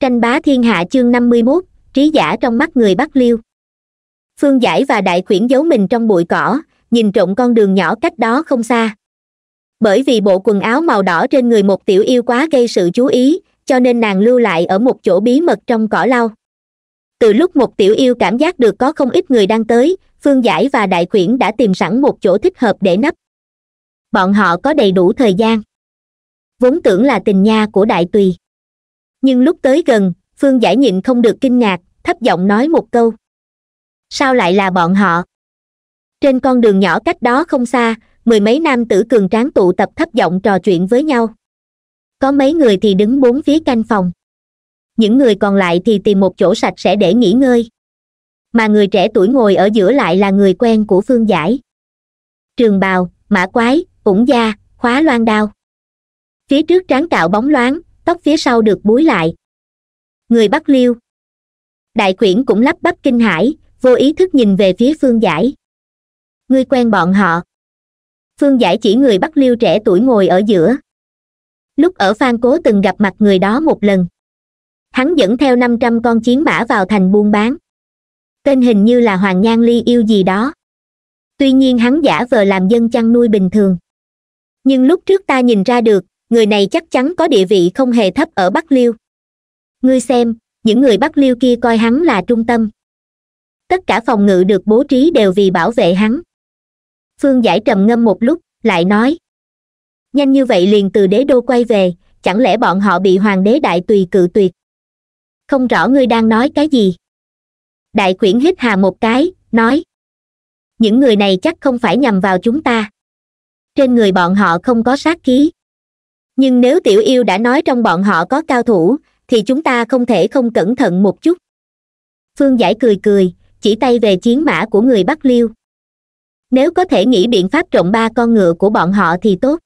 tranh bá thiên hạ chương năm mươi mốt trí giả trong mắt người bắc liêu phương giải và đại khuyển giấu mình trong bụi cỏ nhìn trộm con đường nhỏ cách đó không xa bởi vì bộ quần áo màu đỏ trên người một tiểu yêu quá gây sự chú ý cho nên nàng lưu lại ở một chỗ bí mật trong cỏ lau từ lúc một tiểu yêu cảm giác được có không ít người đang tới phương giải và đại khuyển đã tìm sẵn một chỗ thích hợp để nấp bọn họ có đầy đủ thời gian vốn tưởng là tình nha của đại tùy nhưng lúc tới gần phương giải nhịn không được kinh ngạc thấp giọng nói một câu sao lại là bọn họ trên con đường nhỏ cách đó không xa mười mấy nam tử cường tráng tụ tập thấp giọng trò chuyện với nhau có mấy người thì đứng bốn phía canh phòng những người còn lại thì tìm một chỗ sạch sẽ để nghỉ ngơi mà người trẻ tuổi ngồi ở giữa lại là người quen của phương giải trường bào mã quái ủng Gia, khóa loan đao phía trước tráng cạo bóng loáng tóc phía sau được búi lại người bắt liêu đại quyển cũng lắp bắp kinh hãi vô ý thức nhìn về phía phương giải ngươi quen bọn họ phương giải chỉ người bắt liêu trẻ tuổi ngồi ở giữa lúc ở phan cố từng gặp mặt người đó một lần hắn dẫn theo năm trăm con chiến mã vào thành buôn bán tên hình như là hoàng nhan ly yêu gì đó tuy nhiên hắn giả vờ làm dân chăn nuôi bình thường nhưng lúc trước ta nhìn ra được người này chắc chắn có địa vị không hề thấp ở bắc liêu ngươi xem những người bắc liêu kia coi hắn là trung tâm tất cả phòng ngự được bố trí đều vì bảo vệ hắn phương giải trầm ngâm một lúc lại nói nhanh như vậy liền từ đế đô quay về chẳng lẽ bọn họ bị hoàng đế đại tùy cự tuyệt không rõ ngươi đang nói cái gì đại quyển hít hà một cái nói những người này chắc không phải nhằm vào chúng ta trên người bọn họ không có sát khí nhưng nếu tiểu yêu đã nói trong bọn họ có cao thủ thì chúng ta không thể không cẩn thận một chút phương giải cười cười chỉ tay về chiến mã của người bắc liêu nếu có thể nghĩ biện pháp trộm ba con ngựa của bọn họ thì tốt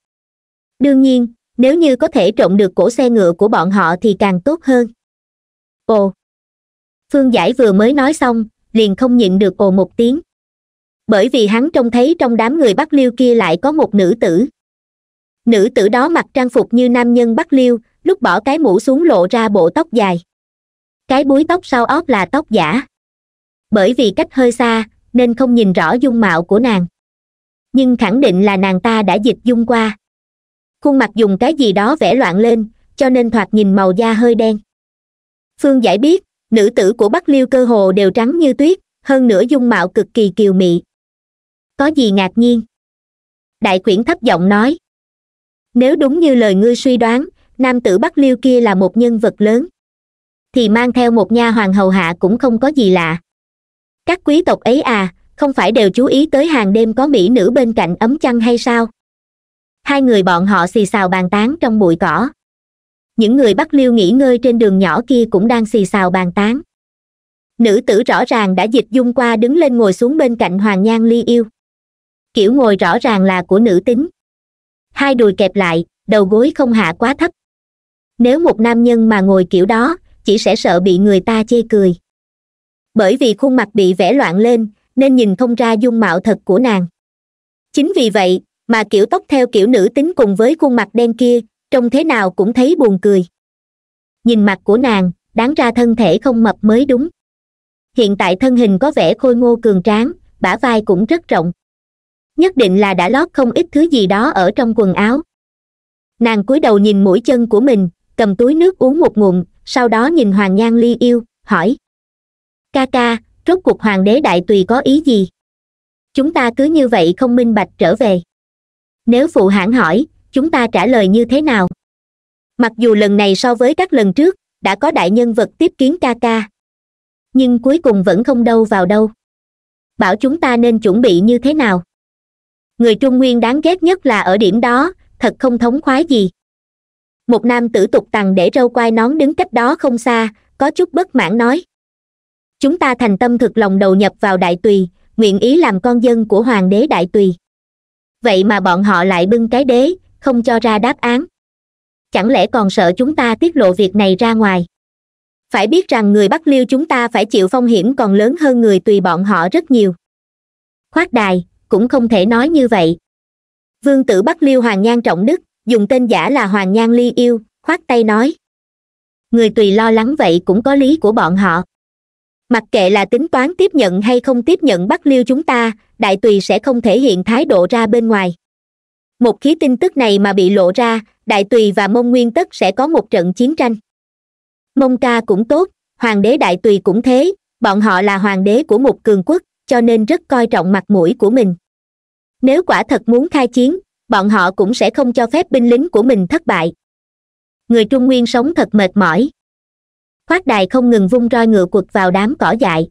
đương nhiên nếu như có thể trộm được cổ xe ngựa của bọn họ thì càng tốt hơn ồ phương giải vừa mới nói xong liền không nhịn được ồ một tiếng bởi vì hắn trông thấy trong đám người bắc liêu kia lại có một nữ tử nữ tử đó mặc trang phục như nam nhân bắc liêu lúc bỏ cái mũ xuống lộ ra bộ tóc dài cái búi tóc sau óc là tóc giả bởi vì cách hơi xa nên không nhìn rõ dung mạo của nàng nhưng khẳng định là nàng ta đã dịch dung qua khuôn mặt dùng cái gì đó vẽ loạn lên cho nên thoạt nhìn màu da hơi đen phương giải biết nữ tử của bắc liêu cơ hồ đều trắng như tuyết hơn nữa dung mạo cực kỳ kiều mị có gì ngạc nhiên đại quyển thấp giọng nói nếu đúng như lời ngươi suy đoán nam tử bắc liêu kia là một nhân vật lớn thì mang theo một nha hoàng hầu hạ cũng không có gì lạ các quý tộc ấy à không phải đều chú ý tới hàng đêm có mỹ nữ bên cạnh ấm chăn hay sao hai người bọn họ xì xào bàn tán trong bụi cỏ những người bắc liêu nghỉ ngơi trên đường nhỏ kia cũng đang xì xào bàn tán nữ tử rõ ràng đã dịch dung qua đứng lên ngồi xuống bên cạnh hoàng nhan ly yêu kiểu ngồi rõ ràng là của nữ tính hai đùi kẹp lại đầu gối không hạ quá thấp nếu một nam nhân mà ngồi kiểu đó chỉ sẽ sợ bị người ta chê cười bởi vì khuôn mặt bị vẽ loạn lên nên nhìn không ra dung mạo thật của nàng chính vì vậy mà kiểu tóc theo kiểu nữ tính cùng với khuôn mặt đen kia trông thế nào cũng thấy buồn cười nhìn mặt của nàng đáng ra thân thể không mập mới đúng hiện tại thân hình có vẻ khôi ngô cường tráng bả vai cũng rất rộng nhất định là đã lót không ít thứ gì đó ở trong quần áo nàng cúi đầu nhìn mũi chân của mình cầm túi nước uống một ngụm sau đó nhìn hoàng nhan ly yêu hỏi ca ca rốt cuộc hoàng đế đại tùy có ý gì chúng ta cứ như vậy không minh bạch trở về nếu phụ hãng hỏi chúng ta trả lời như thế nào mặc dù lần này so với các lần trước đã có đại nhân vật tiếp kiến ca ca nhưng cuối cùng vẫn không đâu vào đâu bảo chúng ta nên chuẩn bị như thế nào người trung nguyên đáng ghét nhất là ở điểm đó thật không thống khoái gì một nam tử tục tằng để râu quai nón đứng cách đó không xa có chút bất mãn nói chúng ta thành tâm thực lòng đầu nhập vào đại tùy nguyện ý làm con dân của hoàng đế đại tùy vậy mà bọn họ lại bưng cái đế không cho ra đáp án chẳng lẽ còn sợ chúng ta tiết lộ việc này ra ngoài phải biết rằng người bắc liêu chúng ta phải chịu phong hiểm còn lớn hơn người tùy bọn họ rất nhiều khoác đài cũng không thể nói như vậy vương tử bắt liêu hoàng nhan trọng đức dùng tên giả là hoàng nhan ly yêu khoát tay nói người tùy lo lắng vậy cũng có lý của bọn họ mặc kệ là tính toán tiếp nhận hay không tiếp nhận bắt liêu chúng ta đại tùy sẽ không thể hiện thái độ ra bên ngoài một khí tin tức này mà bị lộ ra đại tùy và mông nguyên tất sẽ có một trận chiến tranh mông ca cũng tốt hoàng đế đại tùy cũng thế bọn họ là hoàng đế của một cường quốc cho nên rất coi trọng mặt mũi của mình nếu quả thật muốn khai chiến bọn họ cũng sẽ không cho phép binh lính của mình thất bại người trung nguyên sống thật mệt mỏi khoác đài không ngừng vung roi ngựa quật vào đám cỏ dại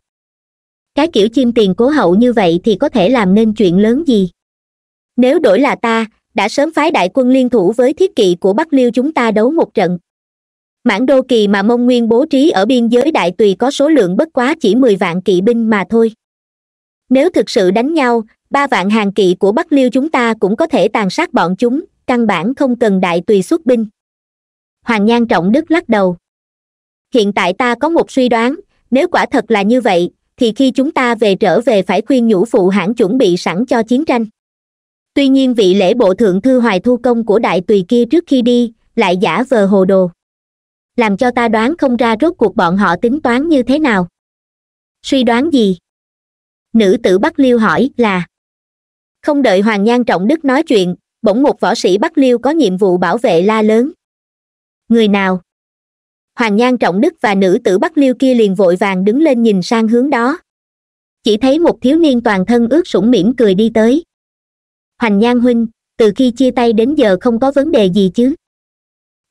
cái kiểu chim tiền cố hậu như vậy thì có thể làm nên chuyện lớn gì nếu đổi là ta đã sớm phái đại quân liên thủ với thiết kỵ của bắc liêu chúng ta đấu một trận mãn đô kỳ mà mông nguyên bố trí ở biên giới đại tùy có số lượng bất quá chỉ mười vạn kỵ binh mà thôi nếu thực sự đánh nhau ba vạn hàng kỵ của bắc liêu chúng ta cũng có thể tàn sát bọn chúng căn bản không cần đại tùy xuất binh hoàng nhan trọng đức lắc đầu hiện tại ta có một suy đoán nếu quả thật là như vậy thì khi chúng ta về trở về phải khuyên nhủ phụ hãng chuẩn bị sẵn cho chiến tranh tuy nhiên vị lễ bộ thượng thư hoài thu công của đại tùy kia trước khi đi lại giả vờ hồ đồ làm cho ta đoán không ra rốt cuộc bọn họ tính toán như thế nào suy đoán gì nữ tử bắc liêu hỏi là không đợi hoàng nhan trọng đức nói chuyện bỗng một võ sĩ bắc liêu có nhiệm vụ bảo vệ la lớn người nào hoàng nhan trọng đức và nữ tử bắc liêu kia liền vội vàng đứng lên nhìn sang hướng đó chỉ thấy một thiếu niên toàn thân ướt sũng mỉm cười đi tới Hoàng nhan huynh từ khi chia tay đến giờ không có vấn đề gì chứ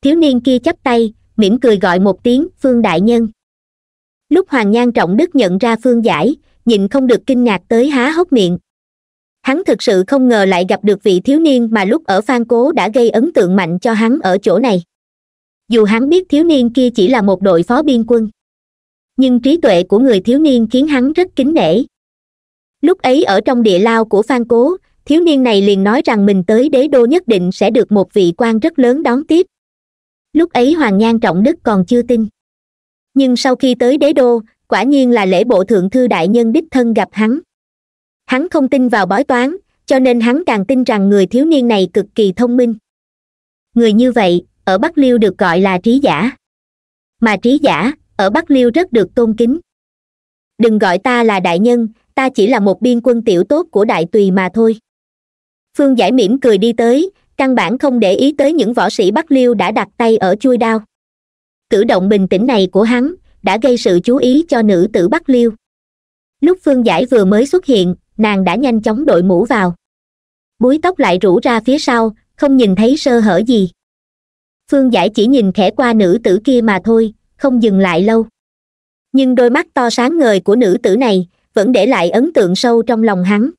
thiếu niên kia chắp tay mỉm cười gọi một tiếng phương đại nhân lúc hoàng nhan trọng đức nhận ra phương giải nhìn không được kinh ngạc tới há hốc miệng hắn thực sự không ngờ lại gặp được vị thiếu niên mà lúc ở phan cố đã gây ấn tượng mạnh cho hắn ở chỗ này dù hắn biết thiếu niên kia chỉ là một đội phó biên quân nhưng trí tuệ của người thiếu niên khiến hắn rất kính nể lúc ấy ở trong địa lao của phan cố thiếu niên này liền nói rằng mình tới đế đô nhất định sẽ được một vị quan rất lớn đón tiếp lúc ấy hoàng nhan trọng đức còn chưa tin nhưng sau khi tới đế đô quả nhiên là lễ bộ thượng thư đại nhân đích thân gặp hắn hắn không tin vào bói toán cho nên hắn càng tin rằng người thiếu niên này cực kỳ thông minh người như vậy ở bắc liêu được gọi là trí giả mà trí giả ở bắc liêu rất được tôn kính đừng gọi ta là đại nhân ta chỉ là một biên quân tiểu tốt của đại tùy mà thôi phương giải mỉm cười đi tới căn bản không để ý tới những võ sĩ bắc liêu đã đặt tay ở chui đao cử động bình tĩnh này của hắn đã gây sự chú ý cho nữ tử bắc liêu lúc phương giải vừa mới xuất hiện nàng đã nhanh chóng đội mũ vào búi tóc lại rủ ra phía sau không nhìn thấy sơ hở gì phương giải chỉ nhìn khẽ qua nữ tử kia mà thôi không dừng lại lâu nhưng đôi mắt to sáng ngời của nữ tử này vẫn để lại ấn tượng sâu trong lòng hắn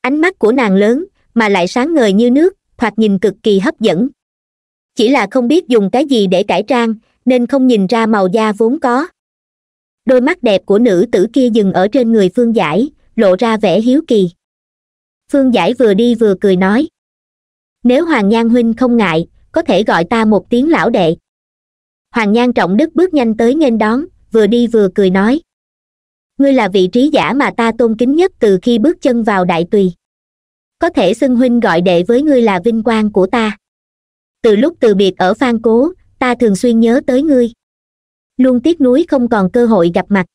ánh mắt của nàng lớn mà lại sáng ngời như nước thoạt nhìn cực kỳ hấp dẫn chỉ là không biết dùng cái gì để cải trang nên không nhìn ra màu da vốn có đôi mắt đẹp của nữ tử kia dừng ở trên người phương giải lộ ra vẻ hiếu kỳ phương giải vừa đi vừa cười nói nếu hoàng nhan huynh không ngại có thể gọi ta một tiếng lão đệ hoàng nhan trọng đức bước nhanh tới nghênh đón vừa đi vừa cười nói ngươi là vị trí giả mà ta tôn kính nhất từ khi bước chân vào đại tùy có thể xưng huynh gọi đệ với ngươi là vinh quang của ta từ lúc từ biệt ở phan cố ta thường xuyên nhớ tới ngươi luôn tiếc nuối không còn cơ hội gặp mặt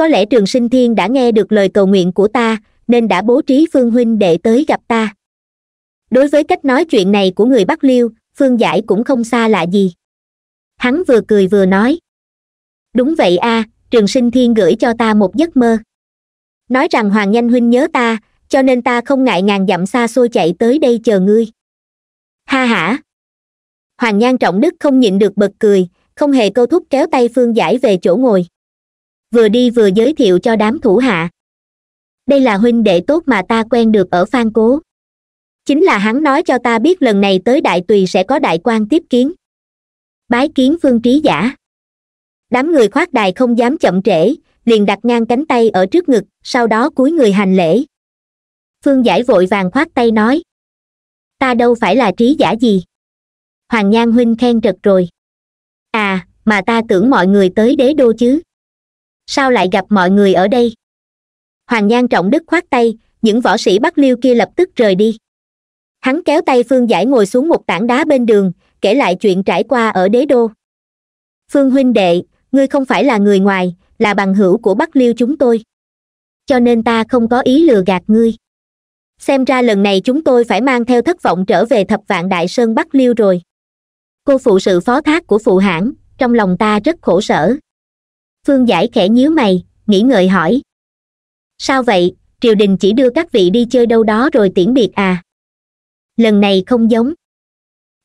có lẽ trường sinh thiên đã nghe được lời cầu nguyện của ta nên đã bố trí phương huynh đệ tới gặp ta đối với cách nói chuyện này của người bắc liêu phương giải cũng không xa lạ gì hắn vừa cười vừa nói đúng vậy a à, trường sinh thiên gửi cho ta một giấc mơ nói rằng hoàng nhanh huynh nhớ ta cho nên ta không ngại ngàn dặm xa xôi chạy tới đây chờ ngươi ha hả hoàng nhan trọng đức không nhịn được bật cười không hề câu thúc kéo tay phương giải về chỗ ngồi vừa đi vừa giới thiệu cho đám thủ hạ đây là huynh đệ tốt mà ta quen được ở phan cố chính là hắn nói cho ta biết lần này tới đại tùy sẽ có đại quan tiếp kiến bái kiến phương trí giả đám người khoác đài không dám chậm trễ liền đặt ngang cánh tay ở trước ngực sau đó cúi người hành lễ phương giải vội vàng khoác tay nói ta đâu phải là trí giả gì hoàng nhan huynh khen trật rồi à mà ta tưởng mọi người tới đế đô chứ sao lại gặp mọi người ở đây hoàng nhan trọng đức khoát tay những võ sĩ bắc liêu kia lập tức rời đi hắn kéo tay phương giải ngồi xuống một tảng đá bên đường kể lại chuyện trải qua ở đế đô phương huynh đệ ngươi không phải là người ngoài là bằng hữu của bắc liêu chúng tôi cho nên ta không có ý lừa gạt ngươi xem ra lần này chúng tôi phải mang theo thất vọng trở về thập vạn đại sơn bắc liêu rồi cô phụ sự phó thác của phụ hãng trong lòng ta rất khổ sở phương giải khẽ nhíu mày nghĩ ngợi hỏi sao vậy triều đình chỉ đưa các vị đi chơi đâu đó rồi tiễn biệt à lần này không giống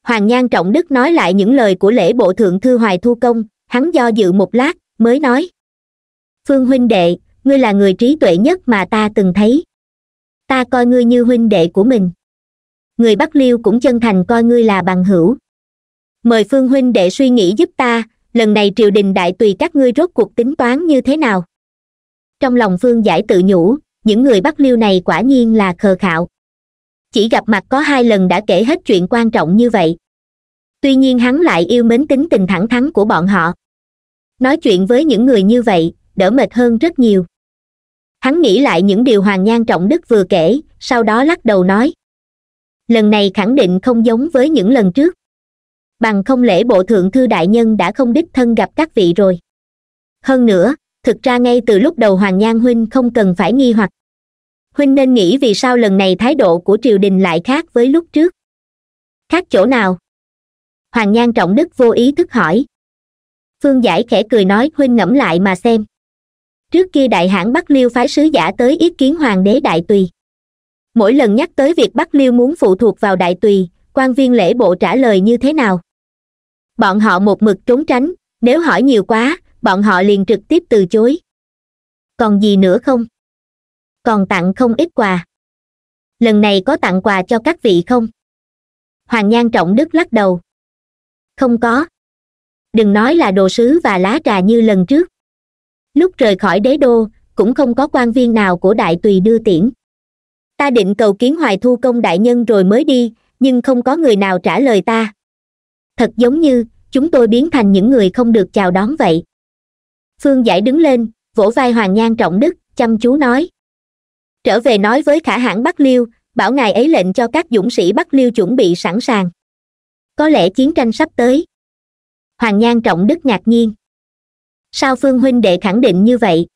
hoàng nhan trọng đức nói lại những lời của lễ bộ thượng thư hoài thu công hắn do dự một lát mới nói phương huynh đệ ngươi là người trí tuệ nhất mà ta từng thấy ta coi ngươi như huynh đệ của mình người bắc liêu cũng chân thành coi ngươi là bằng hữu mời phương huynh đệ suy nghĩ giúp ta lần này triều đình đại tùy các ngươi rốt cuộc tính toán như thế nào trong lòng phương giải tự nhủ những người bắt liêu này quả nhiên là khờ khạo chỉ gặp mặt có hai lần đã kể hết chuyện quan trọng như vậy tuy nhiên hắn lại yêu mến tính tình thẳng thắn của bọn họ nói chuyện với những người như vậy đỡ mệt hơn rất nhiều hắn nghĩ lại những điều hoàng nhan trọng đức vừa kể sau đó lắc đầu nói lần này khẳng định không giống với những lần trước bằng không lễ bộ thượng thư đại nhân đã không đích thân gặp các vị rồi hơn nữa thực ra ngay từ lúc đầu hoàng nhan huynh không cần phải nghi hoặc huynh nên nghĩ vì sao lần này thái độ của triều đình lại khác với lúc trước khác chỗ nào hoàng nhan trọng đức vô ý thức hỏi phương giải khẽ cười nói huynh ngẫm lại mà xem trước kia đại hãn bắc liêu phái sứ giả tới ý kiến hoàng đế đại tùy mỗi lần nhắc tới việc bắc liêu muốn phụ thuộc vào đại tùy quan viên lễ bộ trả lời như thế nào bọn họ một mực trốn tránh nếu hỏi nhiều quá bọn họ liền trực tiếp từ chối còn gì nữa không còn tặng không ít quà lần này có tặng quà cho các vị không hoàng nhan trọng đức lắc đầu không có đừng nói là đồ sứ và lá trà như lần trước lúc rời khỏi đế đô cũng không có quan viên nào của đại tùy đưa tiễn ta định cầu kiến hoài thu công đại nhân rồi mới đi nhưng không có người nào trả lời ta thật giống như chúng tôi biến thành những người không được chào đón vậy phương giải đứng lên vỗ vai hoàng nhan trọng đức chăm chú nói trở về nói với khả Hãn bắc liêu bảo ngài ấy lệnh cho các dũng sĩ bắc liêu chuẩn bị sẵn sàng có lẽ chiến tranh sắp tới hoàng nhan trọng đức ngạc nhiên sao phương huynh đệ khẳng định như vậy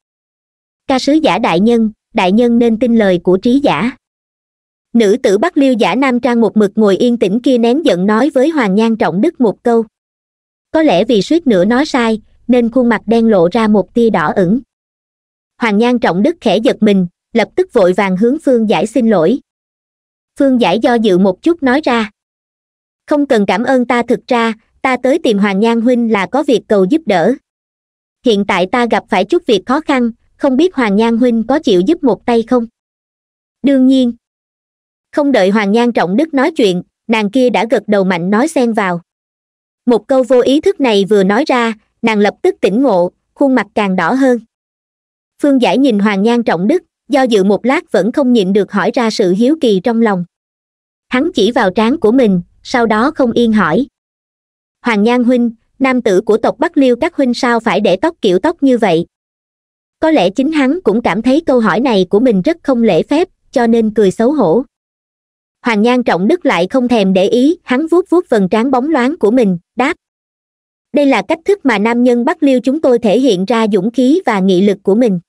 ca sứ giả đại nhân đại nhân nên tin lời của trí giả nữ tử bắc liêu giả nam trang một mực ngồi yên tĩnh kia nén giận nói với hoàng nhan trọng đức một câu có lẽ vì suýt nữa nói sai nên khuôn mặt đen lộ ra một tia đỏ ửng hoàng nhan trọng đức khẽ giật mình lập tức vội vàng hướng phương giải xin lỗi phương giải do dự một chút nói ra không cần cảm ơn ta thực ra ta tới tìm hoàng nhan huynh là có việc cầu giúp đỡ hiện tại ta gặp phải chút việc khó khăn không biết hoàng nhan huynh có chịu giúp một tay không đương nhiên không đợi hoàng nhan trọng đức nói chuyện nàng kia đã gật đầu mạnh nói xen vào một câu vô ý thức này vừa nói ra nàng lập tức tỉnh ngộ khuôn mặt càng đỏ hơn phương giải nhìn hoàng nhan trọng đức do dự một lát vẫn không nhịn được hỏi ra sự hiếu kỳ trong lòng hắn chỉ vào trán của mình sau đó không yên hỏi hoàng nhan huynh nam tử của tộc bắc liêu các huynh sao phải để tóc kiểu tóc như vậy có lẽ chính hắn cũng cảm thấy câu hỏi này của mình rất không lễ phép cho nên cười xấu hổ hoàng nhan trọng đức lại không thèm để ý hắn vuốt vuốt phần trán bóng loáng của mình đáp đây là cách thức mà nam nhân bắc liêu chúng tôi thể hiện ra dũng khí và nghị lực của mình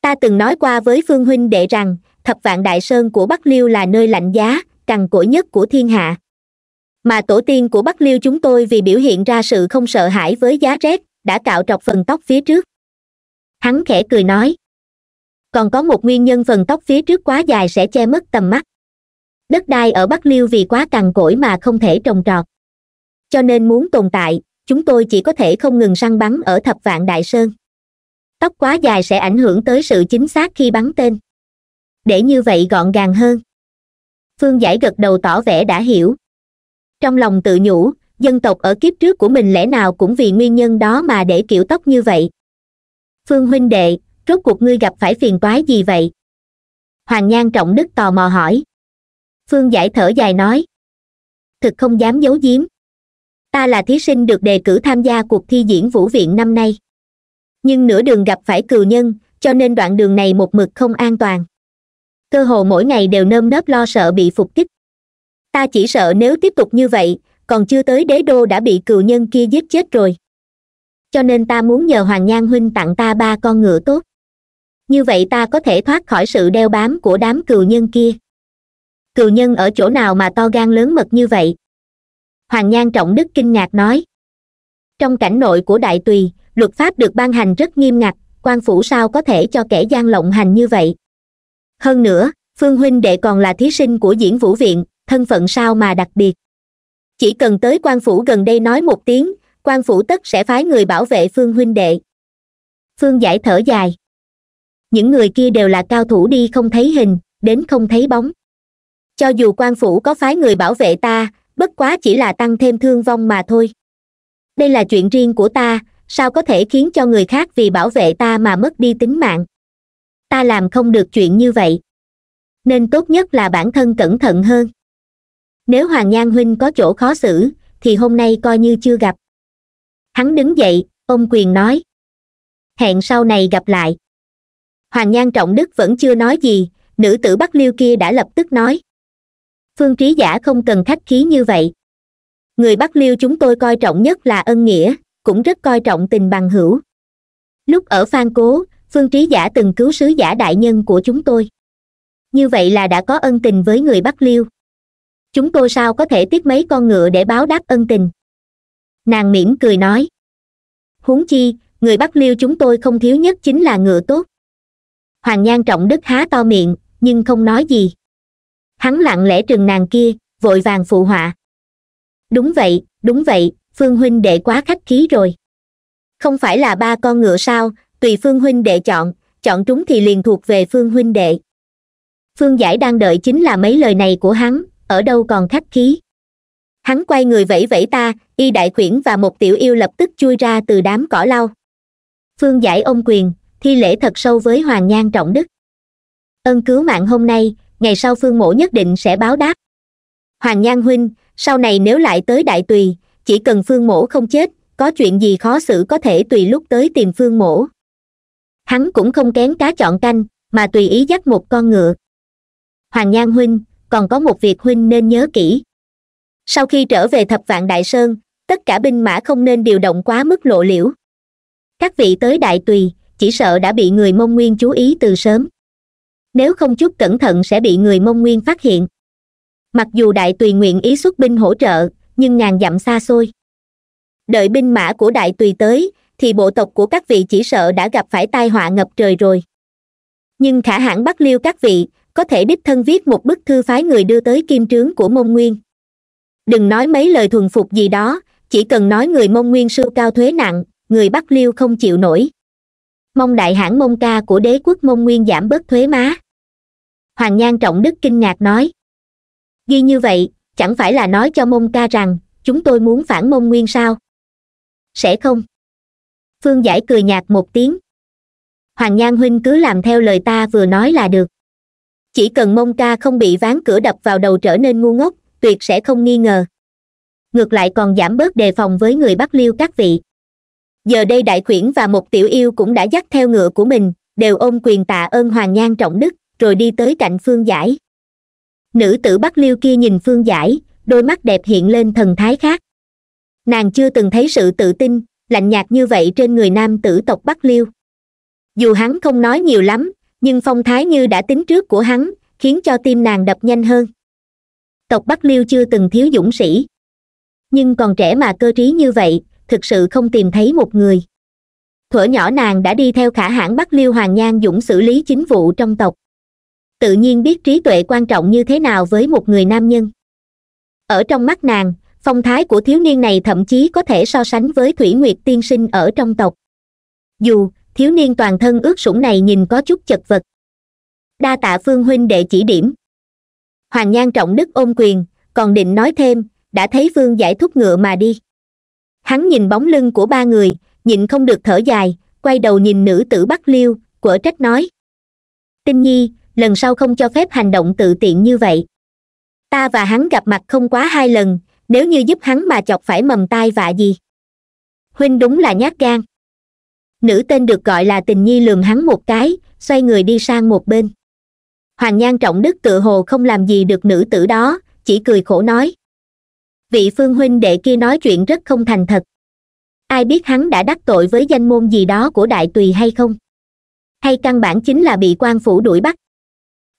ta từng nói qua với phương huynh đệ rằng thập vạn đại sơn của bắc liêu là nơi lạnh giá cằn cỗi nhất của thiên hạ mà tổ tiên của bắc liêu chúng tôi vì biểu hiện ra sự không sợ hãi với giá rét đã cạo trọc phần tóc phía trước hắn khẽ cười nói còn có một nguyên nhân phần tóc phía trước quá dài sẽ che mất tầm mắt đất đai ở bắc liêu vì quá cằn cỗi mà không thể trồng trọt cho nên muốn tồn tại chúng tôi chỉ có thể không ngừng săn bắn ở thập vạn đại sơn tóc quá dài sẽ ảnh hưởng tới sự chính xác khi bắn tên để như vậy gọn gàng hơn phương giải gật đầu tỏ vẻ đã hiểu trong lòng tự nhủ dân tộc ở kiếp trước của mình lẽ nào cũng vì nguyên nhân đó mà để kiểu tóc như vậy phương huynh đệ rốt cuộc ngươi gặp phải phiền toái gì vậy hoàng nhan trọng đức tò mò hỏi phương giải thở dài nói thực không dám giấu giếm ta là thí sinh được đề cử tham gia cuộc thi diễn vũ viện năm nay nhưng nửa đường gặp phải cừu nhân cho nên đoạn đường này một mực không an toàn cơ hồ mỗi ngày đều nơm nớp lo sợ bị phục kích ta chỉ sợ nếu tiếp tục như vậy còn chưa tới đế đô đã bị cừu nhân kia giết chết rồi cho nên ta muốn nhờ hoàng nhan huynh tặng ta ba con ngựa tốt như vậy ta có thể thoát khỏi sự đeo bám của đám cừu nhân kia cừu nhân ở chỗ nào mà to gan lớn mật như vậy hoàng nhan trọng đức kinh ngạc nói trong cảnh nội của đại tùy luật pháp được ban hành rất nghiêm ngặt quan phủ sao có thể cho kẻ gian lộng hành như vậy hơn nữa phương huynh đệ còn là thí sinh của diễn vũ viện thân phận sao mà đặc biệt chỉ cần tới quan phủ gần đây nói một tiếng quan phủ tất sẽ phái người bảo vệ phương huynh đệ phương giải thở dài những người kia đều là cao thủ đi không thấy hình đến không thấy bóng cho dù quan phủ có phái người bảo vệ ta bất quá chỉ là tăng thêm thương vong mà thôi đây là chuyện riêng của ta sao có thể khiến cho người khác vì bảo vệ ta mà mất đi tính mạng ta làm không được chuyện như vậy nên tốt nhất là bản thân cẩn thận hơn nếu hoàng nhan huynh có chỗ khó xử thì hôm nay coi như chưa gặp hắn đứng dậy ông quyền nói hẹn sau này gặp lại hoàng nhan trọng đức vẫn chưa nói gì nữ tử bắc liêu kia đã lập tức nói phương trí giả không cần khách khí như vậy người bắc liêu chúng tôi coi trọng nhất là ân nghĩa cũng rất coi trọng tình bằng hữu lúc ở phan cố phương trí giả từng cứu sứ giả đại nhân của chúng tôi như vậy là đã có ân tình với người bắc liêu chúng tôi sao có thể tiếc mấy con ngựa để báo đáp ân tình nàng mỉm cười nói huống chi người bắc liêu chúng tôi không thiếu nhất chính là ngựa tốt hoàng nhan trọng đức há to miệng nhưng không nói gì hắn lặng lẽ trừng nàng kia vội vàng phụ họa đúng vậy đúng vậy phương huynh đệ quá khách khí rồi không phải là ba con ngựa sao tùy phương huynh đệ chọn chọn chúng thì liền thuộc về phương huynh đệ phương giải đang đợi chính là mấy lời này của hắn ở đâu còn khách khí hắn quay người vẫy vẫy ta y đại khuyển và một tiểu yêu lập tức chui ra từ đám cỏ lau phương giải ôm quyền thi lễ thật sâu với hoàng nhan trọng đức ân cứu mạng hôm nay ngày sau phương mổ nhất định sẽ báo đáp hoàng nhan huynh sau này nếu lại tới đại tùy chỉ cần phương mổ không chết có chuyện gì khó xử có thể tùy lúc tới tìm phương mổ hắn cũng không kén cá chọn canh mà tùy ý dắt một con ngựa hoàng nhan huynh còn có một việc huynh nên nhớ kỹ sau khi trở về thập vạn đại sơn tất cả binh mã không nên điều động quá mức lộ liễu các vị tới đại tùy chỉ sợ đã bị người mông nguyên chú ý từ sớm nếu không chút cẩn thận sẽ bị người mông nguyên phát hiện mặc dù đại tùy nguyện ý xuất binh hỗ trợ nhưng ngàn dặm xa xôi đợi binh mã của đại tùy tới thì bộ tộc của các vị chỉ sợ đã gặp phải tai họa ngập trời rồi nhưng khả hãn bắt liêu các vị có thể đích thân viết một bức thư phái người đưa tới kim trướng của mông nguyên đừng nói mấy lời thuần phục gì đó chỉ cần nói người mông nguyên sưu cao thuế nặng người bắc liêu không chịu nổi mong đại hãn mông ca của đế quốc mông nguyên giảm bớt thuế má hoàng nhan trọng đức kinh ngạc nói ghi như vậy chẳng phải là nói cho mông ca rằng chúng tôi muốn phản mông nguyên sao sẽ không phương giải cười nhạt một tiếng hoàng nhan huynh cứ làm theo lời ta vừa nói là được chỉ cần mông ca không bị ván cửa đập vào đầu trở nên ngu ngốc tuyệt sẽ không nghi ngờ ngược lại còn giảm bớt đề phòng với người bắc liêu các vị giờ đây đại khuyển và một tiểu yêu cũng đã dắt theo ngựa của mình đều ôm quyền tạ ơn hoàng nhan trọng đức rồi đi tới cạnh phương giải nữ tử bắc liêu kia nhìn phương giải đôi mắt đẹp hiện lên thần thái khác nàng chưa từng thấy sự tự tin lạnh nhạt như vậy trên người nam tử tộc bắc liêu dù hắn không nói nhiều lắm nhưng phong thái như đã tính trước của hắn khiến cho tim nàng đập nhanh hơn tộc bắc liêu chưa từng thiếu dũng sĩ nhưng còn trẻ mà cơ trí như vậy thực sự không tìm thấy một người thuở nhỏ nàng đã đi theo khả hãn bắc liêu hoàng nhan dũng xử lý chính vụ trong tộc tự nhiên biết trí tuệ quan trọng như thế nào với một người nam nhân ở trong mắt nàng phong thái của thiếu niên này thậm chí có thể so sánh với thủy nguyệt tiên sinh ở trong tộc dù thiếu niên toàn thân ướt sũng này nhìn có chút chật vật đa tạ phương huynh đệ chỉ điểm hoàng nhan trọng đức ôm quyền còn định nói thêm đã thấy phương giải thúc ngựa mà đi hắn nhìn bóng lưng của ba người nhịn không được thở dài quay đầu nhìn nữ tử bắc liêu quở trách nói tinh nhi lần sau không cho phép hành động tự tiện như vậy ta và hắn gặp mặt không quá hai lần nếu như giúp hắn mà chọc phải mầm tai vạ gì huynh đúng là nhát gan nữ tên được gọi là tình nhi lườm hắn một cái xoay người đi sang một bên hoàng nhan trọng đức tự hồ không làm gì được nữ tử đó chỉ cười khổ nói vị phương huynh đệ kia nói chuyện rất không thành thật ai biết hắn đã đắc tội với danh môn gì đó của đại tùy hay không hay căn bản chính là bị quan phủ đuổi bắt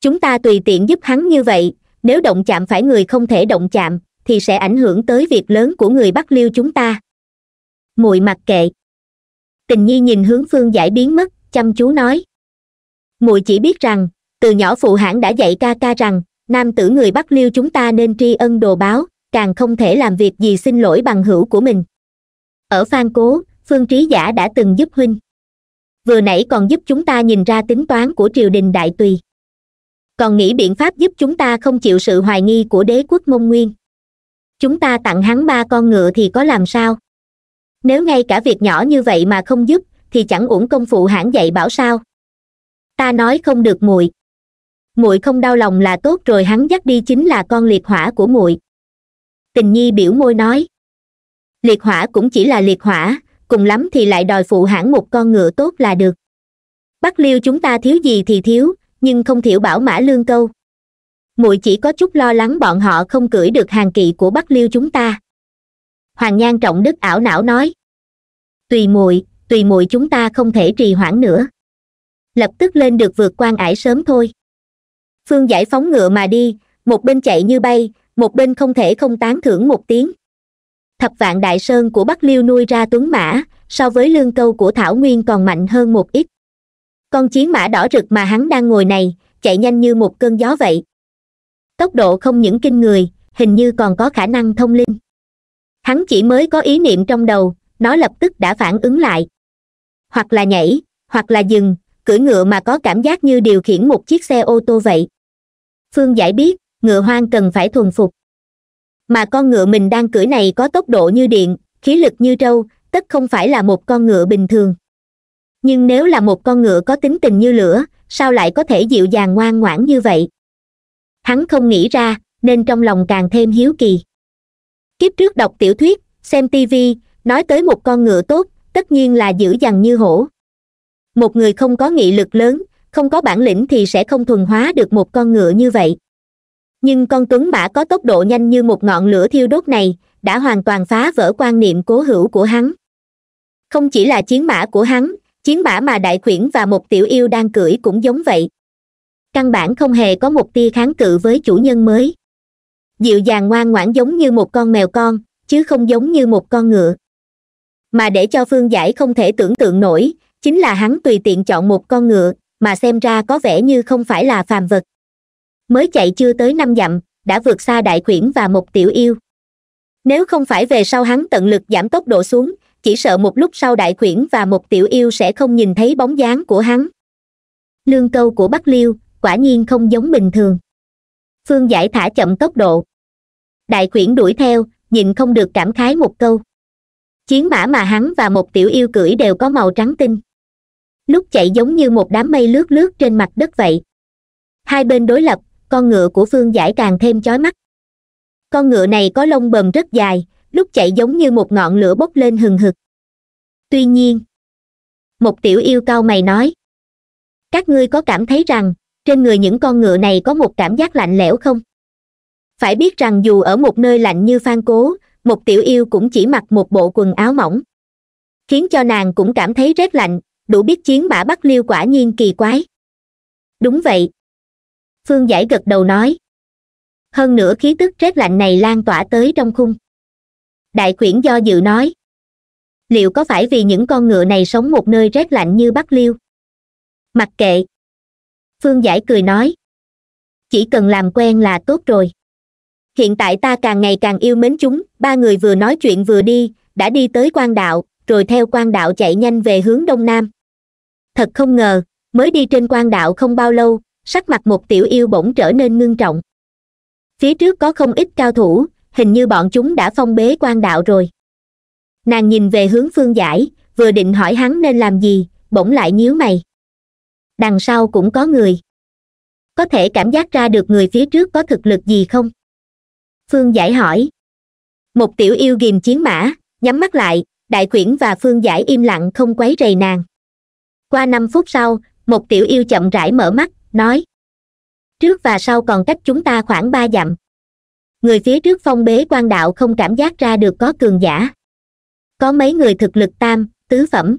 chúng ta tùy tiện giúp hắn như vậy nếu động chạm phải người không thể động chạm thì sẽ ảnh hưởng tới việc lớn của người bắc liêu chúng ta mùi mặc kệ tình nhi nhìn hướng phương giải biến mất chăm chú nói mùi chỉ biết rằng từ nhỏ phụ hãn đã dạy ca ca rằng nam tử người bắc liêu chúng ta nên tri ân đồ báo càng không thể làm việc gì xin lỗi bằng hữu của mình ở phan cố phương trí giả đã từng giúp huynh vừa nãy còn giúp chúng ta nhìn ra tính toán của triều đình đại tùy còn nghĩ biện pháp giúp chúng ta không chịu sự hoài nghi của đế quốc mông nguyên chúng ta tặng hắn ba con ngựa thì có làm sao nếu ngay cả việc nhỏ như vậy mà không giúp thì chẳng uổng công phụ hãng dạy bảo sao ta nói không được muội muội không đau lòng là tốt rồi hắn dắt đi chính là con liệt hỏa của muội tình nhi biểu môi nói liệt hỏa cũng chỉ là liệt hỏa cùng lắm thì lại đòi phụ hãng một con ngựa tốt là được bắc liêu chúng ta thiếu gì thì thiếu nhưng không thiểu bảo mã lương câu muội chỉ có chút lo lắng bọn họ không cưỡi được hàng kỵ của bắc liêu chúng ta hoàng nhan trọng đức ảo não nói tùy muội tùy muội chúng ta không thể trì hoãn nữa lập tức lên được vượt quan ải sớm thôi phương giải phóng ngựa mà đi một bên chạy như bay một bên không thể không tán thưởng một tiếng thập vạn đại sơn của bắc liêu nuôi ra tuấn mã so với lương câu của thảo nguyên còn mạnh hơn một ít con chiến mã đỏ rực mà hắn đang ngồi này chạy nhanh như một cơn gió vậy tốc độ không những kinh người hình như còn có khả năng thông linh hắn chỉ mới có ý niệm trong đầu nó lập tức đã phản ứng lại hoặc là nhảy hoặc là dừng cưỡi ngựa mà có cảm giác như điều khiển một chiếc xe ô tô vậy phương giải biết ngựa hoang cần phải thuần phục mà con ngựa mình đang cưỡi này có tốc độ như điện khí lực như trâu tất không phải là một con ngựa bình thường nhưng nếu là một con ngựa có tính tình như lửa sao lại có thể dịu dàng ngoan ngoãn như vậy hắn không nghĩ ra nên trong lòng càng thêm hiếu kỳ kiếp trước đọc tiểu thuyết xem tivi, nói tới một con ngựa tốt tất nhiên là dữ dằn như hổ một người không có nghị lực lớn không có bản lĩnh thì sẽ không thuần hóa được một con ngựa như vậy nhưng con tuấn mã có tốc độ nhanh như một ngọn lửa thiêu đốt này đã hoàn toàn phá vỡ quan niệm cố hữu của hắn không chỉ là chiến mã của hắn chiến mã mà đại khuyển và một tiểu yêu đang cưỡi cũng giống vậy căn bản không hề có một tia kháng cự với chủ nhân mới dịu dàng ngoan ngoãn giống như một con mèo con chứ không giống như một con ngựa mà để cho phương giải không thể tưởng tượng nổi chính là hắn tùy tiện chọn một con ngựa mà xem ra có vẻ như không phải là phàm vật mới chạy chưa tới năm dặm đã vượt xa đại khuyển và một tiểu yêu nếu không phải về sau hắn tận lực giảm tốc độ xuống chỉ sợ một lúc sau đại khuyển và một tiểu yêu sẽ không nhìn thấy bóng dáng của hắn lương câu của bắc liêu quả nhiên không giống bình thường phương giải thả chậm tốc độ đại khuyển đuổi theo nhìn không được cảm khái một câu chiến mã mà hắn và một tiểu yêu cưỡi đều có màu trắng tinh lúc chạy giống như một đám mây lướt lướt trên mặt đất vậy hai bên đối lập con ngựa của phương giải càng thêm chói mắt con ngựa này có lông bờm rất dài lúc chạy giống như một ngọn lửa bốc lên hừng hực tuy nhiên một tiểu yêu cao mày nói các ngươi có cảm thấy rằng trên người những con ngựa này có một cảm giác lạnh lẽo không phải biết rằng dù ở một nơi lạnh như phan cố một tiểu yêu cũng chỉ mặc một bộ quần áo mỏng khiến cho nàng cũng cảm thấy rét lạnh đủ biết chiến bả bắt liêu quả nhiên kỳ quái đúng vậy phương giải gật đầu nói hơn nữa khí tức rét lạnh này lan tỏa tới trong khung đại quyển do dự nói liệu có phải vì những con ngựa này sống một nơi rét lạnh như bắc liêu mặc kệ phương giải cười nói chỉ cần làm quen là tốt rồi hiện tại ta càng ngày càng yêu mến chúng ba người vừa nói chuyện vừa đi đã đi tới quan đạo rồi theo quan đạo chạy nhanh về hướng đông nam thật không ngờ mới đi trên quan đạo không bao lâu sắc mặt một tiểu yêu bỗng trở nên ngưng trọng phía trước có không ít cao thủ hình như bọn chúng đã phong bế quan đạo rồi nàng nhìn về hướng phương giải vừa định hỏi hắn nên làm gì bỗng lại nhíu mày đằng sau cũng có người có thể cảm giác ra được người phía trước có thực lực gì không phương giải hỏi một tiểu yêu ghìm chiến mã nhắm mắt lại đại quyển và phương giải im lặng không quấy rầy nàng qua năm phút sau một tiểu yêu chậm rãi mở mắt nói trước và sau còn cách chúng ta khoảng ba dặm người phía trước phong bế quan đạo không cảm giác ra được có cường giả có mấy người thực lực tam tứ phẩm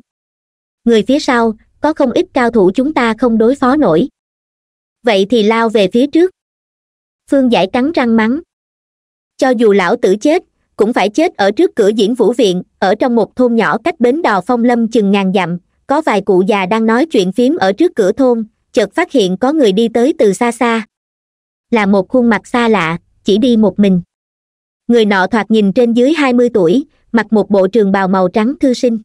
người phía sau có không ít cao thủ chúng ta không đối phó nổi vậy thì lao về phía trước phương giải cắn răng mắng cho dù lão tử chết cũng phải chết ở trước cửa diễn vũ viện ở trong một thôn nhỏ cách bến đò phong lâm chừng ngàn dặm có vài cụ già đang nói chuyện phím ở trước cửa thôn chợt phát hiện có người đi tới từ xa xa là một khuôn mặt xa lạ chỉ đi một mình người nọ thoạt nhìn trên dưới hai mươi tuổi mặc một bộ trường bào màu trắng thư sinh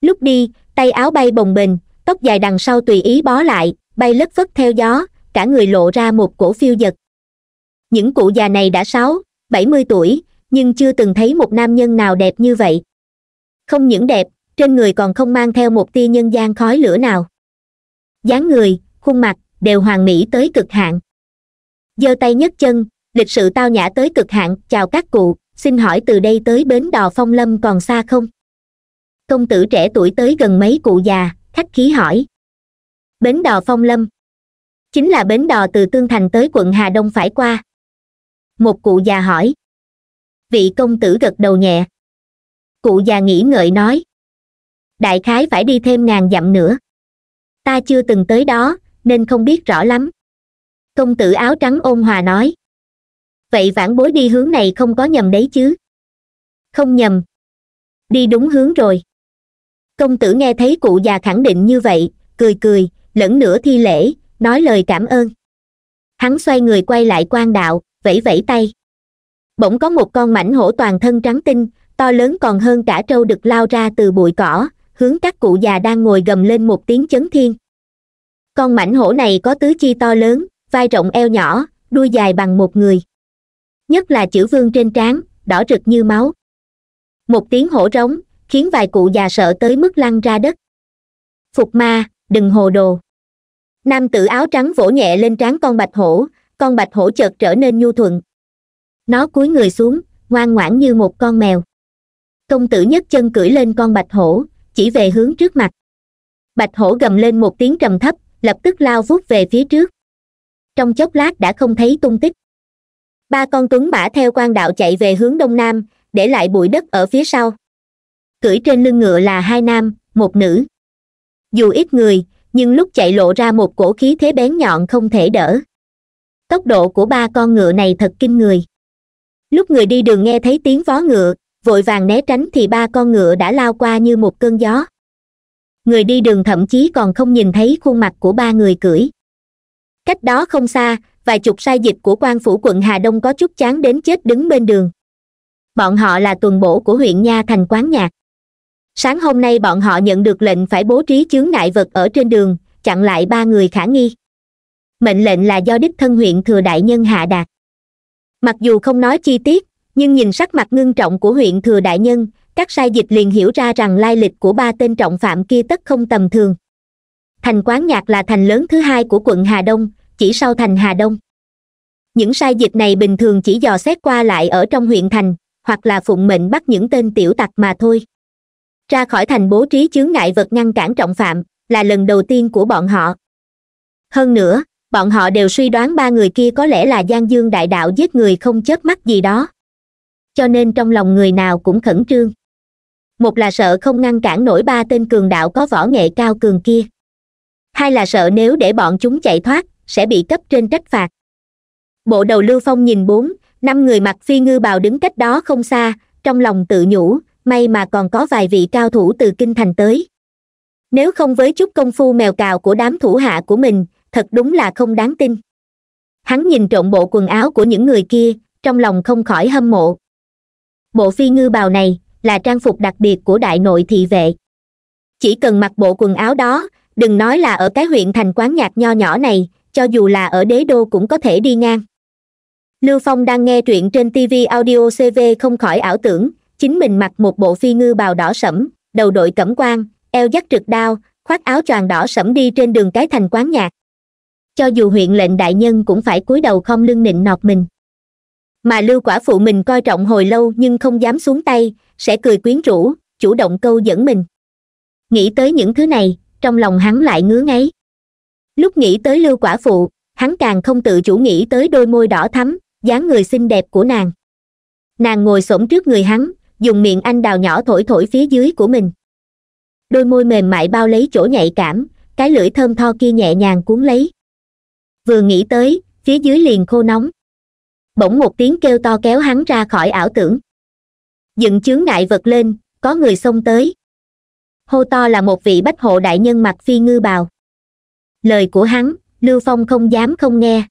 lúc đi tay áo bay bồng bềnh tóc dài đằng sau tùy ý bó lại bay lất phất theo gió cả người lộ ra một cổ phiêu giật những cụ già này đã sáu bảy mươi tuổi nhưng chưa từng thấy một nam nhân nào đẹp như vậy không những đẹp trên người còn không mang theo một tia nhân gian khói lửa nào dáng người khuôn mặt đều hoàn mỹ tới cực hạn giơ tay nhấc chân lịch sự tao nhã tới cực hạn chào các cụ xin hỏi từ đây tới bến đò phong lâm còn xa không công tử trẻ tuổi tới gần mấy cụ già khách khí hỏi bến đò phong lâm chính là bến đò từ tương thành tới quận hà đông phải qua một cụ già hỏi vị công tử gật đầu nhẹ cụ già nghĩ ngợi nói đại khái phải đi thêm ngàn dặm nữa ta chưa từng tới đó nên không biết rõ lắm công tử áo trắng ôn hòa nói vậy vãn bối đi hướng này không có nhầm đấy chứ không nhầm đi đúng hướng rồi công tử nghe thấy cụ già khẳng định như vậy cười cười lẫn nửa thi lễ nói lời cảm ơn hắn xoay người quay lại quan đạo vẫy vẫy tay bỗng có một con mảnh hổ toàn thân trắng tinh to lớn còn hơn cả trâu được lao ra từ bụi cỏ hướng các cụ già đang ngồi gầm lên một tiếng chấn thiên con mảnh hổ này có tứ chi to lớn vai rộng eo nhỏ đuôi dài bằng một người nhất là chữ vương trên trán đỏ rực như máu một tiếng hổ rống khiến vài cụ già sợ tới mức lăn ra đất phục ma đừng hồ đồ nam tử áo trắng vỗ nhẹ lên trán con bạch hổ con bạch hổ chợt trở nên nhu thuận nó cúi người xuống ngoan ngoãn như một con mèo công tử nhất chân cưỡi lên con bạch hổ chỉ về hướng trước mặt bạch hổ gầm lên một tiếng trầm thấp lập tức lao vút về phía trước trong chốc lát đã không thấy tung tích ba con tuấn mã theo quan đạo chạy về hướng đông nam để lại bụi đất ở phía sau cưỡi trên lưng ngựa là hai nam một nữ dù ít người nhưng lúc chạy lộ ra một cổ khí thế bén nhọn không thể đỡ tốc độ của ba con ngựa này thật kinh người lúc người đi đường nghe thấy tiếng vó ngựa vội vàng né tránh thì ba con ngựa đã lao qua như một cơn gió người đi đường thậm chí còn không nhìn thấy khuôn mặt của ba người cưỡi cách đó không xa vài chục sai dịch của quan phủ quận hà đông có chút chán đến chết đứng bên đường bọn họ là tuần bổ của huyện nha thành quán nhạc sáng hôm nay bọn họ nhận được lệnh phải bố trí chướng ngại vật ở trên đường chặn lại ba người khả nghi mệnh lệnh là do đích thân huyện thừa đại nhân hạ đạt mặc dù không nói chi tiết nhưng nhìn sắc mặt ngưng trọng của huyện thừa đại nhân các sai dịch liền hiểu ra rằng lai lịch của ba tên trọng phạm kia tất không tầm thường thành quán nhạc là thành lớn thứ hai của quận hà đông chỉ sau thành hà đông những sai dịch này bình thường chỉ dò xét qua lại ở trong huyện thành hoặc là phụng mệnh bắt những tên tiểu tặc mà thôi ra khỏi thành bố trí chướng ngại vật ngăn cản trọng phạm là lần đầu tiên của bọn họ hơn nữa bọn họ đều suy đoán ba người kia có lẽ là giang dương đại đạo giết người không chớp mắt gì đó cho nên trong lòng người nào cũng khẩn trương một là sợ không ngăn cản nổi ba tên cường đạo có võ nghệ cao cường kia hai là sợ nếu để bọn chúng chạy thoát sẽ bị cấp trên trách phạt bộ đầu lưu phong nhìn bốn năm người mặc phi ngư bào đứng cách đó không xa trong lòng tự nhủ may mà còn có vài vị cao thủ từ kinh thành tới nếu không với chút công phu mèo cào của đám thủ hạ của mình thật đúng là không đáng tin hắn nhìn trộn bộ quần áo của những người kia trong lòng không khỏi hâm mộ bộ phi ngư bào này là trang phục đặc biệt của đại nội thị vệ chỉ cần mặc bộ quần áo đó đừng nói là ở cái huyện thành quán nhạc nho nhỏ này cho dù là ở đế đô cũng có thể đi ngang lưu phong đang nghe truyện trên tv audio cv không khỏi ảo tưởng chính mình mặc một bộ phi ngư bào đỏ sẫm đầu đội cẩm quan eo dắt trực đao khoác áo choàng đỏ sẫm đi trên đường cái thành quán nhạc cho dù huyện lệnh đại nhân cũng phải cúi đầu không lưng nịnh nọt mình mà lưu quả phụ mình coi trọng hồi lâu nhưng không dám xuống tay sẽ cười quyến rũ chủ động câu dẫn mình nghĩ tới những thứ này trong lòng hắn lại ngứa ngáy lúc nghĩ tới lưu quả phụ hắn càng không tự chủ nghĩ tới đôi môi đỏ thắm dáng người xinh đẹp của nàng nàng ngồi s trước người hắn dùng miệng anh đào nhỏ thổi thổi phía dưới của mình đôi môi mềm mại bao lấy chỗ nhạy cảm cái lưỡi thơm tho kia nhẹ nhàng cuốn lấy vừa nghĩ tới phía dưới liền khô nóng bỗng một tiếng kêu to kéo hắn ra khỏi ảo tưởng dựng chướng ngại vật lên có người xông tới hô to là một vị bách hộ đại nhân mặc phi ngư bào lời của hắn lưu phong không dám không nghe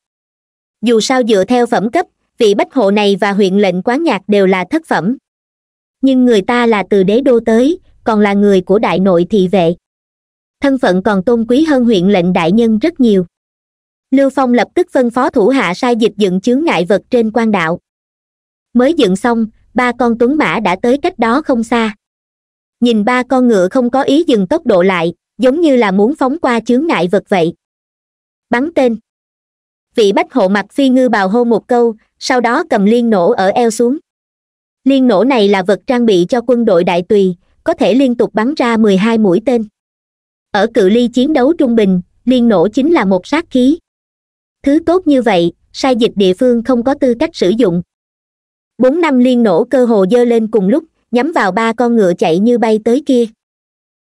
dù sao dựa theo phẩm cấp vị bách hộ này và huyện lệnh quán nhạc đều là thất phẩm nhưng người ta là từ đế đô tới còn là người của đại nội thị vệ thân phận còn tôn quý hơn huyện lệnh đại nhân rất nhiều lưu phong lập tức phân phó thủ hạ sai dịch dựng chướng ngại vật trên quan đạo mới dựng xong ba con tuấn mã đã tới cách đó không xa nhìn ba con ngựa không có ý dừng tốc độ lại giống như là muốn phóng qua chướng ngại vật vậy bắn tên vị bách hộ mặt phi ngư bào hô một câu sau đó cầm liên nổ ở eo xuống liên nổ này là vật trang bị cho quân đội đại tùy có thể liên tục bắn ra mười hai mũi tên ở cự ly chiến đấu trung bình liên nổ chính là một sát khí thứ tốt như vậy sai dịch địa phương không có tư cách sử dụng bốn năm liên nổ cơ hồ dơ lên cùng lúc nhắm vào ba con ngựa chạy như bay tới kia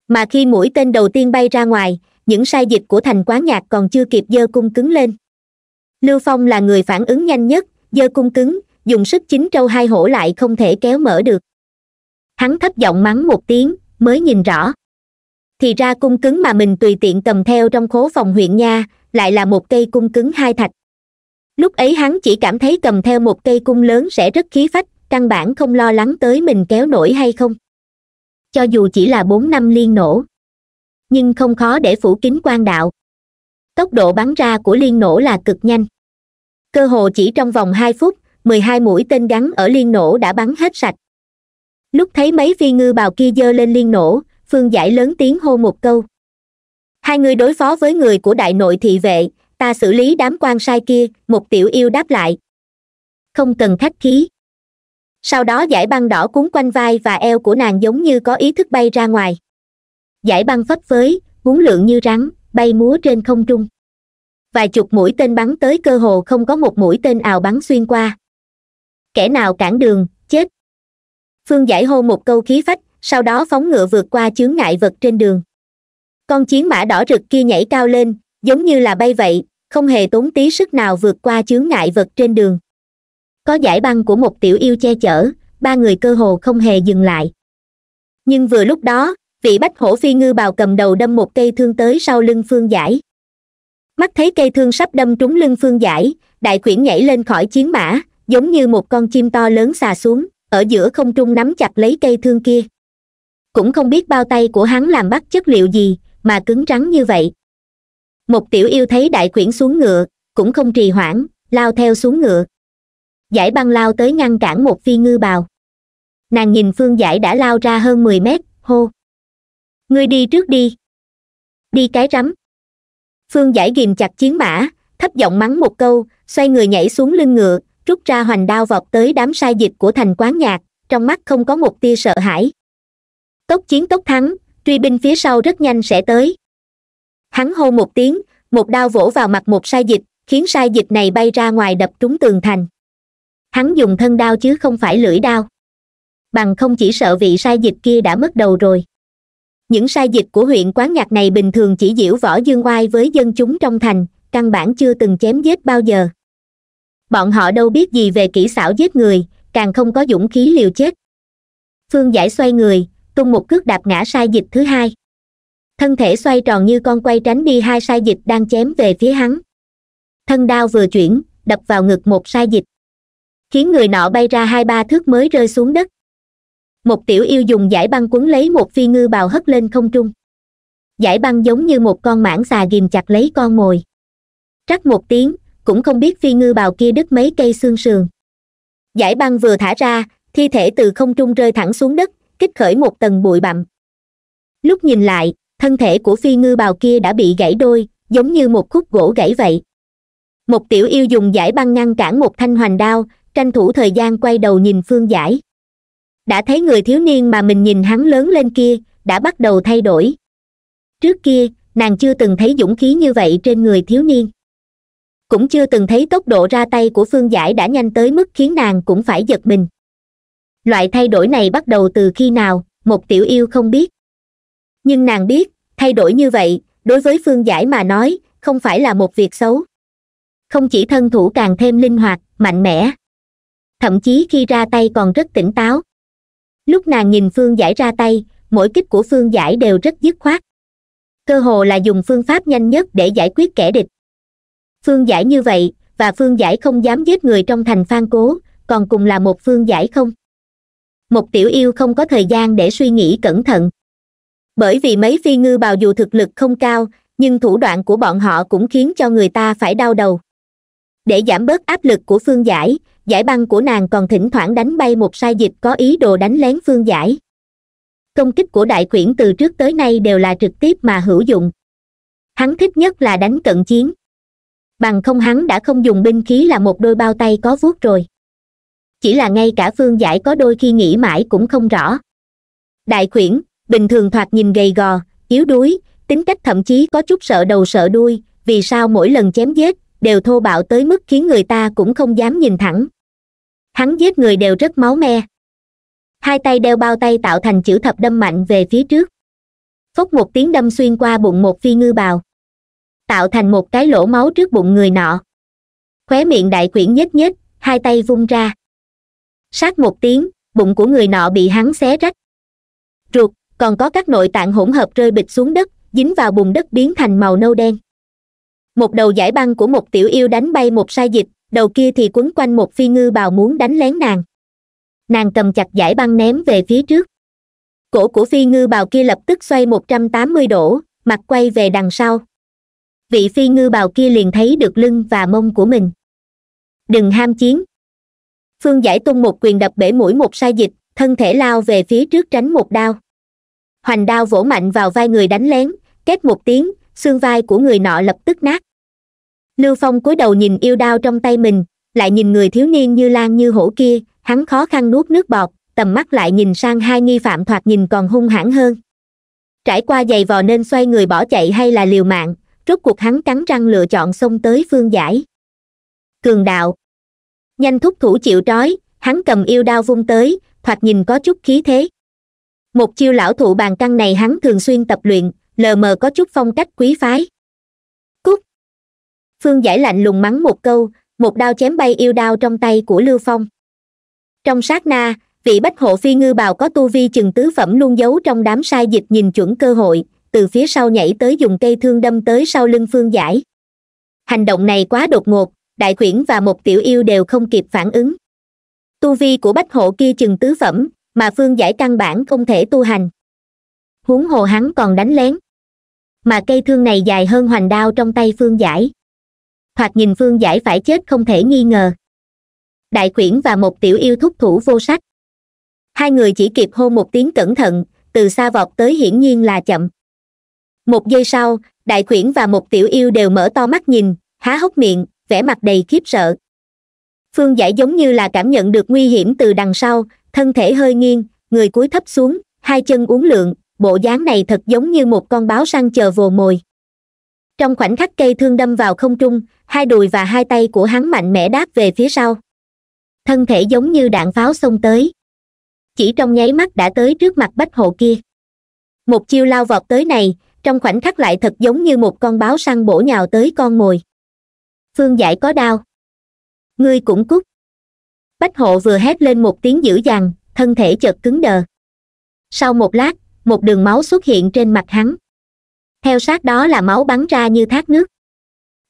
mà khi mũi tên đầu tiên bay ra ngoài những sai dịch của thành quán nhạc còn chưa kịp dơ cung cứng lên lưu phong là người phản ứng nhanh nhất dơ cung cứng dùng sức chính trâu hai hổ lại không thể kéo mở được hắn thấp giọng mắng một tiếng mới nhìn rõ thì ra cung cứng mà mình tùy tiện cầm theo trong khố phòng huyện nha lại là một cây cung cứng hai thạch lúc ấy hắn chỉ cảm thấy cầm theo một cây cung lớn sẽ rất khí phách căn bản không lo lắng tới mình kéo nổi hay không cho dù chỉ là bốn năm liên nổ nhưng không khó để phủ kín quan đạo tốc độ bắn ra của liên nổ là cực nhanh cơ hồ chỉ trong vòng hai phút mười hai mũi tên gắn ở liên nổ đã bắn hết sạch lúc thấy mấy phi ngư bào kia giơ lên liên nổ phương giải lớn tiếng hô một câu hai người đối phó với người của đại nội thị vệ ta xử lý đám quan sai kia một tiểu yêu đáp lại không cần khách khí sau đó giải băng đỏ cuốn quanh vai và eo của nàng giống như có ý thức bay ra ngoài giải băng phấp phới cuốn lượng như rắn bay múa trên không trung vài chục mũi tên bắn tới cơ hồ không có một mũi tên ào bắn xuyên qua kẻ nào cản đường chết phương giải hô một câu khí phách sau đó phóng ngựa vượt qua chướng ngại vật trên đường con chiến mã đỏ rực kia nhảy cao lên giống như là bay vậy không hề tốn tí sức nào vượt qua chướng ngại vật trên đường có giải băng của một tiểu yêu che chở ba người cơ hồ không hề dừng lại nhưng vừa lúc đó vị bách hổ phi ngư bào cầm đầu đâm một cây thương tới sau lưng phương giải mắt thấy cây thương sắp đâm trúng lưng phương giải đại khuyển nhảy lên khỏi chiến mã giống như một con chim to lớn xà xuống ở giữa không trung nắm chặt lấy cây thương kia cũng không biết bao tay của hắn làm bắt chất liệu gì mà cứng rắn như vậy một tiểu yêu thấy đại khuyển xuống ngựa cũng không trì hoãn lao theo xuống ngựa giải băng lao tới ngăn cản một phi ngư bào nàng nhìn phương giải đã lao ra hơn mười mét hô ngươi đi trước đi đi cái rắm phương giải ghìm chặt chiến mã thấp giọng mắng một câu xoay người nhảy xuống lưng ngựa rút ra hoành đao vọt tới đám sai dịch của thành quán nhạc trong mắt không có một tia sợ hãi tốc chiến tốc thắng truy binh phía sau rất nhanh sẽ tới hắn hô một tiếng một đao vỗ vào mặt một sai dịch khiến sai dịch này bay ra ngoài đập trúng tường thành hắn dùng thân đao chứ không phải lưỡi đao bằng không chỉ sợ vị sai dịch kia đã mất đầu rồi những sai dịch của huyện quán nhạc này bình thường chỉ diễu võ dương oai với dân chúng trong thành căn bản chưa từng chém giết bao giờ bọn họ đâu biết gì về kỹ xảo giết người càng không có dũng khí liều chết phương giải xoay người tung một cước đạp ngã sai dịch thứ hai thân thể xoay tròn như con quay tránh đi hai sai dịch đang chém về phía hắn thân đao vừa chuyển đập vào ngực một sai dịch khiến người nọ bay ra hai ba thước mới rơi xuống đất một tiểu yêu dùng giải băng quấn lấy một phi ngư bào hất lên không trung giải băng giống như một con mãng xà ghìm chặt lấy con mồi rắc một tiếng cũng không biết phi ngư bào kia đứt mấy cây xương sườn giải băng vừa thả ra thi thể từ không trung rơi thẳng xuống đất kích khởi một tầng bụi bặm lúc nhìn lại thân thể của phi ngư bào kia đã bị gãy đôi giống như một khúc gỗ gãy vậy một tiểu yêu dùng giải băng ngăn cản một thanh hoành đao tranh thủ thời gian quay đầu nhìn phương giải đã thấy người thiếu niên mà mình nhìn hắn lớn lên kia đã bắt đầu thay đổi trước kia nàng chưa từng thấy dũng khí như vậy trên người thiếu niên cũng chưa từng thấy tốc độ ra tay của phương giải đã nhanh tới mức khiến nàng cũng phải giật mình loại thay đổi này bắt đầu từ khi nào một tiểu yêu không biết nhưng nàng biết thay đổi như vậy đối với phương giải mà nói không phải là một việc xấu không chỉ thân thủ càng thêm linh hoạt mạnh mẽ thậm chí khi ra tay còn rất tỉnh táo lúc nàng nhìn phương giải ra tay mỗi kích của phương giải đều rất dứt khoát cơ hồ là dùng phương pháp nhanh nhất để giải quyết kẻ địch phương giải như vậy và phương giải không dám giết người trong thành phan cố còn cùng là một phương giải không một tiểu yêu không có thời gian để suy nghĩ cẩn thận bởi vì mấy phi ngư bào dù thực lực không cao nhưng thủ đoạn của bọn họ cũng khiến cho người ta phải đau đầu để giảm bớt áp lực của phương giải giải băng của nàng còn thỉnh thoảng đánh bay một sai dịch có ý đồ đánh lén phương giải công kích của đại quyển từ trước tới nay đều là trực tiếp mà hữu dụng hắn thích nhất là đánh cận chiến bằng không hắn đã không dùng binh khí là một đôi bao tay có vuốt rồi chỉ là ngay cả phương giải có đôi khi nghĩ mãi cũng không rõ đại quyển bình thường thoạt nhìn gầy gò yếu đuối tính cách thậm chí có chút sợ đầu sợ đuôi vì sao mỗi lần chém giết đều thô bạo tới mức khiến người ta cũng không dám nhìn thẳng hắn giết người đều rất máu me hai tay đeo bao tay tạo thành chữ thập đâm mạnh về phía trước phốc một tiếng đâm xuyên qua bụng một phi ngư bào tạo thành một cái lỗ máu trước bụng người nọ khóe miệng đại quyển nhếch nhếch hai tay vung ra sát một tiếng bụng của người nọ bị hắn xé rách ruột còn có các nội tạng hỗn hợp rơi bịch xuống đất dính vào bùn đất biến thành màu nâu đen một đầu giải băng của một tiểu yêu đánh bay một sai dịch đầu kia thì quấn quanh một phi ngư bào muốn đánh lén nàng nàng cầm chặt giải băng ném về phía trước cổ của phi ngư bào kia lập tức xoay một trăm tám mươi độ mặt quay về đằng sau vị phi ngư bào kia liền thấy được lưng và mông của mình đừng ham chiến phương giải tung một quyền đập bể mũi một sai dịch thân thể lao về phía trước tránh một đao hoành đao vỗ mạnh vào vai người đánh lén két một tiếng xương vai của người nọ lập tức nát lưu phong cúi đầu nhìn yêu đao trong tay mình lại nhìn người thiếu niên như lan như hổ kia hắn khó khăn nuốt nước bọt tầm mắt lại nhìn sang hai nghi phạm thoạt nhìn còn hung hãn hơn trải qua giày vò nên xoay người bỏ chạy hay là liều mạng rốt cuộc hắn cắn răng lựa chọn xông tới phương giải cường đạo nhanh thúc thủ chịu trói hắn cầm yêu đao vung tới thoạt nhìn có chút khí thế một chiêu lão thụ bàn căng này hắn thường xuyên tập luyện lờ mờ có chút phong cách quý phái cúc phương giải lạnh lùng mắng một câu một đao chém bay yêu đao trong tay của lưu phong trong sát na vị bách hộ phi ngư bào có tu vi chừng tứ phẩm luôn giấu trong đám sai dịch nhìn chuẩn cơ hội từ phía sau nhảy tới dùng cây thương đâm tới sau lưng phương giải hành động này quá đột ngột đại quyển và một tiểu yêu đều không kịp phản ứng tu vi của bách hộ kia chừng tứ phẩm mà phương giải căn bản không thể tu hành huống hồ hắn còn đánh lén mà cây thương này dài hơn hoành đao trong tay phương giải thoạt nhìn phương giải phải chết không thể nghi ngờ đại quyển và một tiểu yêu thúc thủ vô sắc. hai người chỉ kịp hô một tiếng cẩn thận từ xa vọt tới hiển nhiên là chậm một giây sau đại quyển và một tiểu yêu đều mở to mắt nhìn há hốc miệng vẻ mặt đầy khiếp sợ phương giải giống như là cảm nhận được nguy hiểm từ đằng sau thân thể hơi nghiêng người cúi thấp xuống hai chân uốn lượn bộ dáng này thật giống như một con báo săn chờ vồ mồi trong khoảnh khắc cây thương đâm vào không trung hai đùi và hai tay của hắn mạnh mẽ đáp về phía sau thân thể giống như đạn pháo xông tới chỉ trong nháy mắt đã tới trước mặt bách hộ kia một chiêu lao vọt tới này trong khoảnh khắc lại thật giống như một con báo săn bổ nhào tới con mồi phương giải có đau ngươi cũng cút bách hộ vừa hét lên một tiếng dữ dằn thân thể chợt cứng đờ sau một lát một đường máu xuất hiện trên mặt hắn theo sát đó là máu bắn ra như thác nước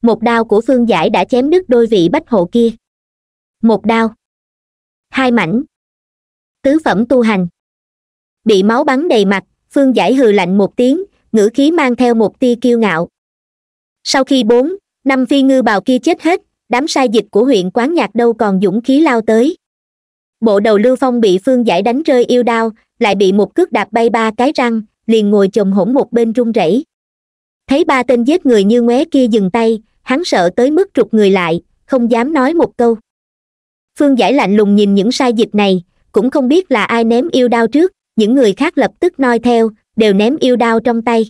một đao của phương giải đã chém đứt đôi vị bách hộ kia một đao hai mảnh tứ phẩm tu hành bị máu bắn đầy mặt phương giải hừ lạnh một tiếng ngữ khí mang theo một tia kiêu ngạo sau khi bốn năm phi ngư bào kia chết hết đám sai dịch của huyện quán nhạc đâu còn dũng khí lao tới bộ đầu lưu phong bị phương giải đánh rơi yêu đao lại bị một cước đạp bay ba cái răng liền ngồi chồm hổm một bên run rẩy thấy ba tên giết người như ngoé kia dừng tay hắn sợ tới mức trục người lại không dám nói một câu phương giải lạnh lùng nhìn những sai dịch này cũng không biết là ai ném yêu đao trước những người khác lập tức noi theo đều ném yêu đao trong tay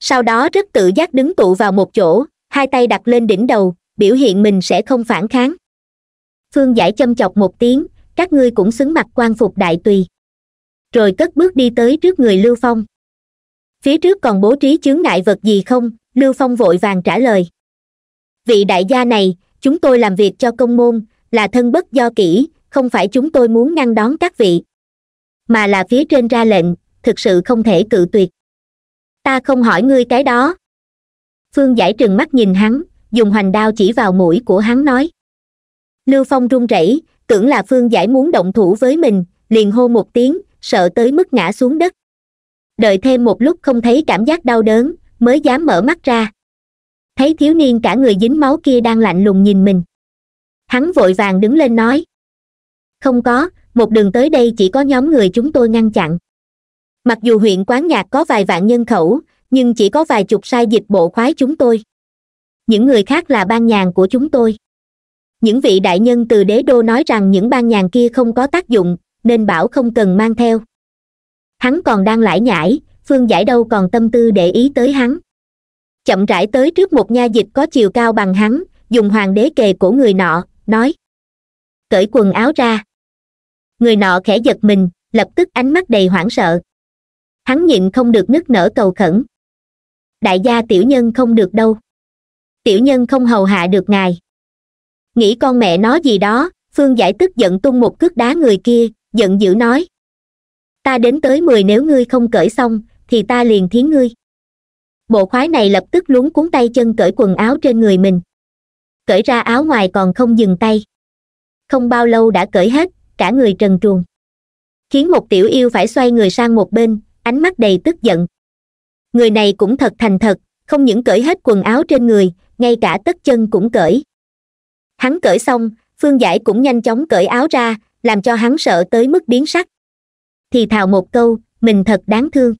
sau đó rất tự giác đứng tụ vào một chỗ hai tay đặt lên đỉnh đầu biểu hiện mình sẽ không phản kháng phương giải châm chọc một tiếng các ngươi cũng xứng mặt quan phục đại tùy rồi cất bước đi tới trước người lưu phong phía trước còn bố trí chướng ngại vật gì không lưu phong vội vàng trả lời vị đại gia này chúng tôi làm việc cho công môn là thân bất do kỹ không phải chúng tôi muốn ngăn đón các vị mà là phía trên ra lệnh thực sự không thể cự tuyệt ta không hỏi ngươi cái đó phương giải trừng mắt nhìn hắn dùng hoành đao chỉ vào mũi của hắn nói lưu phong run rẩy tưởng là phương giải muốn động thủ với mình liền hô một tiếng sợ tới mức ngã xuống đất đợi thêm một lúc không thấy cảm giác đau đớn mới dám mở mắt ra thấy thiếu niên cả người dính máu kia đang lạnh lùng nhìn mình hắn vội vàng đứng lên nói không có một đường tới đây chỉ có nhóm người chúng tôi ngăn chặn mặc dù huyện quán nhạc có vài vạn nhân khẩu nhưng chỉ có vài chục sai dịch bộ khoái chúng tôi những người khác là ban nhàn của chúng tôi những vị đại nhân từ đế đô nói rằng những ban nhàn kia không có tác dụng nên bảo không cần mang theo hắn còn đang lải nhải phương giải đâu còn tâm tư để ý tới hắn chậm rãi tới trước một nha dịch có chiều cao bằng hắn dùng hoàng đế kề của người nọ nói cởi quần áo ra người nọ khẽ giật mình lập tức ánh mắt đầy hoảng sợ hắn nhịn không được nức nở cầu khẩn đại gia tiểu nhân không được đâu tiểu nhân không hầu hạ được ngài nghĩ con mẹ nó gì đó phương giải tức giận tung một cước đá người kia giận dữ nói ta đến tới mười nếu ngươi không cởi xong thì ta liền thiến ngươi bộ khoái này lập tức luống cuốn tay chân cởi quần áo trên người mình cởi ra áo ngoài còn không dừng tay không bao lâu đã cởi hết cả người trần truồng khiến một tiểu yêu phải xoay người sang một bên ánh mắt đầy tức giận người này cũng thật thành thật không những cởi hết quần áo trên người ngay cả tất chân cũng cởi hắn cởi xong phương giải cũng nhanh chóng cởi áo ra làm cho hắn sợ tới mức biến sắc thì thào một câu mình thật đáng thương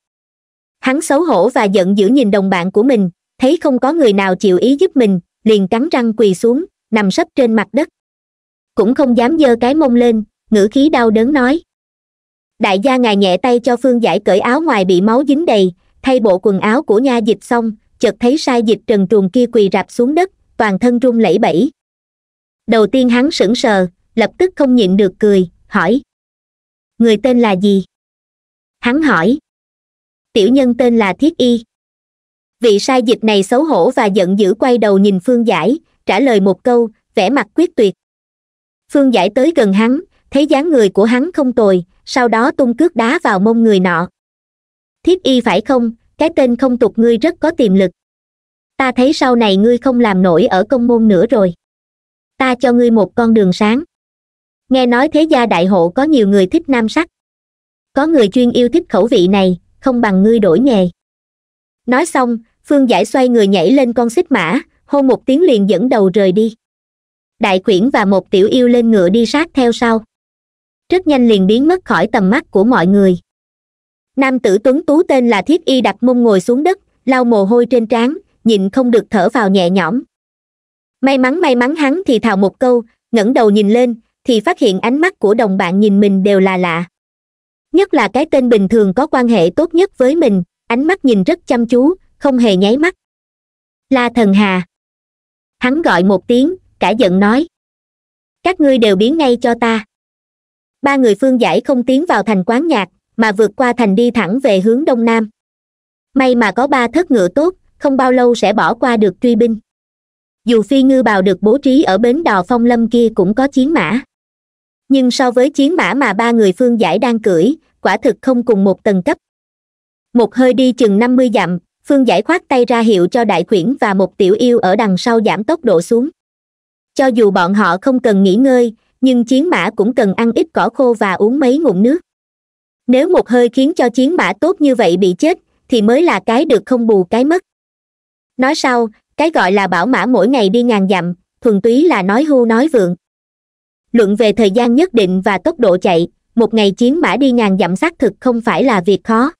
hắn xấu hổ và giận dữ nhìn đồng bạn của mình thấy không có người nào chịu ý giúp mình liền cắn răng quỳ xuống nằm sấp trên mặt đất cũng không dám giơ cái mông lên ngữ khí đau đớn nói đại gia ngài nhẹ tay cho phương giải cởi áo ngoài bị máu dính đầy thay bộ quần áo của nha dịch xong chợt thấy sai dịch trần truồng kia quỳ rạp xuống đất toàn thân run lẩy bẩy đầu tiên hắn sững sờ lập tức không nhịn được cười hỏi người tên là gì hắn hỏi tiểu nhân tên là thiết y vị sai dịch này xấu hổ và giận dữ quay đầu nhìn phương giải trả lời một câu vẻ mặt quyết tuyệt phương giải tới gần hắn thấy dáng người của hắn không tồi sau đó tung cước đá vào mông người nọ thiết y phải không cái tên không tục ngươi rất có tiềm lực ta thấy sau này ngươi không làm nổi ở công môn nữa rồi ta cho ngươi một con đường sáng nghe nói thế gia đại hộ có nhiều người thích nam sắc có người chuyên yêu thích khẩu vị này không bằng ngươi đổi nghề nói xong phương giải xoay người nhảy lên con xích mã hôn một tiếng liền dẫn đầu rời đi đại quyển và một tiểu yêu lên ngựa đi sát theo sau rất nhanh liền biến mất khỏi tầm mắt của mọi người nam tử tuấn tú tên là thiết y đặt mông ngồi xuống đất lau mồ hôi trên trán nhìn không được thở vào nhẹ nhõm may mắn may mắn hắn thì thào một câu ngẩng đầu nhìn lên thì phát hiện ánh mắt của đồng bạn nhìn mình đều là lạ nhất là cái tên bình thường có quan hệ tốt nhất với mình ánh mắt nhìn rất chăm chú không hề nháy mắt la thần hà hắn gọi một tiếng cả giận nói các ngươi đều biến ngay cho ta ba người phương giải không tiến vào thành quán nhạc mà vượt qua thành đi thẳng về hướng đông nam may mà có ba thất ngựa tốt không bao lâu sẽ bỏ qua được truy binh dù phi ngư bào được bố trí ở bến đò phong lâm kia cũng có chiến mã nhưng so với chiến mã mà ba người phương giải đang cưỡi quả thực không cùng một tầng cấp một hơi đi chừng năm mươi dặm phương giải khoát tay ra hiệu cho đại khuyển và một tiểu yêu ở đằng sau giảm tốc độ xuống cho dù bọn họ không cần nghỉ ngơi nhưng chiến mã cũng cần ăn ít cỏ khô và uống mấy ngụm nước nếu một hơi khiến cho chiến mã tốt như vậy bị chết thì mới là cái được không bù cái mất nói sau cái gọi là bảo mã mỗi ngày đi ngàn dặm thuần túy là nói hưu nói vượng luận về thời gian nhất định và tốc độ chạy một ngày chiến mã đi ngàn dặm xác thực không phải là việc khó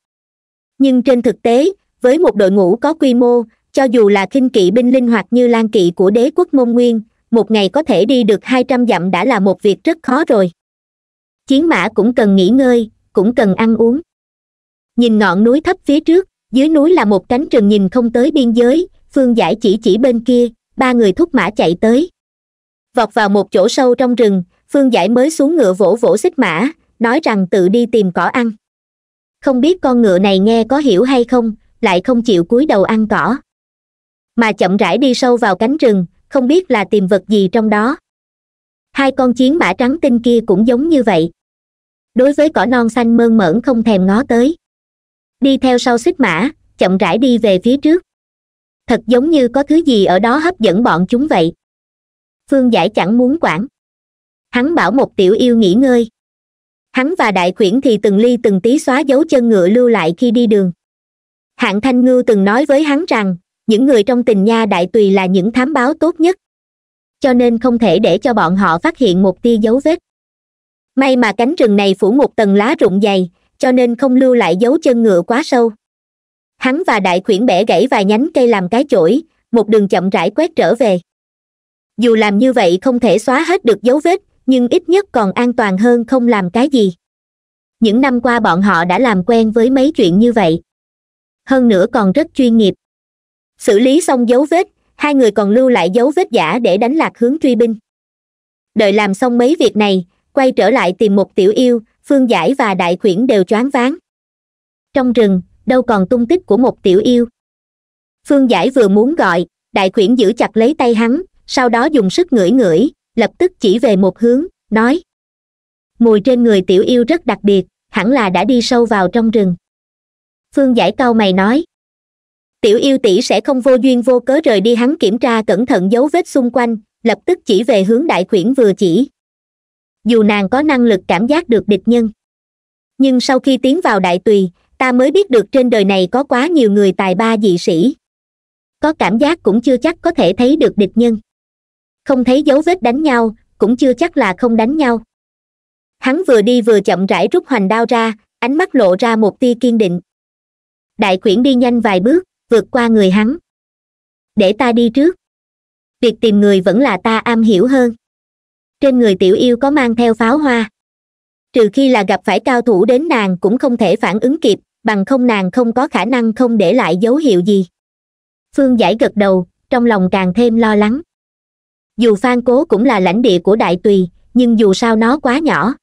nhưng trên thực tế với một đội ngũ có quy mô cho dù là khinh kỵ binh linh hoạt như lan kỵ của đế quốc môn nguyên một ngày có thể đi được hai trăm dặm đã là một việc rất khó rồi chiến mã cũng cần nghỉ ngơi cũng cần ăn uống nhìn ngọn núi thấp phía trước dưới núi là một cánh rừng nhìn không tới biên giới phương giải chỉ chỉ bên kia ba người thúc mã chạy tới vọt vào một chỗ sâu trong rừng phương giải mới xuống ngựa vỗ vỗ xích mã nói rằng tự đi tìm cỏ ăn không biết con ngựa này nghe có hiểu hay không lại không chịu cúi đầu ăn cỏ mà chậm rãi đi sâu vào cánh rừng không biết là tìm vật gì trong đó hai con chiến mã trắng tinh kia cũng giống như vậy đối với cỏ non xanh mơn mởn không thèm ngó tới đi theo sau xích mã chậm rãi đi về phía trước thật giống như có thứ gì ở đó hấp dẫn bọn chúng vậy phương giải chẳng muốn quản hắn bảo một tiểu yêu nghỉ ngơi hắn và đại khuyển thì từng ly từng tí xóa dấu chân ngựa lưu lại khi đi đường hạng thanh Ngư từng nói với hắn rằng những người trong tình nha đại tùy là những thám báo tốt nhất cho nên không thể để cho bọn họ phát hiện một tia dấu vết may mà cánh rừng này phủ một tầng lá rụng dày cho nên không lưu lại dấu chân ngựa quá sâu hắn và đại khuyển bẻ gãy vài nhánh cây làm cái chổi một đường chậm rãi quét trở về dù làm như vậy không thể xóa hết được dấu vết nhưng ít nhất còn an toàn hơn không làm cái gì những năm qua bọn họ đã làm quen với mấy chuyện như vậy hơn nữa còn rất chuyên nghiệp xử lý xong dấu vết hai người còn lưu lại dấu vết giả để đánh lạc hướng truy binh đợi làm xong mấy việc này quay trở lại tìm một tiểu yêu phương giải và đại khuyển đều choáng váng trong rừng đâu còn tung tích của một tiểu yêu phương giải vừa muốn gọi đại Quyển giữ chặt lấy tay hắn sau đó dùng sức ngửi ngửi lập tức chỉ về một hướng nói mùi trên người tiểu yêu rất đặc biệt hẳn là đã đi sâu vào trong rừng phương giải cau mày nói tiểu yêu tỷ sẽ không vô duyên vô cớ rời đi hắn kiểm tra cẩn thận dấu vết xung quanh lập tức chỉ về hướng đại Quyển vừa chỉ dù nàng có năng lực cảm giác được địch nhân nhưng sau khi tiến vào đại tùy ta mới biết được trên đời này có quá nhiều người tài ba dị sĩ có cảm giác cũng chưa chắc có thể thấy được địch nhân không thấy dấu vết đánh nhau cũng chưa chắc là không đánh nhau hắn vừa đi vừa chậm rãi rút hoành đao ra ánh mắt lộ ra một tia kiên định đại khuyển đi nhanh vài bước vượt qua người hắn để ta đi trước việc tìm người vẫn là ta am hiểu hơn trên người tiểu yêu có mang theo pháo hoa trừ khi là gặp phải cao thủ đến nàng cũng không thể phản ứng kịp bằng không nàng không có khả năng không để lại dấu hiệu gì phương giải gật đầu trong lòng càng thêm lo lắng dù phan cố cũng là lãnh địa của đại tùy nhưng dù sao nó quá nhỏ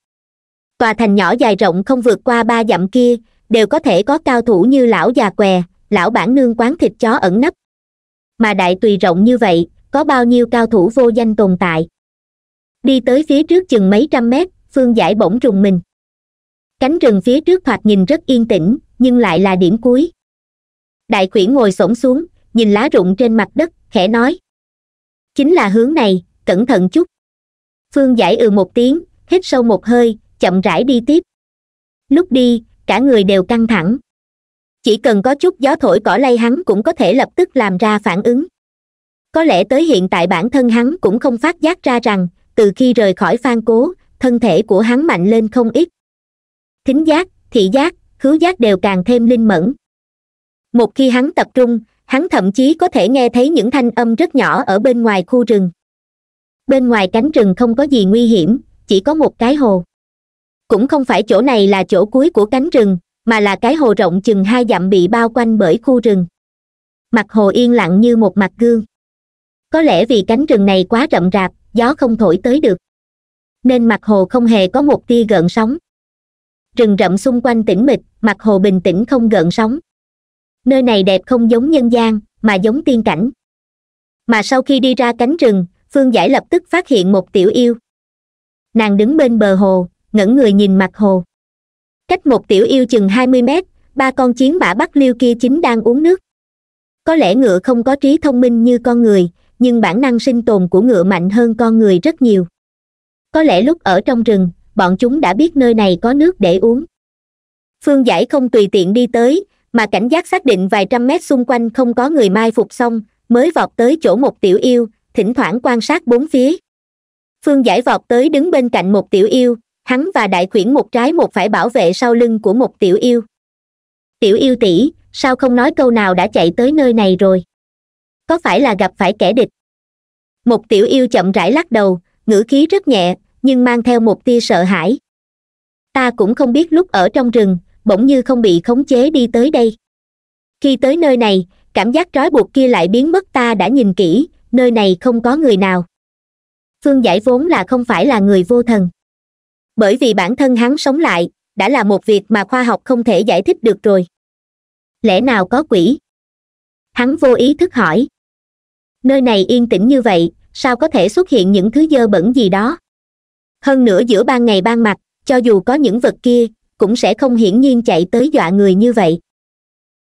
tòa thành nhỏ dài rộng không vượt qua ba dặm kia đều có thể có cao thủ như lão già què lão bản nương quán thịt chó ẩn nấp mà đại tùy rộng như vậy có bao nhiêu cao thủ vô danh tồn tại đi tới phía trước chừng mấy trăm mét phương giải bỗng trùng mình cánh rừng phía trước thoạt nhìn rất yên tĩnh nhưng lại là điểm cuối đại quyển ngồi xổm xuống nhìn lá rụng trên mặt đất khẽ nói chính là hướng này cẩn thận chút phương giải ừ một tiếng hít sâu một hơi chậm rãi đi tiếp lúc đi cả người đều căng thẳng chỉ cần có chút gió thổi cỏ lay hắn cũng có thể lập tức làm ra phản ứng có lẽ tới hiện tại bản thân hắn cũng không phát giác ra rằng từ khi rời khỏi phan cố thân thể của hắn mạnh lên không ít thính giác thị giác khứu giác đều càng thêm linh mẫn một khi hắn tập trung hắn thậm chí có thể nghe thấy những thanh âm rất nhỏ ở bên ngoài khu rừng bên ngoài cánh rừng không có gì nguy hiểm chỉ có một cái hồ cũng không phải chỗ này là chỗ cuối của cánh rừng mà là cái hồ rộng chừng hai dặm bị bao quanh bởi khu rừng mặt hồ yên lặng như một mặt gương có lẽ vì cánh rừng này quá rậm rạp gió không thổi tới được nên mặt hồ không hề có một tia gợn sóng rừng rậm xung quanh tĩnh mịch mặt hồ bình tĩnh không gợn sóng nơi này đẹp không giống nhân gian mà giống tiên cảnh mà sau khi đi ra cánh rừng phương giải lập tức phát hiện một tiểu yêu nàng đứng bên bờ hồ ngẩng người nhìn mặt hồ cách một tiểu yêu chừng hai mươi mét ba con chiến mã bắc liêu kia chính đang uống nước có lẽ ngựa không có trí thông minh như con người nhưng bản năng sinh tồn của ngựa mạnh hơn con người rất nhiều có lẽ lúc ở trong rừng bọn chúng đã biết nơi này có nước để uống phương giải không tùy tiện đi tới mà cảnh giác xác định vài trăm mét xung quanh không có người mai phục xong mới vọt tới chỗ một tiểu yêu thỉnh thoảng quan sát bốn phía phương giải vọt tới đứng bên cạnh một tiểu yêu hắn và đại khuyển một trái một phải bảo vệ sau lưng của một tiểu yêu tiểu yêu tỷ sao không nói câu nào đã chạy tới nơi này rồi có phải là gặp phải kẻ địch một tiểu yêu chậm rãi lắc đầu ngữ khí rất nhẹ nhưng mang theo một tia sợ hãi ta cũng không biết lúc ở trong rừng bỗng như không bị khống chế đi tới đây khi tới nơi này cảm giác trói buộc kia lại biến mất ta đã nhìn kỹ nơi này không có người nào phương giải vốn là không phải là người vô thần bởi vì bản thân hắn sống lại đã là một việc mà khoa học không thể giải thích được rồi lẽ nào có quỷ hắn vô ý thức hỏi nơi này yên tĩnh như vậy sao có thể xuất hiện những thứ dơ bẩn gì đó hơn nữa giữa ban ngày ban mặt cho dù có những vật kia cũng sẽ không hiển nhiên chạy tới dọa người như vậy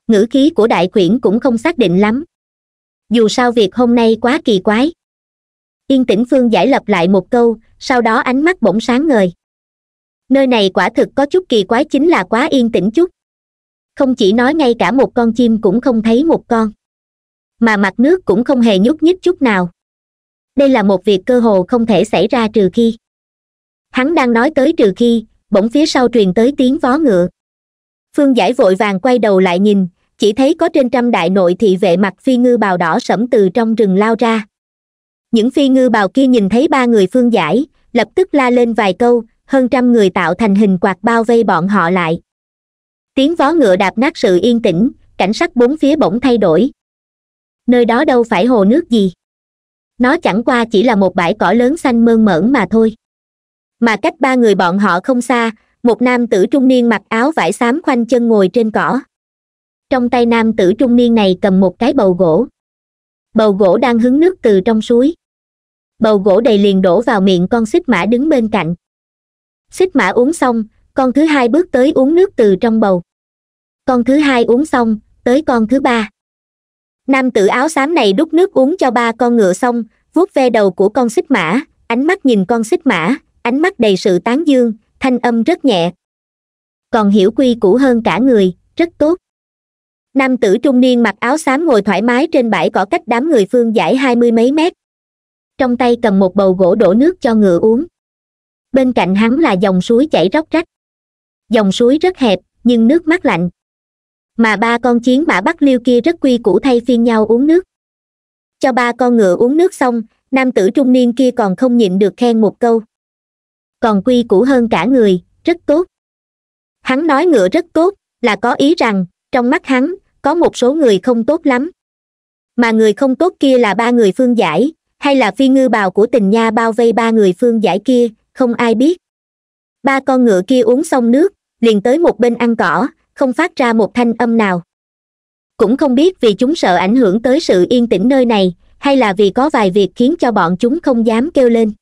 ngữ khí của đại khuyển cũng không xác định lắm dù sao việc hôm nay quá kỳ quái yên tĩnh phương giải lập lại một câu sau đó ánh mắt bỗng sáng ngời nơi này quả thực có chút kỳ quái chính là quá yên tĩnh chút không chỉ nói ngay cả một con chim cũng không thấy một con mà mặt nước cũng không hề nhúc nhích chút nào đây là một việc cơ hồ không thể xảy ra trừ khi hắn đang nói tới trừ khi bỗng phía sau truyền tới tiếng vó ngựa phương giải vội vàng quay đầu lại nhìn chỉ thấy có trên trăm đại nội thị vệ mặt phi ngư bào đỏ sẫm từ trong rừng lao ra những phi ngư bào kia nhìn thấy ba người phương giải lập tức la lên vài câu hơn trăm người tạo thành hình quạt bao vây bọn họ lại tiếng vó ngựa đạp nát sự yên tĩnh cảnh sắc bốn phía bỗng thay đổi nơi đó đâu phải hồ nước gì nó chẳng qua chỉ là một bãi cỏ lớn xanh mơn mởn mà thôi mà cách ba người bọn họ không xa một nam tử trung niên mặc áo vải xám khoanh chân ngồi trên cỏ trong tay nam tử trung niên này cầm một cái bầu gỗ bầu gỗ đang hứng nước từ trong suối bầu gỗ đầy liền đổ vào miệng con xích mã đứng bên cạnh xích mã uống xong con thứ hai bước tới uống nước từ trong bầu con thứ hai uống xong tới con thứ ba nam tử áo xám này đút nước uống cho ba con ngựa xong vuốt ve đầu của con xích mã ánh mắt nhìn con xích mã ánh mắt đầy sự tán dương thanh âm rất nhẹ còn hiểu quy củ hơn cả người rất tốt nam tử trung niên mặc áo xám ngồi thoải mái trên bãi cỏ cách đám người phương giải hai mươi mấy mét trong tay cầm một bầu gỗ đổ nước cho ngựa uống bên cạnh hắn là dòng suối chảy róc rách dòng suối rất hẹp nhưng nước mát lạnh mà ba con chiến mã bắc liêu kia rất quy củ thay phiên nhau uống nước cho ba con ngựa uống nước xong nam tử trung niên kia còn không nhịn được khen một câu còn quy củ hơn cả người rất tốt hắn nói ngựa rất tốt là có ý rằng trong mắt hắn có một số người không tốt lắm mà người không tốt kia là ba người phương giải hay là phi ngư bào của tình nha bao vây ba người phương giải kia không ai biết ba con ngựa kia uống xong nước liền tới một bên ăn cỏ không phát ra một thanh âm nào cũng không biết vì chúng sợ ảnh hưởng tới sự yên tĩnh nơi này hay là vì có vài việc khiến cho bọn chúng không dám kêu lên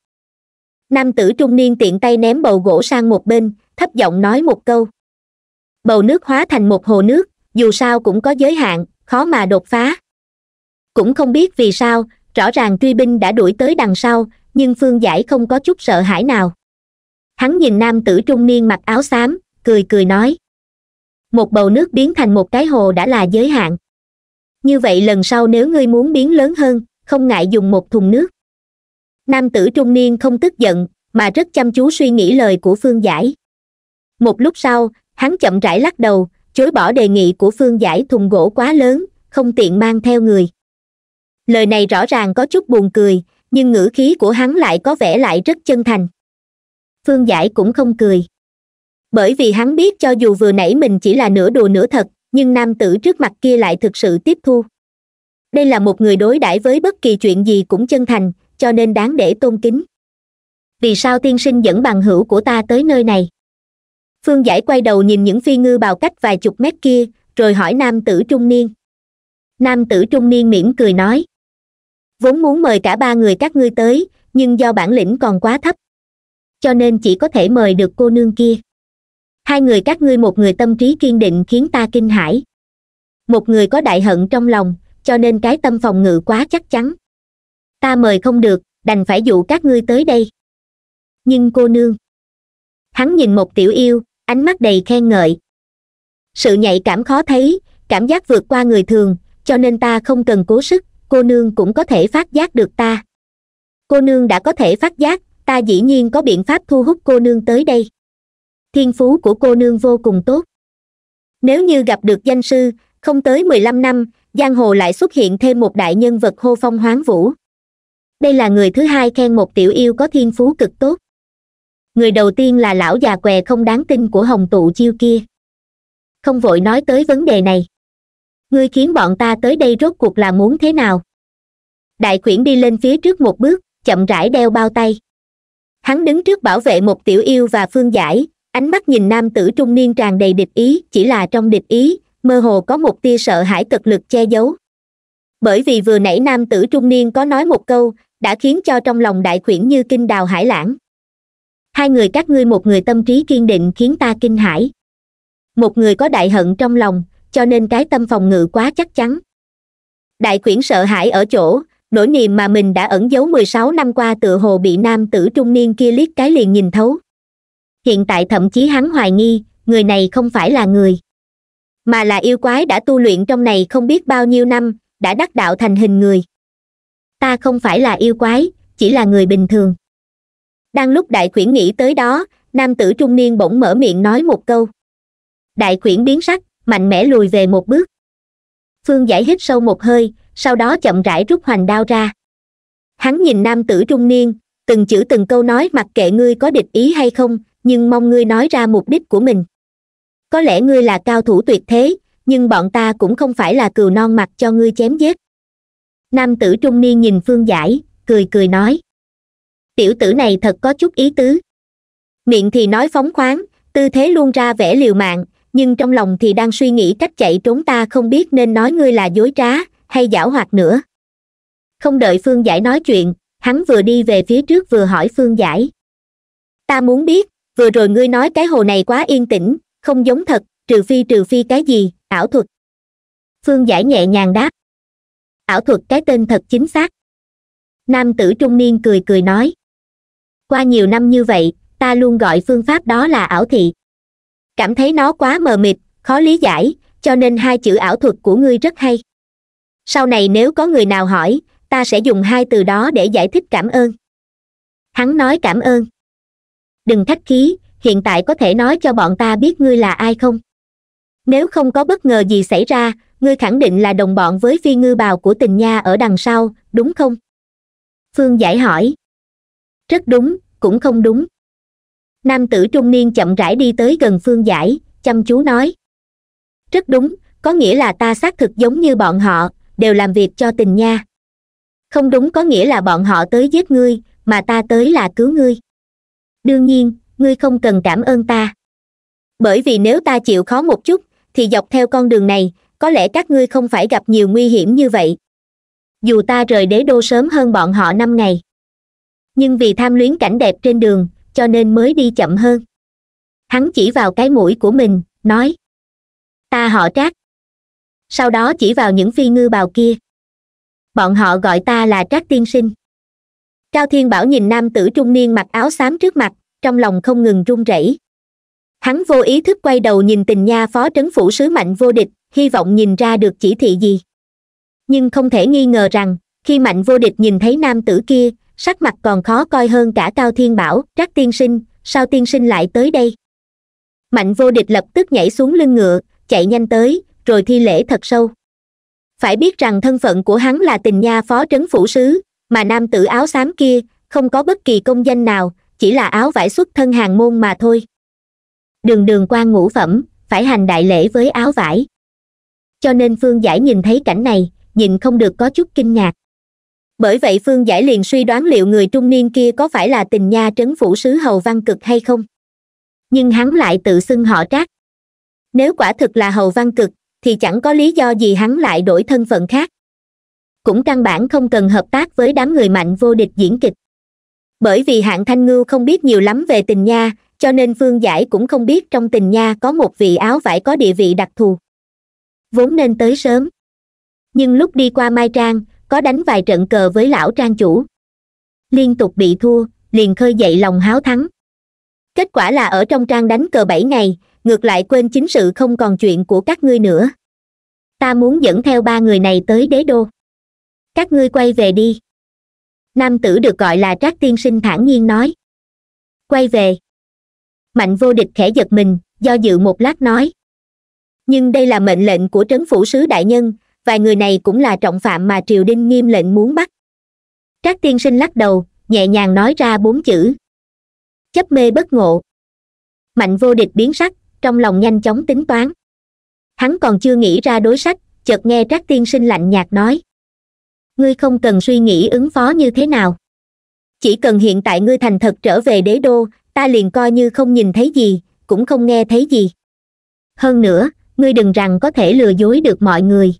nam tử trung niên tiện tay ném bầu gỗ sang một bên thấp giọng nói một câu bầu nước hóa thành một hồ nước dù sao cũng có giới hạn khó mà đột phá cũng không biết vì sao rõ ràng truy binh đã đuổi tới đằng sau nhưng phương giải không có chút sợ hãi nào hắn nhìn nam tử trung niên mặc áo xám cười cười nói một bầu nước biến thành một cái hồ đã là giới hạn như vậy lần sau nếu ngươi muốn biến lớn hơn không ngại dùng một thùng nước nam tử trung niên không tức giận mà rất chăm chú suy nghĩ lời của phương giải một lúc sau hắn chậm rãi lắc đầu chối bỏ đề nghị của phương giải thùng gỗ quá lớn không tiện mang theo người lời này rõ ràng có chút buồn cười nhưng ngữ khí của hắn lại có vẻ lại rất chân thành phương giải cũng không cười bởi vì hắn biết cho dù vừa nãy mình chỉ là nửa đùa nửa thật nhưng nam tử trước mặt kia lại thực sự tiếp thu đây là một người đối đãi với bất kỳ chuyện gì cũng chân thành cho nên đáng để tôn kính vì sao tiên sinh dẫn bằng hữu của ta tới nơi này phương giải quay đầu nhìn những phi ngư bào cách vài chục mét kia rồi hỏi nam tử trung niên nam tử trung niên mỉm cười nói vốn muốn mời cả ba người các ngươi tới nhưng do bản lĩnh còn quá thấp cho nên chỉ có thể mời được cô nương kia hai người các ngươi một người tâm trí kiên định khiến ta kinh hãi một người có đại hận trong lòng cho nên cái tâm phòng ngự quá chắc chắn ta mời không được đành phải dụ các ngươi tới đây nhưng cô nương hắn nhìn một tiểu yêu ánh mắt đầy khen ngợi sự nhạy cảm khó thấy cảm giác vượt qua người thường cho nên ta không cần cố sức cô nương cũng có thể phát giác được ta cô nương đã có thể phát giác ta dĩ nhiên có biện pháp thu hút cô nương tới đây thiên phú của cô nương vô cùng tốt nếu như gặp được danh sư không tới mười lăm năm giang hồ lại xuất hiện thêm một đại nhân vật hô phong hoáng vũ đây là người thứ hai khen một tiểu yêu có thiên phú cực tốt người đầu tiên là lão già què không đáng tin của hồng tụ chiêu kia không vội nói tới vấn đề này ngươi khiến bọn ta tới đây rốt cuộc là muốn thế nào đại quyển đi lên phía trước một bước chậm rãi đeo bao tay hắn đứng trước bảo vệ một tiểu yêu và phương giải ánh mắt nhìn nam tử trung niên tràn đầy địch ý chỉ là trong địch ý mơ hồ có một tia sợ hãi cực lực che giấu bởi vì vừa nãy nam tử trung niên có nói một câu đã khiến cho trong lòng đại khuyển như kinh đào hải lãng hai người các ngươi một người tâm trí kiên định khiến ta kinh hãi một người có đại hận trong lòng cho nên cái tâm phòng ngự quá chắc chắn đại khuyển sợ hãi ở chỗ nỗi niềm mà mình đã ẩn giấu mười sáu năm qua tựa hồ bị nam tử trung niên kia liếc cái liền nhìn thấu hiện tại thậm chí hắn hoài nghi người này không phải là người mà là yêu quái đã tu luyện trong này không biết bao nhiêu năm đã đắc đạo thành hình người ta không phải là yêu quái chỉ là người bình thường đang lúc đại quyển nghĩ tới đó nam tử trung niên bỗng mở miệng nói một câu đại quyển biến sắc mạnh mẽ lùi về một bước phương giải hít sâu một hơi sau đó chậm rãi rút hoành đao ra hắn nhìn nam tử trung niên từng chữ từng câu nói mặc kệ ngươi có địch ý hay không nhưng mong ngươi nói ra mục đích của mình có lẽ ngươi là cao thủ tuyệt thế nhưng bọn ta cũng không phải là cừu non mặc cho ngươi chém giết nam tử trung niên nhìn phương giải cười cười nói tiểu tử này thật có chút ý tứ miệng thì nói phóng khoáng tư thế luôn ra vẻ liều mạng nhưng trong lòng thì đang suy nghĩ cách chạy trốn ta không biết nên nói ngươi là dối trá hay giảo hoạt nữa không đợi phương giải nói chuyện hắn vừa đi về phía trước vừa hỏi phương giải ta muốn biết vừa rồi ngươi nói cái hồ này quá yên tĩnh không giống thật trừ phi trừ phi cái gì ảo thuật phương giải nhẹ nhàng đáp ảo thuật cái tên thật chính xác nam tử trung niên cười cười nói qua nhiều năm như vậy ta luôn gọi phương pháp đó là ảo thị cảm thấy nó quá mờ mịt khó lý giải cho nên hai chữ ảo thuật của ngươi rất hay sau này nếu có người nào hỏi ta sẽ dùng hai từ đó để giải thích cảm ơn hắn nói cảm ơn đừng khách khí hiện tại có thể nói cho bọn ta biết ngươi là ai không nếu không có bất ngờ gì xảy ra ngươi khẳng định là đồng bọn với phi ngư bào của tình nha ở đằng sau đúng không phương giải hỏi rất đúng cũng không đúng nam tử trung niên chậm rãi đi tới gần phương giải chăm chú nói rất đúng có nghĩa là ta xác thực giống như bọn họ đều làm việc cho tình nha không đúng có nghĩa là bọn họ tới giết ngươi mà ta tới là cứu ngươi đương nhiên ngươi không cần cảm ơn ta bởi vì nếu ta chịu khó một chút thì dọc theo con đường này có lẽ các ngươi không phải gặp nhiều nguy hiểm như vậy dù ta rời đế đô sớm hơn bọn họ năm ngày nhưng vì tham luyến cảnh đẹp trên đường cho nên mới đi chậm hơn hắn chỉ vào cái mũi của mình nói ta họ trác sau đó chỉ vào những phi ngư bào kia bọn họ gọi ta là trác tiên sinh cao thiên bảo nhìn nam tử trung niên mặc áo xám trước mặt trong lòng không ngừng run rẩy hắn vô ý thức quay đầu nhìn tình nha phó trấn phủ sứ mạnh vô địch hy vọng nhìn ra được chỉ thị gì nhưng không thể nghi ngờ rằng khi mạnh vô địch nhìn thấy nam tử kia sắc mặt còn khó coi hơn cả cao thiên bảo trác tiên sinh sao tiên sinh lại tới đây mạnh vô địch lập tức nhảy xuống lưng ngựa chạy nhanh tới rồi thi lễ thật sâu phải biết rằng thân phận của hắn là tình nha phó trấn phủ sứ mà nam tử áo xám kia không có bất kỳ công danh nào chỉ là áo vải xuất thân hàng môn mà thôi đường đường quan ngũ phẩm phải hành đại lễ với áo vải cho nên phương giải nhìn thấy cảnh này nhìn không được có chút kinh ngạc bởi vậy phương giải liền suy đoán liệu người trung niên kia có phải là tình nha trấn phủ sứ hầu văn cực hay không nhưng hắn lại tự xưng họ trác nếu quả thực là hầu văn cực thì chẳng có lý do gì hắn lại đổi thân phận khác cũng căn bản không cần hợp tác với đám người mạnh vô địch diễn kịch bởi vì hạng thanh ngưu không biết nhiều lắm về tình nha cho nên phương giải cũng không biết trong tình nha có một vị áo vải có địa vị đặc thù vốn nên tới sớm nhưng lúc đi qua mai trang có đánh vài trận cờ với lão trang chủ liên tục bị thua liền khơi dậy lòng háo thắng kết quả là ở trong trang đánh cờ bảy ngày ngược lại quên chính sự không còn chuyện của các ngươi nữa ta muốn dẫn theo ba người này tới đế đô các ngươi quay về đi nam tử được gọi là trác tiên sinh thản nhiên nói quay về mạnh vô địch khẽ giật mình do dự một lát nói nhưng đây là mệnh lệnh của trấn phủ sứ đại nhân vài người này cũng là trọng phạm mà triều đình nghiêm lệnh muốn bắt trác tiên sinh lắc đầu nhẹ nhàng nói ra bốn chữ chấp mê bất ngộ mạnh vô địch biến sắc trong lòng nhanh chóng tính toán hắn còn chưa nghĩ ra đối sách chợt nghe trác tiên sinh lạnh nhạt nói ngươi không cần suy nghĩ ứng phó như thế nào chỉ cần hiện tại ngươi thành thật trở về đế đô ta liền coi như không nhìn thấy gì cũng không nghe thấy gì hơn nữa ngươi đừng rằng có thể lừa dối được mọi người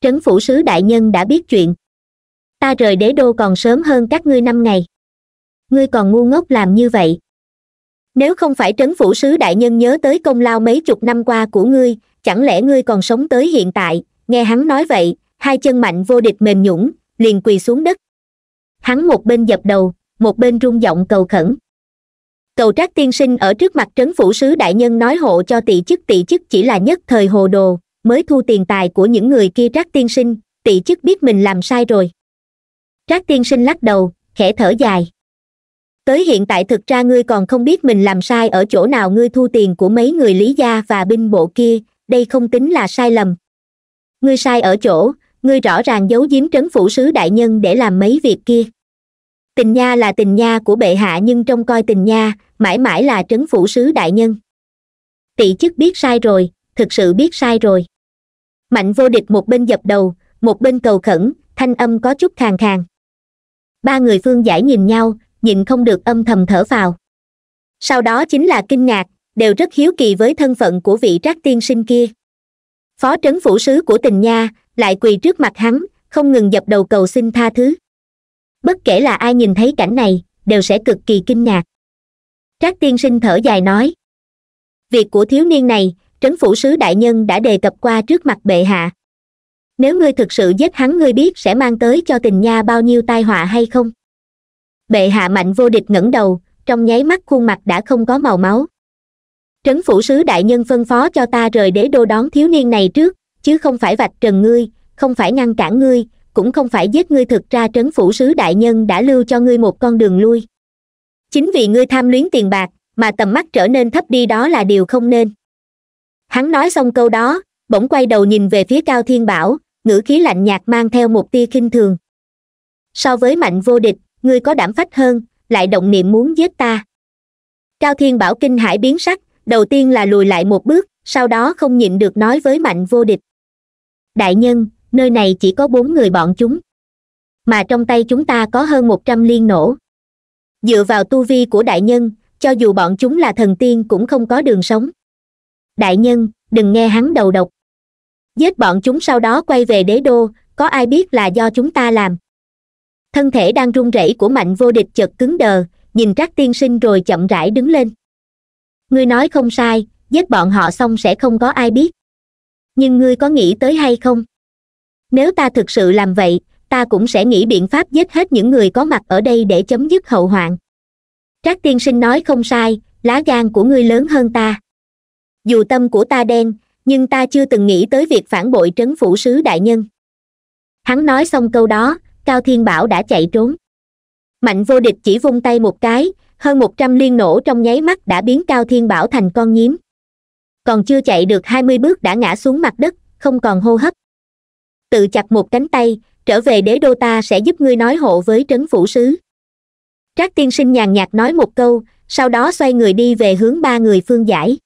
trấn phủ sứ đại nhân đã biết chuyện ta rời đế đô còn sớm hơn các ngươi năm ngày ngươi còn ngu ngốc làm như vậy nếu không phải trấn phủ sứ đại nhân nhớ tới công lao mấy chục năm qua của ngươi chẳng lẽ ngươi còn sống tới hiện tại nghe hắn nói vậy hai chân mạnh vô địch mềm nhũng liền quỳ xuống đất hắn một bên dập đầu một bên rung giọng cầu khẩn cầu trác tiên sinh ở trước mặt trấn phủ sứ đại nhân nói hộ cho tỷ chức tỷ chức chỉ là nhất thời hồ đồ mới thu tiền tài của những người kia trác tiên sinh tỷ chức biết mình làm sai rồi trác tiên sinh lắc đầu khẽ thở dài tới hiện tại thực ra ngươi còn không biết mình làm sai ở chỗ nào ngươi thu tiền của mấy người lý gia và binh bộ kia đây không tính là sai lầm ngươi sai ở chỗ ngươi rõ ràng giấu giếm trấn phủ sứ đại nhân để làm mấy việc kia tình nha là tình nha của bệ hạ nhưng trong coi tình nha mãi mãi là trấn phủ sứ đại nhân tỷ chức biết sai rồi thực sự biết sai rồi mạnh vô địch một bên dập đầu một bên cầu khẩn thanh âm có chút khàn khàn ba người phương giải nhìn nhau nhìn không được âm thầm thở vào sau đó chính là kinh ngạc đều rất hiếu kỳ với thân phận của vị trác tiên sinh kia phó trấn phủ sứ của tình nha lại quỳ trước mặt hắn không ngừng dập đầu cầu xin tha thứ bất kể là ai nhìn thấy cảnh này đều sẽ cực kỳ kinh ngạc trác tiên sinh thở dài nói việc của thiếu niên này trấn phủ sứ đại nhân đã đề cập qua trước mặt bệ hạ nếu ngươi thực sự giết hắn ngươi biết sẽ mang tới cho tình nha bao nhiêu tai họa hay không bệ hạ mạnh vô địch ngẩng đầu trong nháy mắt khuôn mặt đã không có màu máu trấn phủ sứ đại nhân phân phó cho ta rời đế đô đón thiếu niên này trước chứ không phải vạch trần ngươi không phải ngăn cản ngươi cũng không phải giết ngươi thực ra trấn phủ sứ đại nhân đã lưu cho ngươi một con đường lui chính vì ngươi tham luyến tiền bạc mà tầm mắt trở nên thấp đi đó là điều không nên hắn nói xong câu đó bỗng quay đầu nhìn về phía cao thiên bảo ngữ khí lạnh nhạt mang theo một tia khinh thường so với mạnh vô địch ngươi có đảm phách hơn lại động niệm muốn giết ta cao thiên bảo kinh hãi biến sắc đầu tiên là lùi lại một bước sau đó không nhịn được nói với mạnh vô địch đại nhân nơi này chỉ có bốn người bọn chúng mà trong tay chúng ta có hơn một trăm liên nổ dựa vào tu vi của đại nhân cho dù bọn chúng là thần tiên cũng không có đường sống đại nhân đừng nghe hắn đầu độc giết bọn chúng sau đó quay về đế đô có ai biết là do chúng ta làm thân thể đang run rẩy của mạnh vô địch chợt cứng đờ nhìn trác tiên sinh rồi chậm rãi đứng lên ngươi nói không sai giết bọn họ xong sẽ không có ai biết nhưng ngươi có nghĩ tới hay không nếu ta thực sự làm vậy ta cũng sẽ nghĩ biện pháp giết hết những người có mặt ở đây để chấm dứt hậu hoạn trác tiên sinh nói không sai lá gan của ngươi lớn hơn ta dù tâm của ta đen nhưng ta chưa từng nghĩ tới việc phản bội trấn phủ sứ đại nhân hắn nói xong câu đó cao thiên bảo đã chạy trốn mạnh vô địch chỉ vung tay một cái hơn một trăm liên nổ trong nháy mắt đã biến cao thiên bảo thành con nhím còn chưa chạy được hai mươi bước đã ngã xuống mặt đất không còn hô hấp tự chặt một cánh tay trở về đế đô ta sẽ giúp ngươi nói hộ với trấn phủ sứ trác tiên sinh nhàn nhạt nói một câu sau đó xoay người đi về hướng ba người phương giải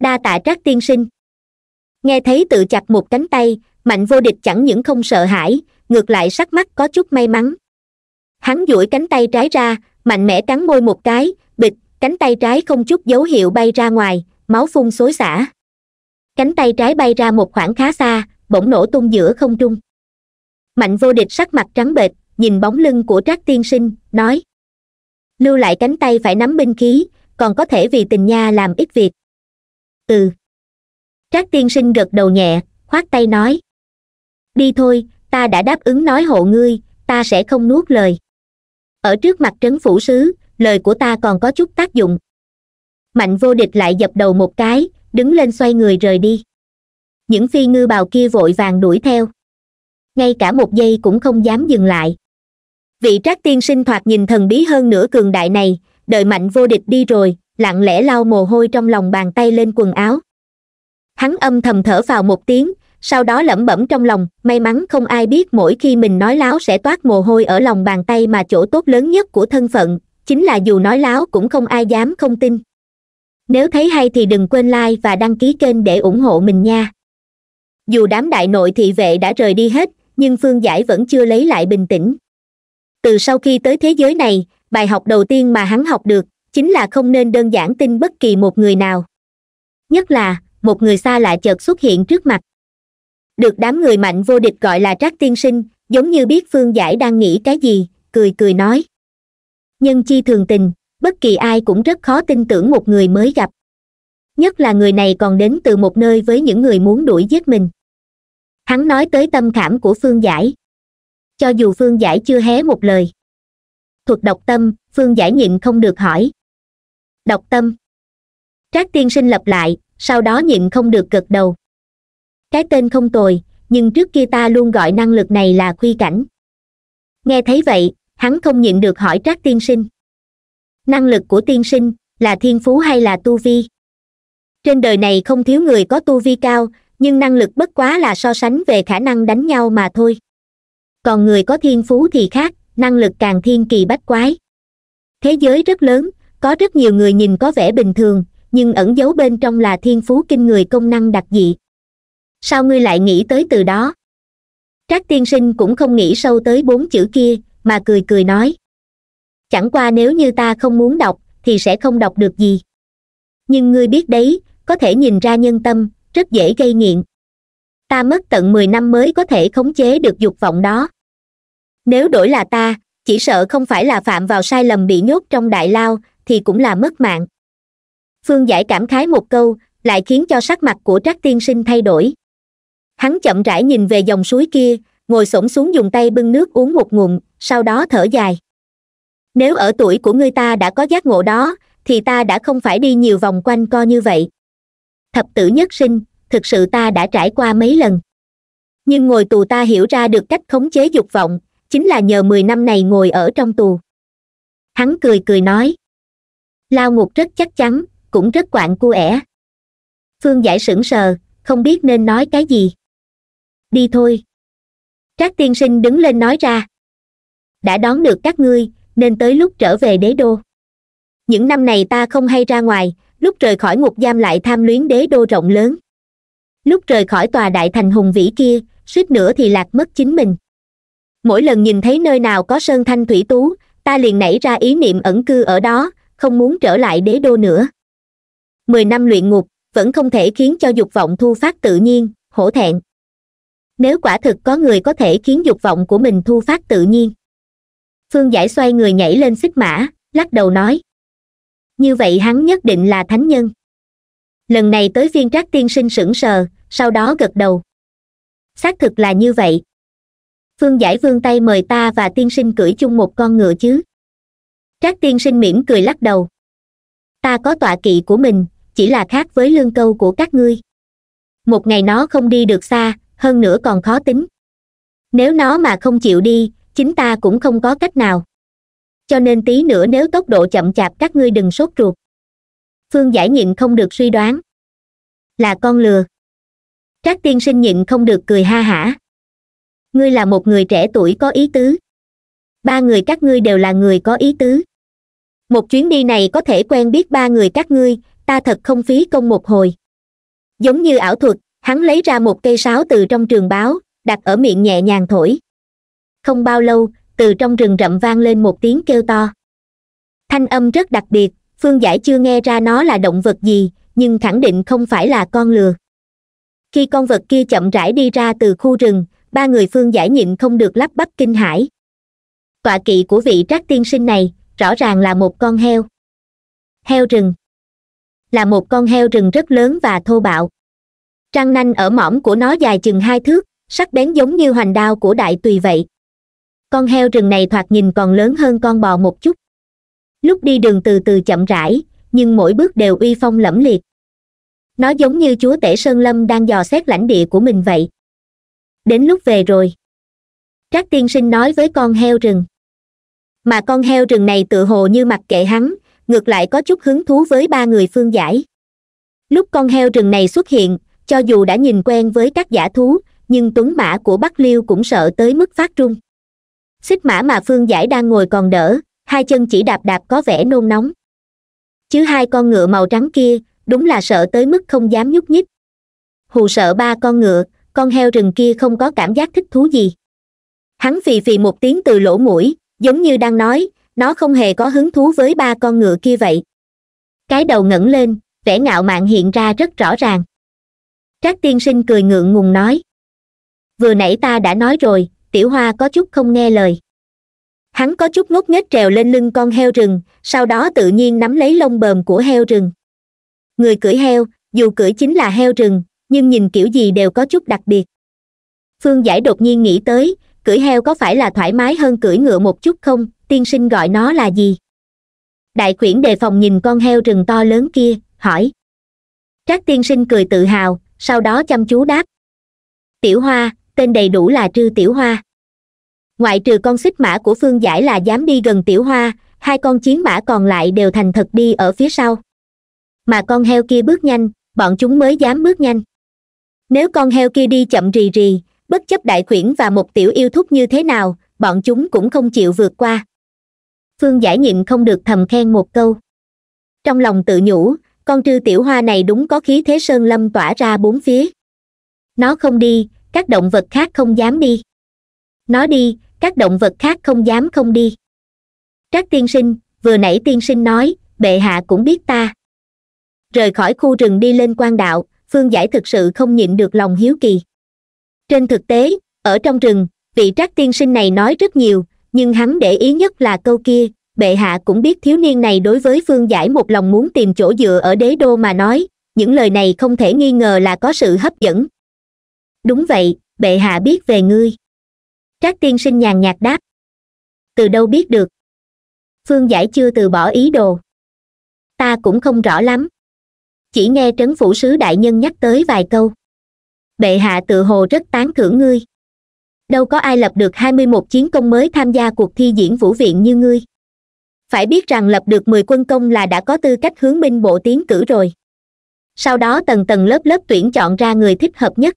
đa tạ trác tiên sinh nghe thấy tự chặt một cánh tay mạnh vô địch chẳng những không sợ hãi ngược lại sắc mắt có chút may mắn hắn duỗi cánh tay trái ra mạnh mẽ cắn môi một cái bịch cánh tay trái không chút dấu hiệu bay ra ngoài máu phun xối xả cánh tay trái bay ra một khoảng khá xa bỗng nổ tung giữa không trung mạnh vô địch sắc mặt trắng bệch nhìn bóng lưng của trác tiên sinh nói lưu lại cánh tay phải nắm binh khí còn có thể vì tình nha làm ít việc ừ trác tiên sinh gật đầu nhẹ khoát tay nói đi thôi ta đã đáp ứng nói hộ ngươi ta sẽ không nuốt lời ở trước mặt trấn phủ sứ lời của ta còn có chút tác dụng mạnh vô địch lại dập đầu một cái đứng lên xoay người rời đi những phi ngư bào kia vội vàng đuổi theo ngay cả một giây cũng không dám dừng lại vị trác tiên sinh thoạt nhìn thần bí hơn nửa cường đại này đợi mạnh vô địch đi rồi lặng lẽ lau mồ hôi trong lòng bàn tay lên quần áo hắn âm thầm thở vào một tiếng sau đó lẩm bẩm trong lòng may mắn không ai biết mỗi khi mình nói láo sẽ toát mồ hôi ở lòng bàn tay mà chỗ tốt lớn nhất của thân phận chính là dù nói láo cũng không ai dám không tin nếu thấy hay thì đừng quên like và đăng ký kênh để ủng hộ mình nha dù đám đại nội thị vệ đã rời đi hết nhưng phương giải vẫn chưa lấy lại bình tĩnh từ sau khi tới thế giới này bài học đầu tiên mà hắn học được chính là không nên đơn giản tin bất kỳ một người nào nhất là một người xa lạ chợt xuất hiện trước mặt được đám người mạnh vô địch gọi là trác tiên sinh giống như biết phương giải đang nghĩ cái gì cười cười nói nhân chi thường tình bất kỳ ai cũng rất khó tin tưởng một người mới gặp nhất là người này còn đến từ một nơi với những người muốn đuổi giết mình hắn nói tới tâm khảm của phương giải cho dù phương giải chưa hé một lời thuật độc tâm phương giải nhịn không được hỏi độc tâm trác tiên sinh lặp lại sau đó nhịn không được gật đầu cái tên không tồi nhưng trước kia ta luôn gọi năng lực này là khuy cảnh nghe thấy vậy hắn không nhịn được hỏi trác tiên sinh năng lực của tiên sinh là thiên phú hay là tu vi trên đời này không thiếu người có tu vi cao nhưng năng lực bất quá là so sánh về khả năng đánh nhau mà thôi còn người có thiên phú thì khác năng lực càng thiên kỳ bách quái thế giới rất lớn có rất nhiều người nhìn có vẻ bình thường nhưng ẩn giấu bên trong là thiên phú kinh người công năng đặc dị sao ngươi lại nghĩ tới từ đó trác tiên sinh cũng không nghĩ sâu tới bốn chữ kia mà cười cười nói chẳng qua nếu như ta không muốn đọc thì sẽ không đọc được gì nhưng ngươi biết đấy có thể nhìn ra nhân tâm rất dễ gây nghiện ta mất tận mười năm mới có thể khống chế được dục vọng đó nếu đổi là ta chỉ sợ không phải là phạm vào sai lầm bị nhốt trong đại lao thì cũng là mất mạng phương giải cảm khái một câu lại khiến cho sắc mặt của trác tiên sinh thay đổi hắn chậm rãi nhìn về dòng suối kia ngồi s xuống dùng tay bưng nước uống một ngụm sau đó thở dài nếu ở tuổi của ngươi ta đã có giác ngộ đó thì ta đã không phải đi nhiều vòng quanh co như vậy thập tử nhất sinh thực sự ta đã trải qua mấy lần nhưng ngồi tù ta hiểu ra được cách khống chế dục vọng chính là nhờ mười năm này ngồi ở trong tù hắn cười cười nói lao ngục rất chắc chắn cũng rất quặn cu ẻ phương giải sững sờ không biết nên nói cái gì đi thôi trác tiên sinh đứng lên nói ra đã đón được các ngươi nên tới lúc trở về đế đô những năm này ta không hay ra ngoài lúc rời khỏi ngục giam lại tham luyến đế đô rộng lớn lúc rời khỏi tòa đại thành hùng vĩ kia suýt nữa thì lạc mất chính mình mỗi lần nhìn thấy nơi nào có sơn thanh thủy tú ta liền nảy ra ý niệm ẩn cư ở đó không muốn trở lại đế đô nữa mười năm luyện ngục vẫn không thể khiến cho dục vọng thu phát tự nhiên hổ thẹn nếu quả thực có người có thể khiến dục vọng của mình thu phát tự nhiên phương giải xoay người nhảy lên xích mã lắc đầu nói như vậy hắn nhất định là thánh nhân lần này tới viên trác tiên sinh sững sờ sau đó gật đầu xác thực là như vậy phương giải vương tay mời ta và tiên sinh cưỡi chung một con ngựa chứ trác tiên sinh mỉm cười lắc đầu ta có tọa kỵ của mình chỉ là khác với lương câu của các ngươi một ngày nó không đi được xa hơn nữa còn khó tính nếu nó mà không chịu đi chính ta cũng không có cách nào cho nên tí nữa nếu tốc độ chậm chạp các ngươi đừng sốt ruột phương giải nhịn không được suy đoán là con lừa trác tiên sinh nhịn không được cười ha hả ngươi là một người trẻ tuổi có ý tứ ba người các ngươi đều là người có ý tứ một chuyến đi này có thể quen biết ba người các ngươi ta thật không phí công một hồi giống như ảo thuật hắn lấy ra một cây sáo từ trong trường báo đặt ở miệng nhẹ nhàng thổi không bao lâu từ trong rừng rậm vang lên một tiếng kêu to thanh âm rất đặc biệt phương giải chưa nghe ra nó là động vật gì nhưng khẳng định không phải là con lừa khi con vật kia chậm rãi đi ra từ khu rừng ba người phương giải nhịn không được lắp bắp kinh hãi tọa kỵ của vị trác tiên sinh này rõ ràng là một con heo heo rừng là một con heo rừng rất lớn và thô bạo răng nanh ở mỏm của nó dài chừng hai thước sắc bén giống như hoành đao của đại tùy vậy con heo rừng này thoạt nhìn còn lớn hơn con bò một chút lúc đi đường từ từ chậm rãi nhưng mỗi bước đều uy phong lẫm liệt nó giống như chúa tể sơn lâm đang dò xét lãnh địa của mình vậy đến lúc về rồi trác tiên sinh nói với con heo rừng mà con heo rừng này tự hồ như mặc kệ hắn ngược lại có chút hứng thú với ba người phương giải lúc con heo rừng này xuất hiện cho dù đã nhìn quen với các giả thú nhưng tuấn mã của bắc liêu cũng sợ tới mức phát trung xích mã mà phương giải đang ngồi còn đỡ hai chân chỉ đạp đạp có vẻ nôn nóng chứ hai con ngựa màu trắng kia đúng là sợ tới mức không dám nhúc nhích hù sợ ba con ngựa con heo rừng kia không có cảm giác thích thú gì hắn phì phì một tiếng từ lỗ mũi giống như đang nói nó không hề có hứng thú với ba con ngựa kia vậy cái đầu ngẩng lên vẻ ngạo mạn hiện ra rất rõ ràng trác tiên sinh cười ngượng ngùng nói vừa nãy ta đã nói rồi tiểu hoa có chút không nghe lời hắn có chút ngốc nghếch trèo lên lưng con heo rừng sau đó tự nhiên nắm lấy lông bờm của heo rừng người cưỡi heo dù cưỡi chính là heo rừng nhưng nhìn kiểu gì đều có chút đặc biệt phương giải đột nhiên nghĩ tới cưỡi heo có phải là thoải mái hơn cưỡi ngựa một chút không tiên sinh gọi nó là gì đại Quyển đề phòng nhìn con heo rừng to lớn kia hỏi trác tiên sinh cười tự hào sau đó chăm chú đáp tiểu hoa tên đầy đủ là trư tiểu hoa ngoại trừ con xích mã của phương giải là dám đi gần tiểu hoa hai con chiến mã còn lại đều thành thật đi ở phía sau mà con heo kia bước nhanh bọn chúng mới dám bước nhanh nếu con heo kia đi chậm rì rì bất chấp đại khuyển và một tiểu yêu thúc như thế nào bọn chúng cũng không chịu vượt qua phương giải nhịn không được thầm khen một câu trong lòng tự nhủ con trư tiểu hoa này đúng có khí thế sơn lâm tỏa ra bốn phía nó không đi các động vật khác không dám đi nó đi các động vật khác không dám không đi trác tiên sinh vừa nãy tiên sinh nói bệ hạ cũng biết ta rời khỏi khu rừng đi lên quan đạo phương giải thực sự không nhịn được lòng hiếu kỳ trên thực tế ở trong rừng vị trác tiên sinh này nói rất nhiều nhưng hắn để ý nhất là câu kia bệ hạ cũng biết thiếu niên này đối với phương giải một lòng muốn tìm chỗ dựa ở đế đô mà nói những lời này không thể nghi ngờ là có sự hấp dẫn đúng vậy bệ hạ biết về ngươi trác tiên sinh nhàn nhạt đáp từ đâu biết được phương giải chưa từ bỏ ý đồ ta cũng không rõ lắm chỉ nghe trấn phủ sứ đại nhân nhắc tới vài câu bệ hạ tự hồ rất tán thưởng ngươi đâu có ai lập được hai mươi một chiến công mới tham gia cuộc thi diễn vũ viện như ngươi phải biết rằng lập được mười quân công là đã có tư cách hướng binh bộ tiến cử rồi sau đó tầng tầng lớp lớp tuyển chọn ra người thích hợp nhất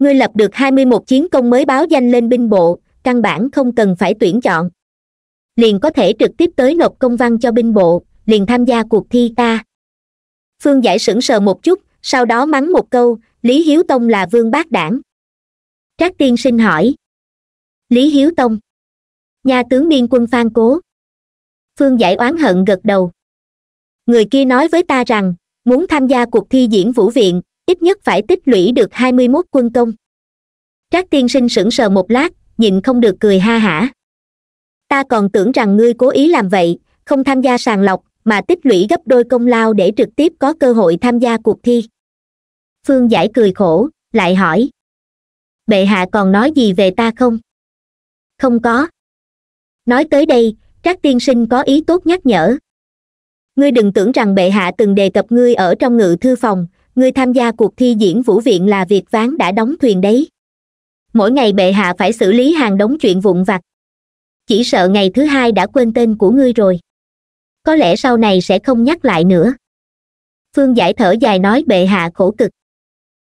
ngươi lập được hai mươi một chiến công mới báo danh lên binh bộ căn bản không cần phải tuyển chọn liền có thể trực tiếp tới nộp công văn cho binh bộ liền tham gia cuộc thi ta phương giải sững sờ một chút sau đó mắng một câu lý hiếu tông là vương bác đảng trác tiên sinh hỏi lý hiếu tông nhà tướng biên quân phan cố phương giải oán hận gật đầu người kia nói với ta rằng muốn tham gia cuộc thi diễn vũ viện ít nhất phải tích lũy được hai mươi mốt quân công trác tiên sinh sững sờ một lát nhịn không được cười ha hả ta còn tưởng rằng ngươi cố ý làm vậy không tham gia sàng lọc mà tích lũy gấp đôi công lao để trực tiếp có cơ hội tham gia cuộc thi phương giải cười khổ lại hỏi bệ hạ còn nói gì về ta không không có nói tới đây trác tiên sinh có ý tốt nhắc nhở ngươi đừng tưởng rằng bệ hạ từng đề cập ngươi ở trong ngự thư phòng ngươi tham gia cuộc thi diễn vũ viện là việc ván đã đóng thuyền đấy mỗi ngày bệ hạ phải xử lý hàng đống chuyện vụn vặt chỉ sợ ngày thứ hai đã quên tên của ngươi rồi có lẽ sau này sẽ không nhắc lại nữa phương giải thở dài nói bệ hạ khổ cực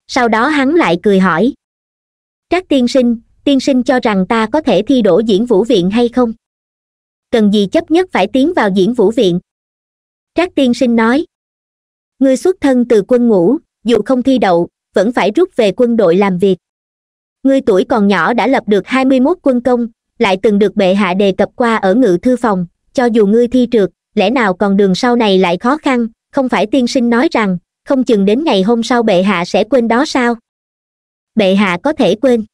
sau đó hắn lại cười hỏi trác tiên sinh tiên sinh cho rằng ta có thể thi đỗ diễn vũ viện hay không cần gì chấp nhất phải tiến vào diễn vũ viện trác tiên sinh nói ngươi xuất thân từ quân ngũ dù không thi đậu vẫn phải rút về quân đội làm việc ngươi tuổi còn nhỏ đã lập được hai mươi mốt quân công lại từng được bệ hạ đề cập qua ở ngự thư phòng cho dù ngươi thi trượt lẽ nào còn đường sau này lại khó khăn không phải tiên sinh nói rằng không chừng đến ngày hôm sau bệ hạ sẽ quên đó sao bệ hạ có thể quên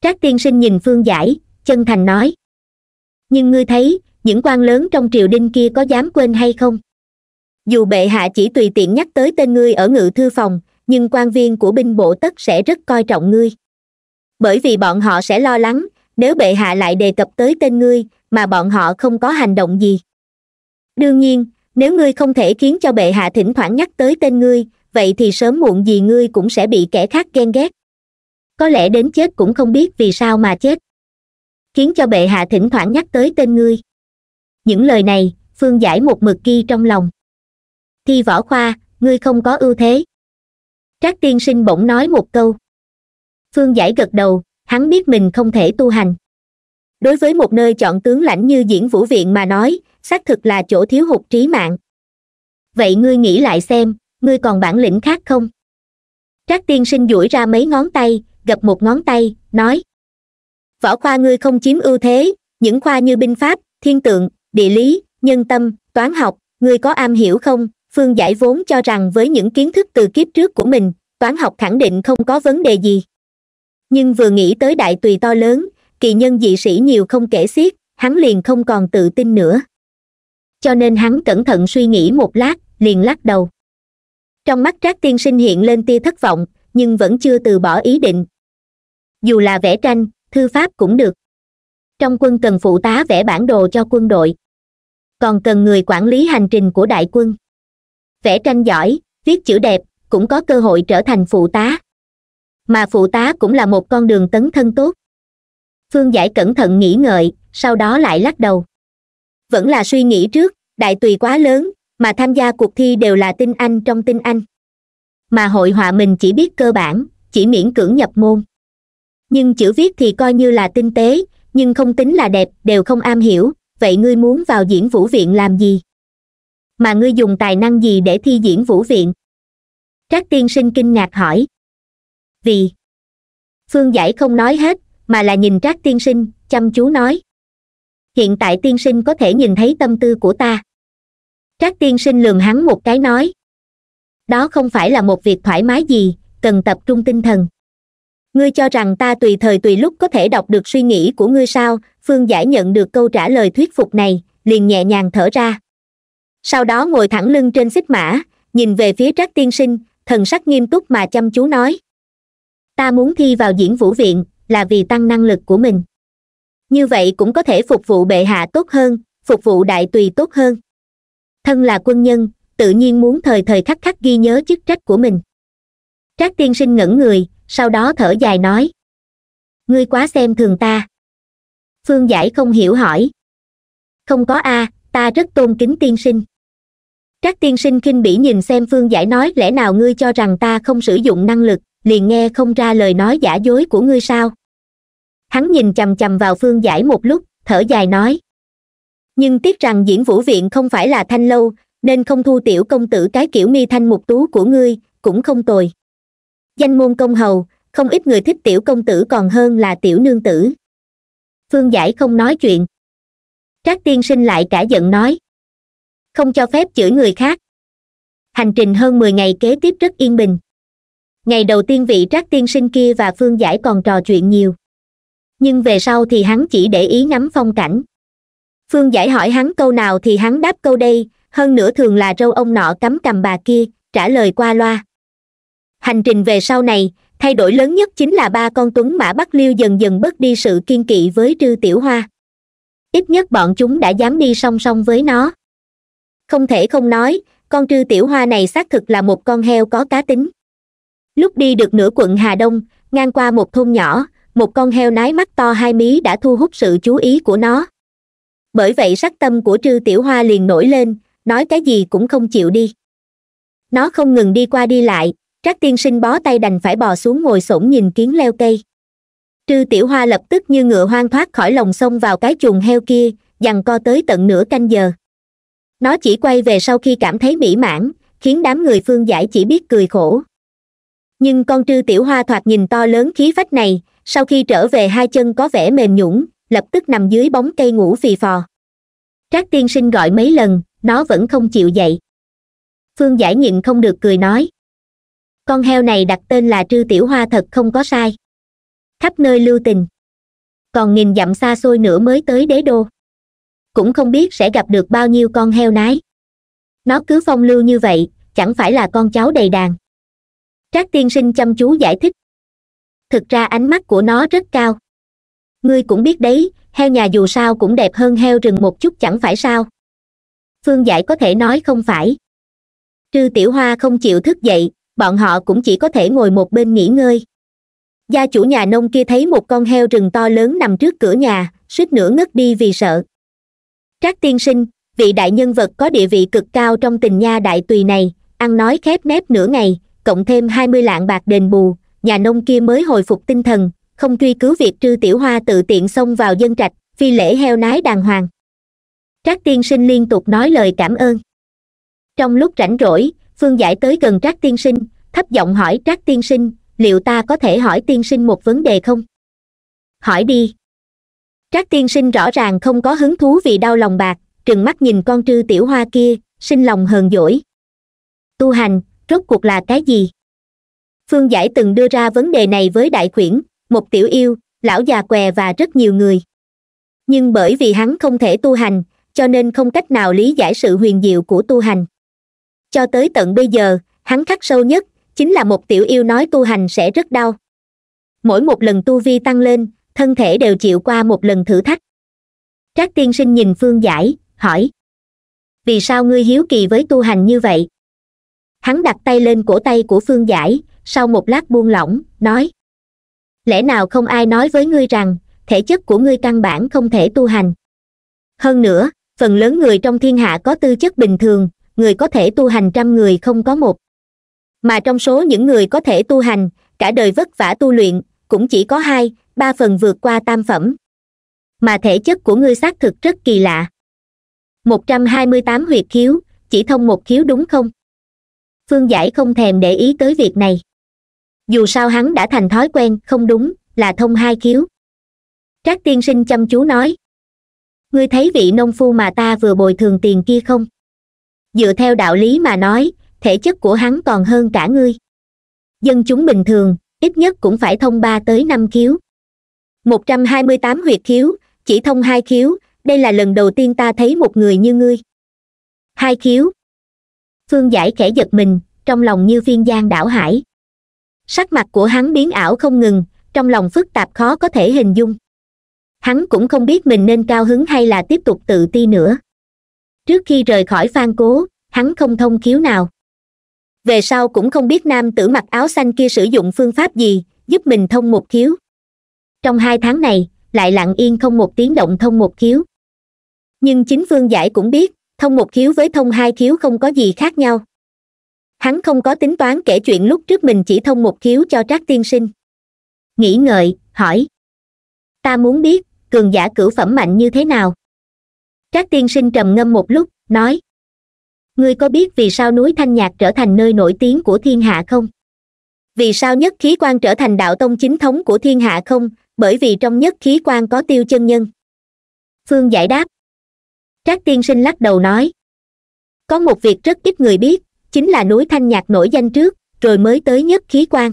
trác tiên sinh nhìn phương giải chân thành nói nhưng ngươi thấy những quan lớn trong triều đình kia có dám quên hay không dù bệ hạ chỉ tùy tiện nhắc tới tên ngươi ở ngự thư phòng nhưng quan viên của binh bộ tất sẽ rất coi trọng ngươi bởi vì bọn họ sẽ lo lắng nếu bệ hạ lại đề cập tới tên ngươi mà bọn họ không có hành động gì đương nhiên nếu ngươi không thể khiến cho bệ hạ thỉnh thoảng nhắc tới tên ngươi vậy thì sớm muộn gì ngươi cũng sẽ bị kẻ khác ghen ghét có lẽ đến chết cũng không biết vì sao mà chết khiến cho bệ hạ thỉnh thoảng nhắc tới tên ngươi những lời này phương giải một mực ghi trong lòng thi võ khoa ngươi không có ưu thế trác tiên sinh bỗng nói một câu phương giải gật đầu hắn biết mình không thể tu hành đối với một nơi chọn tướng lãnh như diễn vũ viện mà nói xác thực là chỗ thiếu hụt trí mạng vậy ngươi nghĩ lại xem ngươi còn bản lĩnh khác không trác tiên sinh duỗi ra mấy ngón tay gập một ngón tay nói võ khoa ngươi không chiếm ưu thế những khoa như binh pháp thiên tượng địa lý nhân tâm toán học ngươi có am hiểu không phương giải vốn cho rằng với những kiến thức từ kiếp trước của mình toán học khẳng định không có vấn đề gì nhưng vừa nghĩ tới đại tùy to lớn kỳ nhân dị sĩ nhiều không kể xiết hắn liền không còn tự tin nữa cho nên hắn cẩn thận suy nghĩ một lát liền lắc đầu trong mắt trác tiên sinh hiện lên tia thất vọng nhưng vẫn chưa từ bỏ ý định dù là vẽ tranh thư pháp cũng được trong quân cần phụ tá vẽ bản đồ cho quân đội còn cần người quản lý hành trình của đại quân vẽ tranh giỏi viết chữ đẹp cũng có cơ hội trở thành phụ tá mà phụ tá cũng là một con đường tấn thân tốt phương giải cẩn thận nghĩ ngợi sau đó lại lắc đầu vẫn là suy nghĩ trước đại tùy quá lớn mà tham gia cuộc thi đều là tinh anh trong tinh anh mà hội họa mình chỉ biết cơ bản chỉ miễn cưỡng nhập môn nhưng chữ viết thì coi như là tinh tế nhưng không tính là đẹp đều không am hiểu vậy ngươi muốn vào diễn vũ viện làm gì mà ngươi dùng tài năng gì để thi diễn vũ viện trác tiên sinh kinh ngạc hỏi vì phương giải không nói hết mà là nhìn trác tiên sinh chăm chú nói hiện tại tiên sinh có thể nhìn thấy tâm tư của ta trác tiên sinh lườm hắn một cái nói đó không phải là một việc thoải mái gì cần tập trung tinh thần ngươi cho rằng ta tùy thời tùy lúc có thể đọc được suy nghĩ của ngươi sao phương giải nhận được câu trả lời thuyết phục này liền nhẹ nhàng thở ra sau đó ngồi thẳng lưng trên xích mã nhìn về phía trác tiên sinh thần sắc nghiêm túc mà chăm chú nói ta muốn thi vào diễn vũ viện là vì tăng năng lực của mình như vậy cũng có thể phục vụ bệ hạ tốt hơn phục vụ đại tùy tốt hơn thân là quân nhân tự nhiên muốn thời thời khắc khắc ghi nhớ chức trách của mình trác tiên sinh ngẩn người sau đó thở dài nói ngươi quá xem thường ta phương giải không hiểu hỏi không có a à, ta rất tôn kính tiên sinh Trác tiên sinh khinh bỉ nhìn xem phương giải nói lẽ nào ngươi cho rằng ta không sử dụng năng lực liền nghe không ra lời nói giả dối của ngươi sao hắn nhìn chằm chằm vào phương giải một lúc thở dài nói nhưng tiếc rằng diễn vũ viện không phải là thanh lâu nên không thu tiểu công tử cái kiểu mi thanh mục tú của ngươi cũng không tồi danh môn công hầu không ít người thích tiểu công tử còn hơn là tiểu nương tử phương giải không nói chuyện trác tiên sinh lại cả giận nói không cho phép chửi người khác hành trình hơn mười ngày kế tiếp rất yên bình ngày đầu tiên vị trác tiên sinh kia và phương giải còn trò chuyện nhiều nhưng về sau thì hắn chỉ để ý ngắm phong cảnh phương giải hỏi hắn câu nào thì hắn đáp câu đây hơn nữa thường là râu ông nọ cắm cầm bà kia trả lời qua loa hành trình về sau này thay đổi lớn nhất chính là ba con tuấn mã bắc liêu dần dần bớt đi sự kiên kỵ với trư tiểu hoa ít nhất bọn chúng đã dám đi song song với nó không thể không nói con trư tiểu hoa này xác thực là một con heo có cá tính lúc đi được nửa quận hà đông ngang qua một thôn nhỏ một con heo nái mắt to hai mí đã thu hút sự chú ý của nó bởi vậy sắc tâm của trư tiểu hoa liền nổi lên nói cái gì cũng không chịu đi nó không ngừng đi qua đi lại trác tiên sinh bó tay đành phải bò xuống ngồi s nhìn kiến leo cây trư tiểu hoa lập tức như ngựa hoang thoát khỏi lòng sông vào cái chuồng heo kia dằn co tới tận nửa canh giờ nó chỉ quay về sau khi cảm thấy mỹ mãn khiến đám người phương giải chỉ biết cười khổ nhưng con trư tiểu hoa thoạt nhìn to lớn khí phách này sau khi trở về hai chân có vẻ mềm nhũng lập tức nằm dưới bóng cây ngủ phì phò trác tiên sinh gọi mấy lần nó vẫn không chịu dậy phương giải nhịn không được cười nói con heo này đặt tên là trư tiểu hoa thật không có sai khắp nơi lưu tình còn nghìn dặm xa xôi nữa mới tới đế đô cũng không biết sẽ gặp được bao nhiêu con heo nái nó cứ phong lưu như vậy chẳng phải là con cháu đầy đàn trác tiên sinh chăm chú giải thích thực ra ánh mắt của nó rất cao ngươi cũng biết đấy heo nhà dù sao cũng đẹp hơn heo rừng một chút chẳng phải sao phương giải có thể nói không phải trư tiểu hoa không chịu thức dậy bọn họ cũng chỉ có thể ngồi một bên nghỉ ngơi gia chủ nhà nông kia thấy một con heo rừng to lớn nằm trước cửa nhà suýt nữa ngất đi vì sợ trác tiên sinh vị đại nhân vật có địa vị cực cao trong tình nha đại tùy này ăn nói khép nép nửa ngày cộng thêm hai mươi lạng bạc đền bù nhà nông kia mới hồi phục tinh thần không truy cứu việc trư tiểu hoa tự tiện xông vào dân trạch phi lễ heo nái đàng hoàng trác tiên sinh liên tục nói lời cảm ơn trong lúc rảnh rỗi phương giải tới gần trác tiên sinh thấp giọng hỏi trác tiên sinh liệu ta có thể hỏi tiên sinh một vấn đề không hỏi đi trác tiên sinh rõ ràng không có hứng thú vì đau lòng bạc trừng mắt nhìn con trư tiểu hoa kia sinh lòng hờn dỗi tu hành rốt cuộc là cái gì phương giải từng đưa ra vấn đề này với đại khuyển một tiểu yêu lão già què và rất nhiều người nhưng bởi vì hắn không thể tu hành cho nên không cách nào lý giải sự huyền diệu của tu hành cho tới tận bây giờ hắn khắc sâu nhất chính là một tiểu yêu nói tu hành sẽ rất đau mỗi một lần tu vi tăng lên thân thể đều chịu qua một lần thử thách trác tiên sinh nhìn phương giải hỏi vì sao ngươi hiếu kỳ với tu hành như vậy hắn đặt tay lên cổ tay của phương giải sau một lát buông lỏng nói lẽ nào không ai nói với ngươi rằng thể chất của ngươi căn bản không thể tu hành hơn nữa phần lớn người trong thiên hạ có tư chất bình thường người có thể tu hành trăm người không có một mà trong số những người có thể tu hành cả đời vất vả tu luyện cũng chỉ có hai ba phần vượt qua tam phẩm mà thể chất của ngươi xác thực rất kỳ lạ một trăm hai mươi tám huyệt khiếu chỉ thông một khiếu đúng không phương giải không thèm để ý tới việc này dù sao hắn đã thành thói quen không đúng là thông hai khiếu trác tiên sinh chăm chú nói ngươi thấy vị nông phu mà ta vừa bồi thường tiền kia không dựa theo đạo lý mà nói thể chất của hắn còn hơn cả ngươi dân chúng bình thường ít nhất cũng phải thông ba tới năm khiếu một trăm hai mươi tám huyệt khiếu chỉ thông hai khiếu đây là lần đầu tiên ta thấy một người như ngươi hai khiếu phương giải khẽ giật mình trong lòng như phiên giang đảo hải sắc mặt của hắn biến ảo không ngừng trong lòng phức tạp khó có thể hình dung hắn cũng không biết mình nên cao hứng hay là tiếp tục tự ti nữa trước khi rời khỏi phan cố hắn không thông khiếu nào về sau cũng không biết nam tử mặc áo xanh kia sử dụng phương pháp gì giúp mình thông một khiếu trong hai tháng này lại lặng yên không một tiếng động thông một khiếu nhưng chính phương giải cũng biết thông một khiếu với thông hai khiếu không có gì khác nhau hắn không có tính toán kể chuyện lúc trước mình chỉ thông một khiếu cho trác tiên sinh nghĩ ngợi hỏi ta muốn biết cường giả cửu phẩm mạnh như thế nào trác tiên sinh trầm ngâm một lúc nói ngươi có biết vì sao núi thanh nhạc trở thành nơi nổi tiếng của thiên hạ không vì sao nhất khí quan trở thành đạo tông chính thống của thiên hạ không bởi vì trong nhất khí quan có tiêu chân nhân phương giải đáp trác tiên sinh lắc đầu nói có một việc rất ít người biết chính là núi thanh nhạc nổi danh trước rồi mới tới nhất khí quan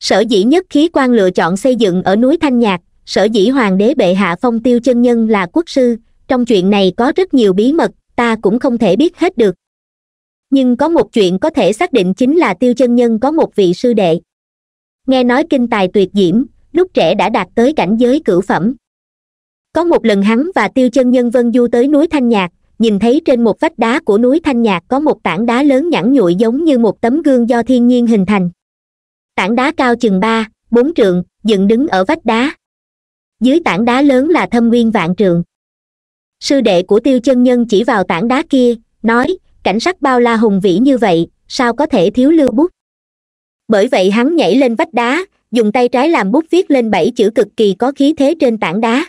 sở dĩ nhất khí quan lựa chọn xây dựng ở núi thanh nhạc sở dĩ hoàng đế bệ hạ phong tiêu chân nhân là quốc sư trong chuyện này có rất nhiều bí mật ta cũng không thể biết hết được nhưng có một chuyện có thể xác định chính là tiêu chân nhân có một vị sư đệ nghe nói kinh tài tuyệt diễm lúc trẻ đã đạt tới cảnh giới cửu phẩm có một lần hắn và tiêu chân nhân vân du tới núi thanh nhạc nhìn thấy trên một vách đá của núi thanh nhạc có một tảng đá lớn nhẵn nhụi giống như một tấm gương do thiên nhiên hình thành tảng đá cao chừng ba bốn trượng dựng đứng ở vách đá dưới tảng đá lớn là thâm nguyên vạn trượng sư đệ của tiêu chân nhân chỉ vào tảng đá kia nói cảnh sắc bao la hùng vĩ như vậy sao có thể thiếu lưu bút bởi vậy hắn nhảy lên vách đá dùng tay trái làm bút viết lên bảy chữ cực kỳ có khí thế trên tảng đá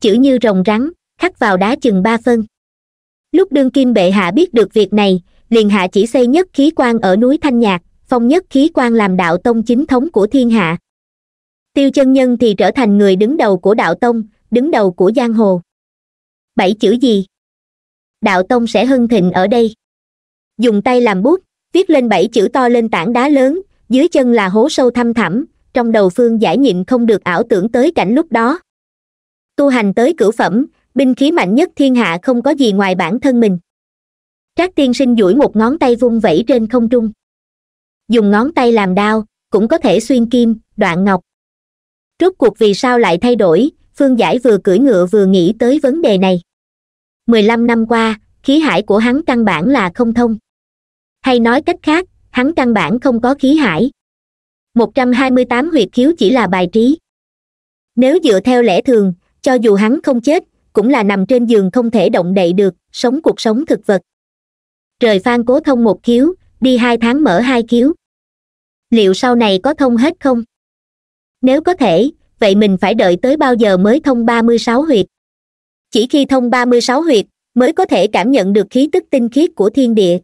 chữ như rồng rắn khắc vào đá chừng ba phân lúc đương kim bệ hạ biết được việc này liền hạ chỉ xây nhất khí quan ở núi thanh nhạc phong nhất khí quan làm đạo tông chính thống của thiên hạ tiêu chân nhân thì trở thành người đứng đầu của đạo tông đứng đầu của giang hồ bảy chữ gì đạo tông sẽ hưng thịnh ở đây dùng tay làm bút viết lên bảy chữ to lên tảng đá lớn dưới chân là hố sâu thăm thẳm trong đầu phương giải nhịn không được ảo tưởng tới cảnh lúc đó tu hành tới cửu phẩm binh khí mạnh nhất thiên hạ không có gì ngoài bản thân mình trác tiên sinh duỗi một ngón tay vung vẩy trên không trung dùng ngón tay làm đao cũng có thể xuyên kim đoạn ngọc rốt cuộc vì sao lại thay đổi phương giải vừa cưỡi ngựa vừa nghĩ tới vấn đề này mười lăm năm qua khí hải của hắn căn bản là không thông hay nói cách khác hắn căn bản không có khí hải một trăm hai mươi tám huyệt khiếu chỉ là bài trí nếu dựa theo lẽ thường cho dù hắn không chết cũng là nằm trên giường không thể động đậy được sống cuộc sống thực vật trời phan cố thông một khiếu đi hai tháng mở hai khiếu liệu sau này có thông hết không nếu có thể vậy mình phải đợi tới bao giờ mới thông ba mươi sáu huyệt chỉ khi thông ba mươi sáu huyệt mới có thể cảm nhận được khí tức tinh khiết của thiên địa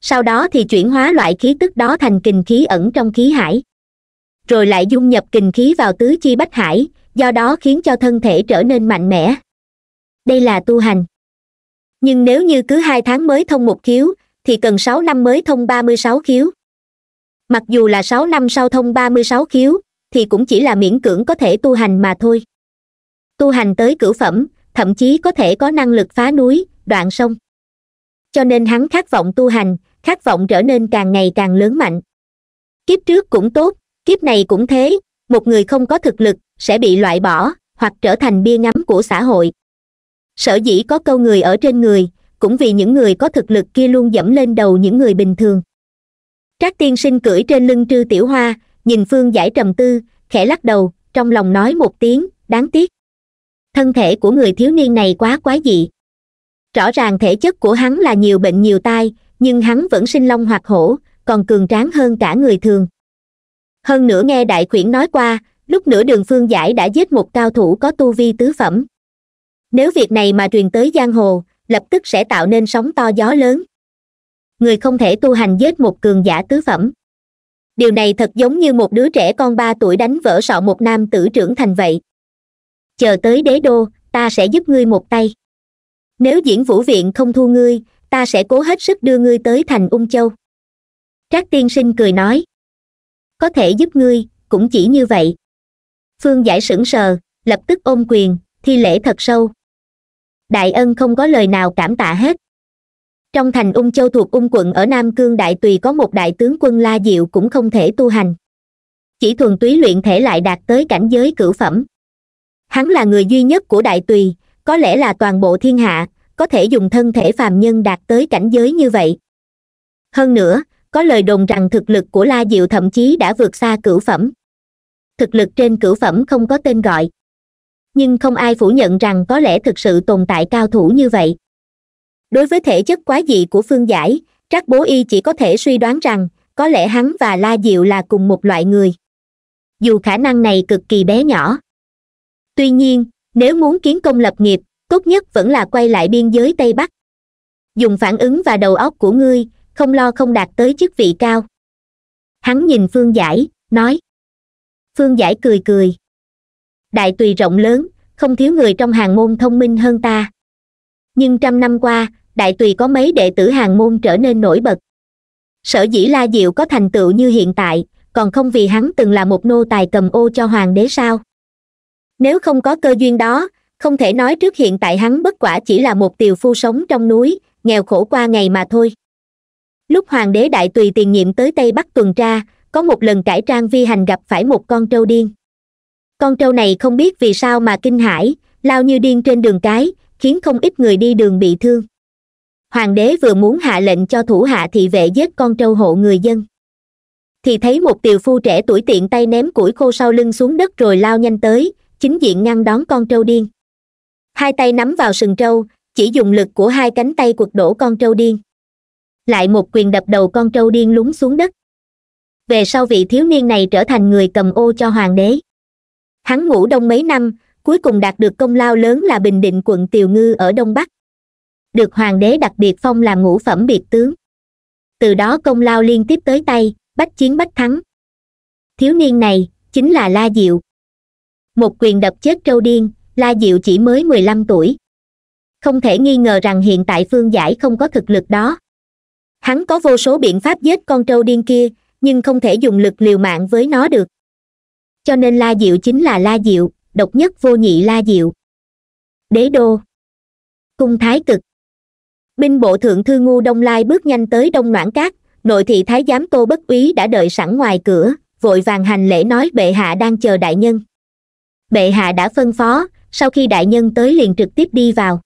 sau đó thì chuyển hóa loại khí tức đó thành kình khí ẩn trong khí hải rồi lại dung nhập kình khí vào tứ chi bách hải do đó khiến cho thân thể trở nên mạnh mẽ đây là tu hành nhưng nếu như cứ hai tháng mới thông một khiếu thì cần sáu năm mới thông ba mươi sáu khiếu mặc dù là sáu năm sau thông ba mươi sáu khiếu thì cũng chỉ là miễn cưỡng có thể tu hành mà thôi tu hành tới cửu phẩm thậm chí có thể có năng lực phá núi đoạn sông cho nên hắn khát vọng tu hành khát vọng trở nên càng ngày càng lớn mạnh kiếp trước cũng tốt kiếp này cũng thế một người không có thực lực sẽ bị loại bỏ hoặc trở thành bia ngắm của xã hội sở dĩ có câu người ở trên người cũng vì những người có thực lực kia luôn dẫm lên đầu những người bình thường trác tiên sinh cưỡi trên lưng trư tiểu hoa nhìn phương giải trầm tư khẽ lắc đầu trong lòng nói một tiếng đáng tiếc thân thể của người thiếu niên này quá quái dị rõ ràng thể chất của hắn là nhiều bệnh nhiều tai nhưng hắn vẫn sinh long hoặc hổ còn cường tráng hơn cả người thường hơn nữa nghe đại khuyển nói qua lúc nửa đường phương giải đã giết một cao thủ có tu vi tứ phẩm nếu việc này mà truyền tới giang hồ lập tức sẽ tạo nên sóng to gió lớn người không thể tu hành giết một cường giả tứ phẩm điều này thật giống như một đứa trẻ con ba tuổi đánh vỡ sọ một nam tử trưởng thành vậy chờ tới đế đô ta sẽ giúp ngươi một tay nếu diễn vũ viện không thu ngươi ta sẽ cố hết sức đưa ngươi tới thành ung châu trác tiên sinh cười nói có thể giúp ngươi cũng chỉ như vậy phương giải sững sờ lập tức ôm quyền thi lễ thật sâu đại ân không có lời nào cảm tạ hết trong thành ung châu thuộc ung quận ở nam cương đại tùy có một đại tướng quân la diệu cũng không thể tu hành chỉ thuần túy luyện thể lại đạt tới cảnh giới cửu phẩm hắn là người duy nhất của đại tùy có lẽ là toàn bộ thiên hạ có thể dùng thân thể phàm nhân đạt tới cảnh giới như vậy hơn nữa có lời đồn rằng thực lực của la diệu thậm chí đã vượt xa cửu phẩm thực lực trên cửu phẩm không có tên gọi nhưng không ai phủ nhận rằng có lẽ thực sự tồn tại cao thủ như vậy đối với thể chất quá dị của phương giải trác bố y chỉ có thể suy đoán rằng có lẽ hắn và la diệu là cùng một loại người dù khả năng này cực kỳ bé nhỏ tuy nhiên nếu muốn kiến công lập nghiệp tốt nhất vẫn là quay lại biên giới tây bắc dùng phản ứng và đầu óc của ngươi không lo không đạt tới chức vị cao hắn nhìn phương giải nói phương giải cười cười đại tùy rộng lớn không thiếu người trong hàng môn thông minh hơn ta nhưng trăm năm qua đại tùy có mấy đệ tử hàng môn trở nên nổi bật sở dĩ la diệu có thành tựu như hiện tại còn không vì hắn từng là một nô tài cầm ô cho hoàng đế sao nếu không có cơ duyên đó không thể nói trước hiện tại hắn bất quả chỉ là một tiều phu sống trong núi nghèo khổ qua ngày mà thôi lúc hoàng đế đại tùy tiền nhiệm tới tây bắc tuần tra có một lần cải trang vi hành gặp phải một con trâu điên con trâu này không biết vì sao mà kinh hãi lao như điên trên đường cái khiến không ít người đi đường bị thương hoàng đế vừa muốn hạ lệnh cho thủ hạ thị vệ giết con trâu hộ người dân thì thấy một tiều phu trẻ tuổi tiện tay ném củi khô sau lưng xuống đất rồi lao nhanh tới chính diện ngăn đón con trâu điên hai tay nắm vào sừng trâu chỉ dùng lực của hai cánh tay quật đổ con trâu điên lại một quyền đập đầu con trâu điên lún xuống đất về sau vị thiếu niên này trở thành người cầm ô cho hoàng đế hắn ngủ đông mấy năm cuối cùng đạt được công lao lớn là bình định quận tiều ngư ở đông bắc được hoàng đế đặc biệt phong làm ngũ phẩm biệt tướng từ đó công lao liên tiếp tới tay bách chiến bách thắng thiếu niên này chính là la diệu một quyền đập chết trâu điên la diệu chỉ mới mười lăm tuổi không thể nghi ngờ rằng hiện tại phương giải không có thực lực đó hắn có vô số biện pháp giết con trâu điên kia nhưng không thể dùng lực liều mạng với nó được cho nên la diệu chính là la diệu độc nhất vô nhị la diệu đế đô cung thái cực binh bộ thượng thư ngu đông lai bước nhanh tới đông noãn cát nội thị thái giám tô bất úy đã đợi sẵn ngoài cửa vội vàng hành lễ nói bệ hạ đang chờ đại nhân bệ hạ đã phân phó sau khi đại nhân tới liền trực tiếp đi vào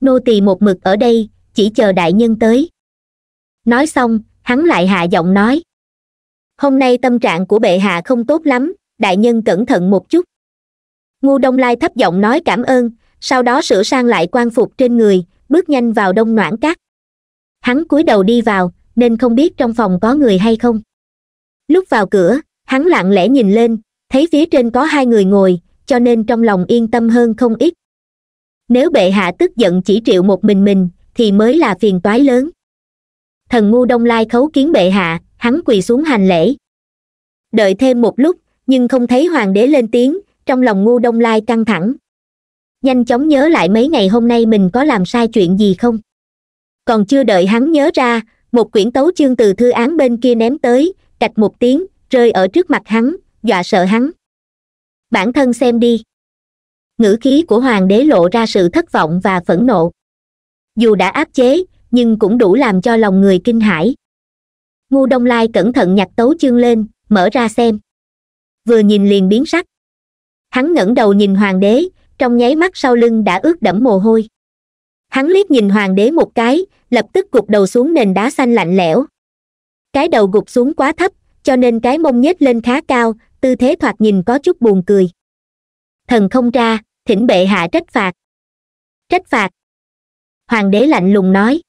nô tỳ một mực ở đây chỉ chờ đại nhân tới nói xong hắn lại hạ giọng nói hôm nay tâm trạng của bệ hạ không tốt lắm đại nhân cẩn thận một chút ngu đông lai thấp giọng nói cảm ơn sau đó sửa sang lại quan phục trên người bước nhanh vào đông noãn cát hắn cúi đầu đi vào nên không biết trong phòng có người hay không lúc vào cửa hắn lặng lẽ nhìn lên thấy phía trên có hai người ngồi cho nên trong lòng yên tâm hơn không ít nếu bệ hạ tức giận chỉ triệu một mình mình thì mới là phiền toái lớn thần ngu đông lai khấu kiến bệ hạ hắn quỳ xuống hành lễ đợi thêm một lúc nhưng không thấy hoàng đế lên tiếng trong lòng ngu đông lai căng thẳng nhanh chóng nhớ lại mấy ngày hôm nay mình có làm sai chuyện gì không còn chưa đợi hắn nhớ ra một quyển tấu chương từ thư án bên kia ném tới cạch một tiếng rơi ở trước mặt hắn dọa sợ hắn bản thân xem đi ngữ khí của hoàng đế lộ ra sự thất vọng và phẫn nộ dù đã áp chế nhưng cũng đủ làm cho lòng người kinh hãi ngu đông lai cẩn thận nhặt tấu chương lên mở ra xem vừa nhìn liền biến sắc hắn ngẩng đầu nhìn hoàng đế trong nháy mắt sau lưng đã ướt đẫm mồ hôi hắn liếc nhìn hoàng đế một cái lập tức gục đầu xuống nền đá xanh lạnh lẽo cái đầu gục xuống quá thấp cho nên cái mông nhếch lên khá cao tư thế thoạt nhìn có chút buồn cười thần không ra thỉnh bệ hạ trách phạt trách phạt hoàng đế lạnh lùng nói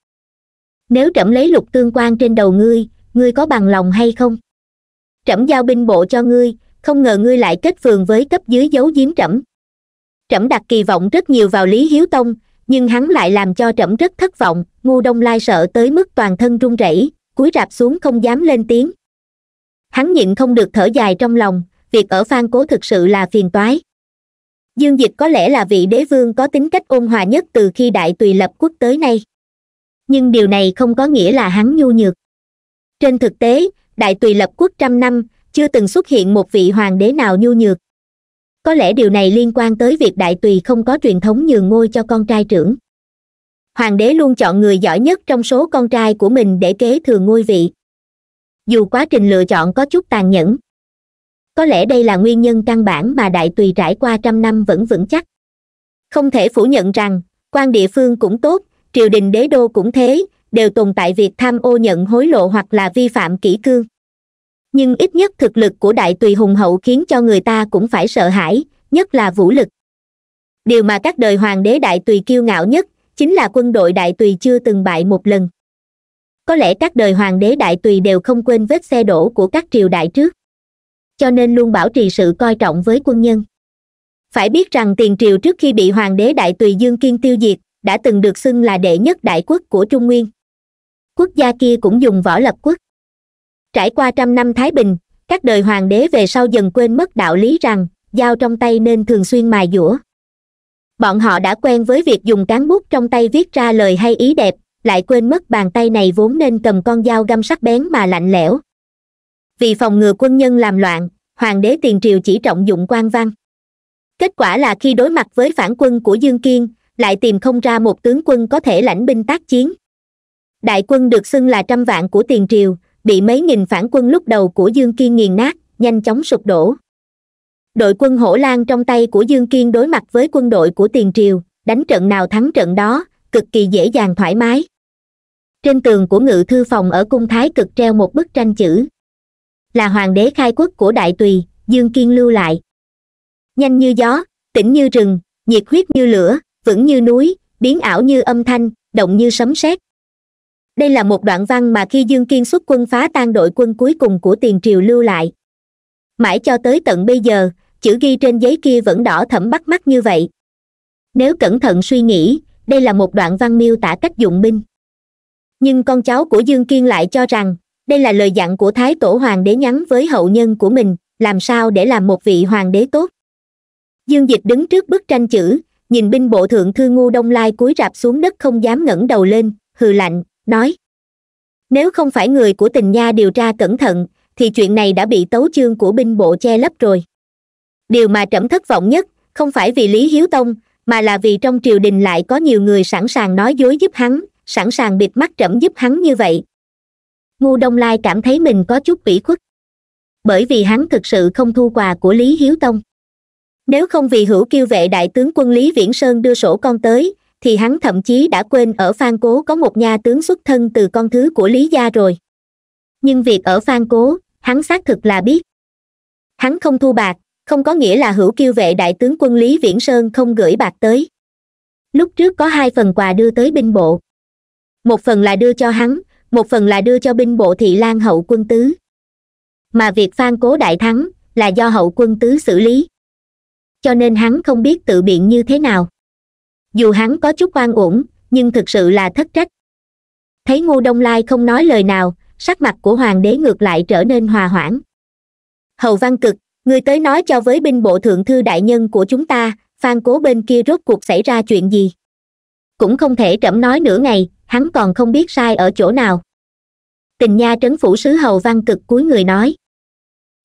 nếu trẫm lấy lục tương quan trên đầu ngươi ngươi có bằng lòng hay không trẫm giao binh bộ cho ngươi không ngờ ngươi lại kết phường với cấp dưới giấu giếm trẫm trẫm đặt kỳ vọng rất nhiều vào lý hiếu tông nhưng hắn lại làm cho trẫm rất thất vọng ngu đông lai sợ tới mức toàn thân run rẩy cúi rạp xuống không dám lên tiếng hắn nhịn không được thở dài trong lòng việc ở phan cố thực sự là phiền toái dương dịch có lẽ là vị đế vương có tính cách ôn hòa nhất từ khi đại tùy lập quốc tới nay nhưng điều này không có nghĩa là hắn nhu nhược trên thực tế đại tùy lập quốc trăm năm chưa từng xuất hiện một vị hoàng đế nào nhu nhược có lẽ điều này liên quan tới việc đại tùy không có truyền thống nhường ngôi cho con trai trưởng hoàng đế luôn chọn người giỏi nhất trong số con trai của mình để kế thừa ngôi vị dù quá trình lựa chọn có chút tàn nhẫn có lẽ đây là nguyên nhân căn bản mà đại tùy trải qua trăm năm vẫn vững chắc không thể phủ nhận rằng quan địa phương cũng tốt triều đình đế đô cũng thế đều tồn tại việc tham ô nhận hối lộ hoặc là vi phạm kỷ cương nhưng ít nhất thực lực của đại tùy hùng hậu khiến cho người ta cũng phải sợ hãi nhất là vũ lực điều mà các đời hoàng đế đại tùy kiêu ngạo nhất chính là quân đội đại tùy chưa từng bại một lần có lẽ các đời hoàng đế đại tùy đều không quên vết xe đổ của các triều đại trước cho nên luôn bảo trì sự coi trọng với quân nhân phải biết rằng tiền triều trước khi bị hoàng đế đại tùy dương kiên tiêu diệt đã từng được xưng là đệ nhất đại quốc của trung nguyên quốc gia kia cũng dùng võ lập quốc trải qua trăm năm thái bình các đời hoàng đế về sau dần quên mất đạo lý rằng dao trong tay nên thường xuyên mài dũa bọn họ đã quen với việc dùng cán bút trong tay viết ra lời hay ý đẹp lại quên mất bàn tay này vốn nên cầm con dao găm sắc bén mà lạnh lẽo vì phòng ngừa quân nhân làm loạn hoàng đế tiền triều chỉ trọng dụng quan văn kết quả là khi đối mặt với phản quân của dương kiên lại tìm không ra một tướng quân có thể lãnh binh tác chiến đại quân được xưng là trăm vạn của tiền triều bị mấy nghìn phản quân lúc đầu của dương kiên nghiền nát nhanh chóng sụp đổ đội quân hổ lan trong tay của dương kiên đối mặt với quân đội của tiền triều đánh trận nào thắng trận đó cực kỳ dễ dàng thoải mái trên tường của ngự thư phòng ở cung thái cực treo một bức tranh chữ là hoàng đế khai quốc của đại tùy dương kiên lưu lại nhanh như gió tĩnh như rừng nhiệt huyết như lửa vững như núi biến ảo như âm thanh động như sấm sét đây là một đoạn văn mà khi dương kiên xuất quân phá tan đội quân cuối cùng của tiền triều lưu lại mãi cho tới tận bây giờ chữ ghi trên giấy kia vẫn đỏ thẫm bắt mắt như vậy nếu cẩn thận suy nghĩ đây là một đoạn văn miêu tả cách dụng binh nhưng con cháu của dương kiên lại cho rằng đây là lời dặn của thái tổ hoàng đế nhắn với hậu nhân của mình làm sao để làm một vị hoàng đế tốt dương dịch đứng trước bức tranh chữ nhìn binh bộ thượng thư ngu đông lai cúi rạp xuống đất không dám ngẩng đầu lên hừ lạnh nói nếu không phải người của tình nha điều tra cẩn thận thì chuyện này đã bị tấu chương của binh bộ che lấp rồi điều mà trẫm thất vọng nhất không phải vì lý hiếu tông mà là vì trong triều đình lại có nhiều người sẵn sàng nói dối giúp hắn sẵn sàng bịt mắt trẫm giúp hắn như vậy ngu đông lai cảm thấy mình có chút ủy khuất bởi vì hắn thực sự không thu quà của lý hiếu tông nếu không vì hữu kiêu vệ đại tướng quân lý viễn sơn đưa sổ con tới thì hắn thậm chí đã quên ở phan cố có một nha tướng xuất thân từ con thứ của lý gia rồi nhưng việc ở phan cố hắn xác thực là biết hắn không thu bạc không có nghĩa là hữu kiêu vệ đại tướng quân lý viễn sơn không gửi bạc tới lúc trước có hai phần quà đưa tới binh bộ một phần là đưa cho hắn một phần là đưa cho binh bộ thị lan hậu quân tứ mà việc phan cố đại thắng là do hậu quân tứ xử lý cho nên hắn không biết tự biện như thế nào dù hắn có chút oan uổng nhưng thực sự là thất trách thấy ngô đông lai không nói lời nào sắc mặt của hoàng đế ngược lại trở nên hòa hoãn hầu văn cực người tới nói cho với binh bộ thượng thư đại nhân của chúng ta phan cố bên kia rốt cuộc xảy ra chuyện gì cũng không thể trẫm nói nửa ngày hắn còn không biết sai ở chỗ nào tình nha trấn phủ sứ hầu văn cực cuối người nói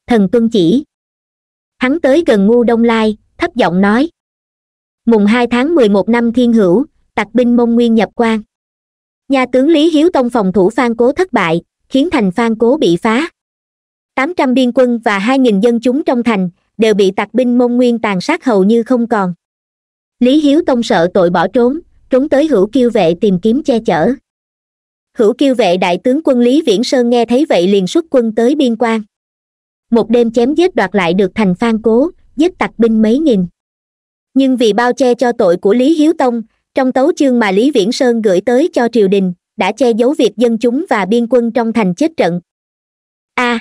thần tuân chỉ hắn tới gần ngu đông lai thấp giọng nói mùng hai tháng mười một năm thiên hữu tặc binh mông nguyên nhập quan nhà tướng lý hiếu tông phòng thủ phan cố thất bại khiến thành phan cố bị phá tám trăm biên quân và hai nghìn dân chúng trong thành đều bị tặc binh mông nguyên tàn sát hầu như không còn lý hiếu tông sợ tội bỏ trốn trốn tới hữu kiêu vệ tìm kiếm che chở hữu kiêu vệ đại tướng quân lý viễn sơn nghe thấy vậy liền xuất quân tới biên quan một đêm chém giết đoạt lại được thành phan cố giết tặc binh mấy nghìn nhưng vì bao che cho tội của lý hiếu tông trong tấu chương mà lý viễn sơn gửi tới cho triều đình đã che giấu việc dân chúng và biên quân trong thành chết trận a à,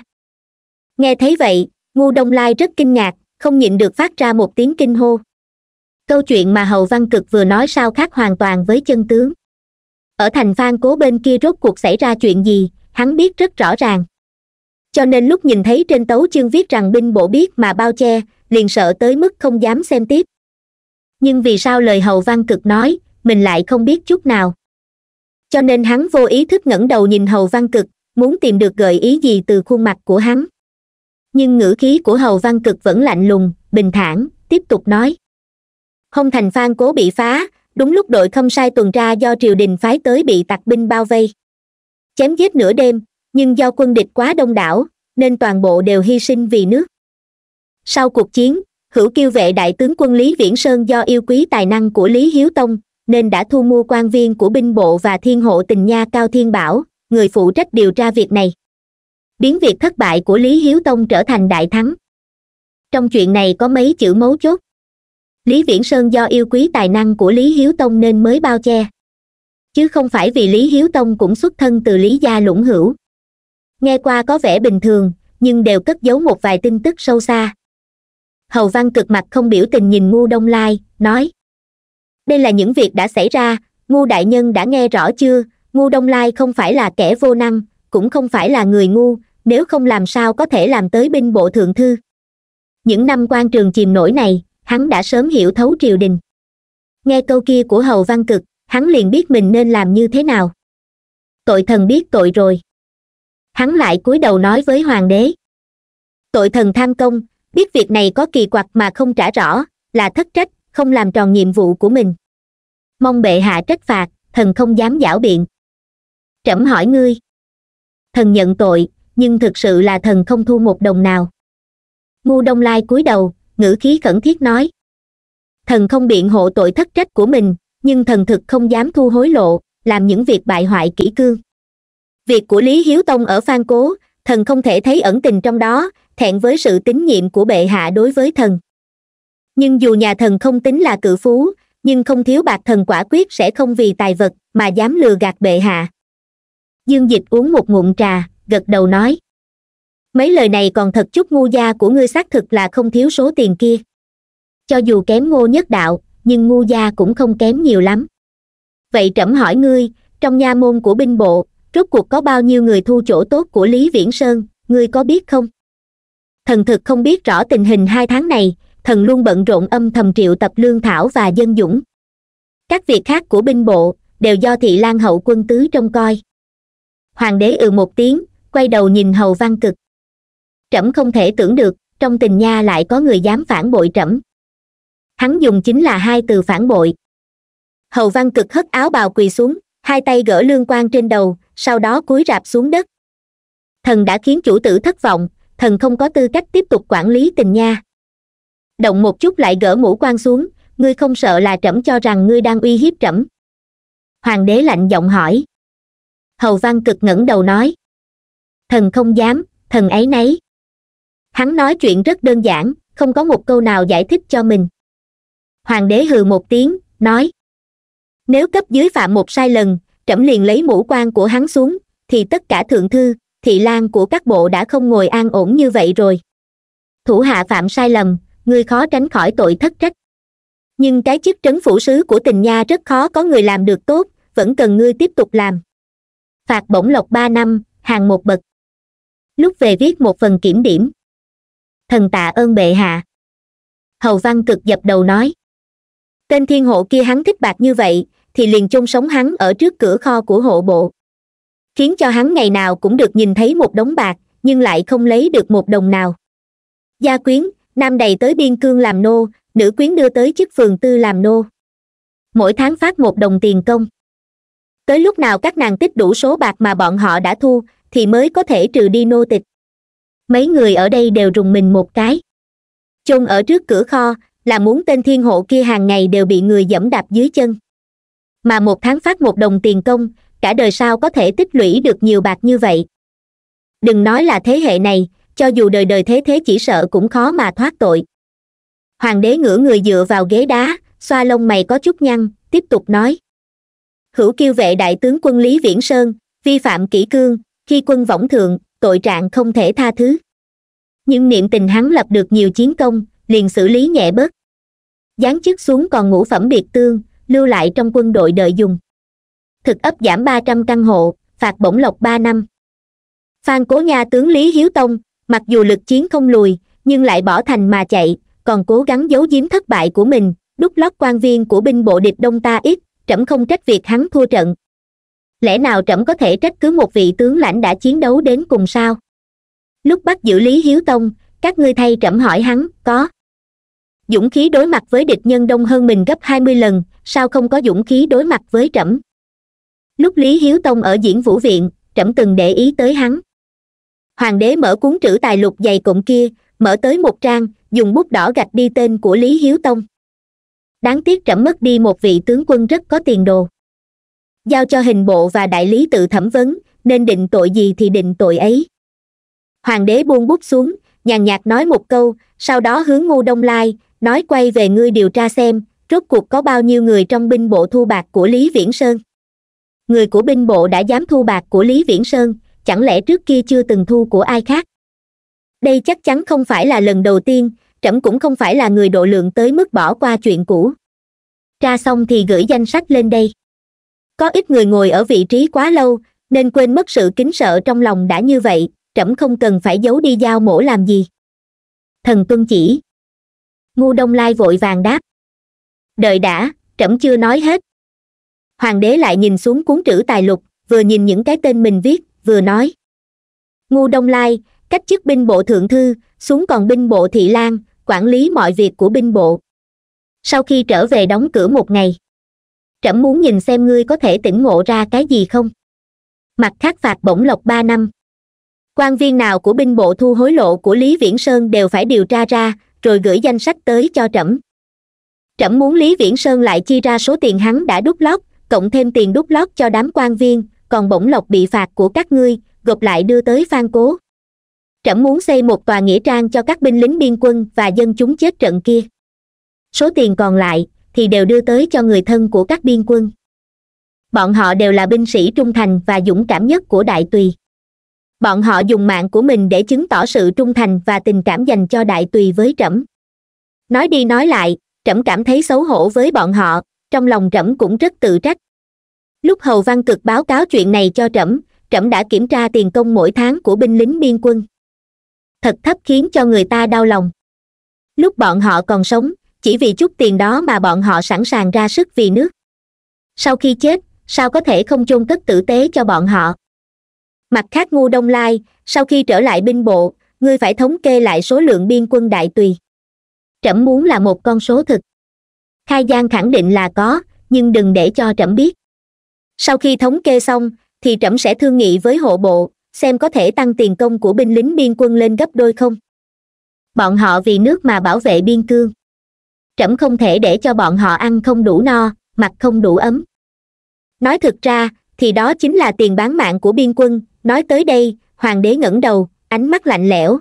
nghe thấy vậy ngu đông lai rất kinh ngạc không nhịn được phát ra một tiếng kinh hô câu chuyện mà hầu văn cực vừa nói sao khác hoàn toàn với chân tướng ở thành phan cố bên kia rốt cuộc xảy ra chuyện gì hắn biết rất rõ ràng cho nên lúc nhìn thấy trên tấu chương viết rằng binh bộ biết mà bao che liền sợ tới mức không dám xem tiếp nhưng vì sao lời hầu văn cực nói mình lại không biết chút nào cho nên hắn vô ý thức ngẩng đầu nhìn hầu văn cực muốn tìm được gợi ý gì từ khuôn mặt của hắn nhưng ngữ khí của hầu văn cực vẫn lạnh lùng bình thản tiếp tục nói không thành phan cố bị phá đúng lúc đội không sai tuần tra do triều đình phái tới bị tặc binh bao vây chém giết nửa đêm nhưng do quân địch quá đông đảo nên toàn bộ đều hy sinh vì nước sau cuộc chiến hữu kiêu vệ đại tướng quân lý viễn sơn do yêu quý tài năng của lý hiếu tông nên đã thu mua quan viên của binh bộ và thiên hộ tình nha cao thiên bảo người phụ trách điều tra việc này biến việc thất bại của lý hiếu tông trở thành đại thắng trong chuyện này có mấy chữ mấu chốt lý viễn sơn do yêu quý tài năng của lý hiếu tông nên mới bao che chứ không phải vì lý hiếu tông cũng xuất thân từ lý gia lũng hữu nghe qua có vẻ bình thường nhưng đều cất giấu một vài tin tức sâu xa hầu văn cực mặt không biểu tình nhìn ngu đông lai nói đây là những việc đã xảy ra ngu đại nhân đã nghe rõ chưa ngu đông lai không phải là kẻ vô năng cũng không phải là người ngu nếu không làm sao có thể làm tới binh bộ thượng thư những năm quan trường chìm nổi này hắn đã sớm hiểu thấu triều đình nghe câu kia của hầu văn cực hắn liền biết mình nên làm như thế nào tội thần biết tội rồi hắn lại cúi đầu nói với hoàng đế tội thần tham công biết việc này có kỳ quặc mà không trả rõ là thất trách không làm tròn nhiệm vụ của mình mong bệ hạ trách phạt thần không dám giảo biện trẫm hỏi ngươi thần nhận tội nhưng thực sự là thần không thu một đồng nào ngu đông lai cúi đầu ngữ khí khẩn thiết nói thần không biện hộ tội thất trách của mình nhưng thần thực không dám thu hối lộ làm những việc bại hoại kỷ cương việc của lý hiếu tông ở phan cố thần không thể thấy ẩn tình trong đó thẹn với sự tín nhiệm của bệ hạ đối với thần nhưng dù nhà thần không tính là cự phú nhưng không thiếu bạc thần quả quyết sẽ không vì tài vật mà dám lừa gạt bệ hạ dương dịch uống một ngụm trà gật đầu nói mấy lời này còn thật chút ngu gia của ngươi xác thực là không thiếu số tiền kia cho dù kém ngô nhất đạo nhưng ngu gia cũng không kém nhiều lắm vậy trẫm hỏi ngươi trong nha môn của binh bộ rốt cuộc có bao nhiêu người thu chỗ tốt của lý viễn sơn ngươi có biết không thần thực không biết rõ tình hình hai tháng này thần luôn bận rộn âm thầm triệu tập lương thảo và dân dũng các việc khác của binh bộ đều do thị lan hậu quân tứ trông coi hoàng đế ừ một tiếng quay đầu nhìn hầu văn cực trẫm không thể tưởng được trong tình nha lại có người dám phản bội trẫm hắn dùng chính là hai từ phản bội hầu văn cực hất áo bào quỳ xuống hai tay gỡ lương quan trên đầu sau đó cúi rạp xuống đất thần đã khiến chủ tử thất vọng thần không có tư cách tiếp tục quản lý tình nha động một chút lại gỡ mũ quan xuống ngươi không sợ là trẫm cho rằng ngươi đang uy hiếp trẫm hoàng đế lạnh giọng hỏi hầu văn cực ngẩng đầu nói thần không dám thần ấy nấy hắn nói chuyện rất đơn giản không có một câu nào giải thích cho mình hoàng đế hừ một tiếng nói nếu cấp dưới phạm một sai lầm trẫm liền lấy mũ quan của hắn xuống thì tất cả thượng thư thị lan của các bộ đã không ngồi an ổn như vậy rồi thủ hạ phạm sai lầm ngươi khó tránh khỏi tội thất trách nhưng cái chức trấn phủ sứ của tình nha rất khó có người làm được tốt vẫn cần ngươi tiếp tục làm phạt bổng lộc ba năm hàng một bậc lúc về viết một phần kiểm điểm thần tạ ơn bệ hạ hầu văn cực dập đầu nói tên thiên hộ kia hắn thích bạc như vậy thì liền chôn sống hắn ở trước cửa kho của hộ bộ khiến cho hắn ngày nào cũng được nhìn thấy một đống bạc nhưng lại không lấy được một đồng nào gia quyến nam đầy tới biên cương làm nô nữ quyến đưa tới chức phường tư làm nô mỗi tháng phát một đồng tiền công tới lúc nào các nàng tích đủ số bạc mà bọn họ đã thu thì mới có thể trừ đi nô tịch mấy người ở đây đều rùng mình một cái chôn ở trước cửa kho là muốn tên thiên hộ kia hàng ngày đều bị người dẫm đạp dưới chân mà một tháng phát một đồng tiền công cả đời sao có thể tích lũy được nhiều bạc như vậy đừng nói là thế hệ này cho dù đời đời thế thế chỉ sợ cũng khó mà thoát tội hoàng đế ngửa người dựa vào ghế đá xoa lông mày có chút nhăn tiếp tục nói hữu kiêu vệ đại tướng quân lý viễn sơn vi phạm kỷ cương khi quân võng thượng tội trạng không thể tha thứ nhưng niệm tình hắn lập được nhiều chiến công liền xử lý nhẹ bớt giáng chức xuống còn ngũ phẩm biệt tương lưu lại trong quân đội đợi dùng thực ấp giảm ba trăm căn hộ phạt bổng lộc ba năm phan cố nha tướng lý hiếu tông mặc dù lực chiến không lùi nhưng lại bỏ thành mà chạy còn cố gắng giấu giếm thất bại của mình đút lót quan viên của binh bộ địch đông ta ít trẫm không trách việc hắn thua trận lẽ nào trẫm có thể trách cứ một vị tướng lãnh đã chiến đấu đến cùng sao lúc bắt giữ lý hiếu tông các ngươi thay trẫm hỏi hắn có dũng khí đối mặt với địch nhân đông hơn mình gấp hai mươi lần sao không có dũng khí đối mặt với trẫm lúc lý hiếu tông ở diễn vũ viện trẫm từng để ý tới hắn hoàng đế mở cuốn trữ tài lục dày cộm kia mở tới một trang dùng bút đỏ gạch đi tên của lý hiếu tông đáng tiếc trẫm mất đi một vị tướng quân rất có tiền đồ giao cho hình bộ và đại lý tự thẩm vấn nên định tội gì thì định tội ấy hoàng đế buông bút xuống nhàn nhạt nói một câu sau đó hướng ngu đông lai nói quay về ngươi điều tra xem rốt cuộc có bao nhiêu người trong binh bộ thu bạc của lý viễn sơn người của binh bộ đã dám thu bạc của lý viễn sơn chẳng lẽ trước kia chưa từng thu của ai khác đây chắc chắn không phải là lần đầu tiên trẫm cũng không phải là người độ lượng tới mức bỏ qua chuyện cũ tra xong thì gửi danh sách lên đây có ít người ngồi ở vị trí quá lâu nên quên mất sự kính sợ trong lòng đã như vậy trẫm không cần phải giấu đi giao mổ làm gì thần tuân chỉ ngu đông lai vội vàng đáp đợi đã trẫm chưa nói hết hoàng đế lại nhìn xuống cuốn trữ tài lục vừa nhìn những cái tên mình viết vừa nói ngu đông lai cách chức binh bộ thượng thư xuống còn binh bộ thị lan quản lý mọi việc của binh bộ sau khi trở về đóng cửa một ngày trẫm muốn nhìn xem ngươi có thể tỉnh ngộ ra cái gì không mặt khác phạt bổng lộc ba năm quan viên nào của binh bộ thu hối lộ của lý viễn sơn đều phải điều tra ra rồi gửi danh sách tới cho trẫm trẫm muốn lý viễn sơn lại chi ra số tiền hắn đã đút lót cộng thêm tiền đút lót cho đám quan viên còn bổng lộc bị phạt của các ngươi gộp lại đưa tới phan cố trẫm muốn xây một tòa nghĩa trang cho các binh lính biên quân và dân chúng chết trận kia số tiền còn lại thì đều đưa tới cho người thân của các biên quân bọn họ đều là binh sĩ trung thành và dũng cảm nhất của đại tùy bọn họ dùng mạng của mình để chứng tỏ sự trung thành và tình cảm dành cho đại tùy với trẫm nói đi nói lại trẫm cảm thấy xấu hổ với bọn họ trong lòng trẫm cũng rất tự trách lúc hầu văn cực báo cáo chuyện này cho trẫm trẫm đã kiểm tra tiền công mỗi tháng của binh lính biên quân thật thấp khiến cho người ta đau lòng lúc bọn họ còn sống chỉ vì chút tiền đó mà bọn họ sẵn sàng ra sức vì nước sau khi chết sao có thể không chôn cất tử tế cho bọn họ mặt khác ngu đông lai sau khi trở lại binh bộ ngươi phải thống kê lại số lượng biên quân đại tùy trẫm muốn là một con số thực khai giang khẳng định là có nhưng đừng để cho trẫm biết sau khi thống kê xong thì trẫm sẽ thương nghị với hộ bộ xem có thể tăng tiền công của binh lính biên quân lên gấp đôi không bọn họ vì nước mà bảo vệ biên cương trẫm không thể để cho bọn họ ăn không đủ no mặc không đủ ấm nói thực ra thì đó chính là tiền bán mạng của biên quân nói tới đây hoàng đế ngẩng đầu ánh mắt lạnh lẽo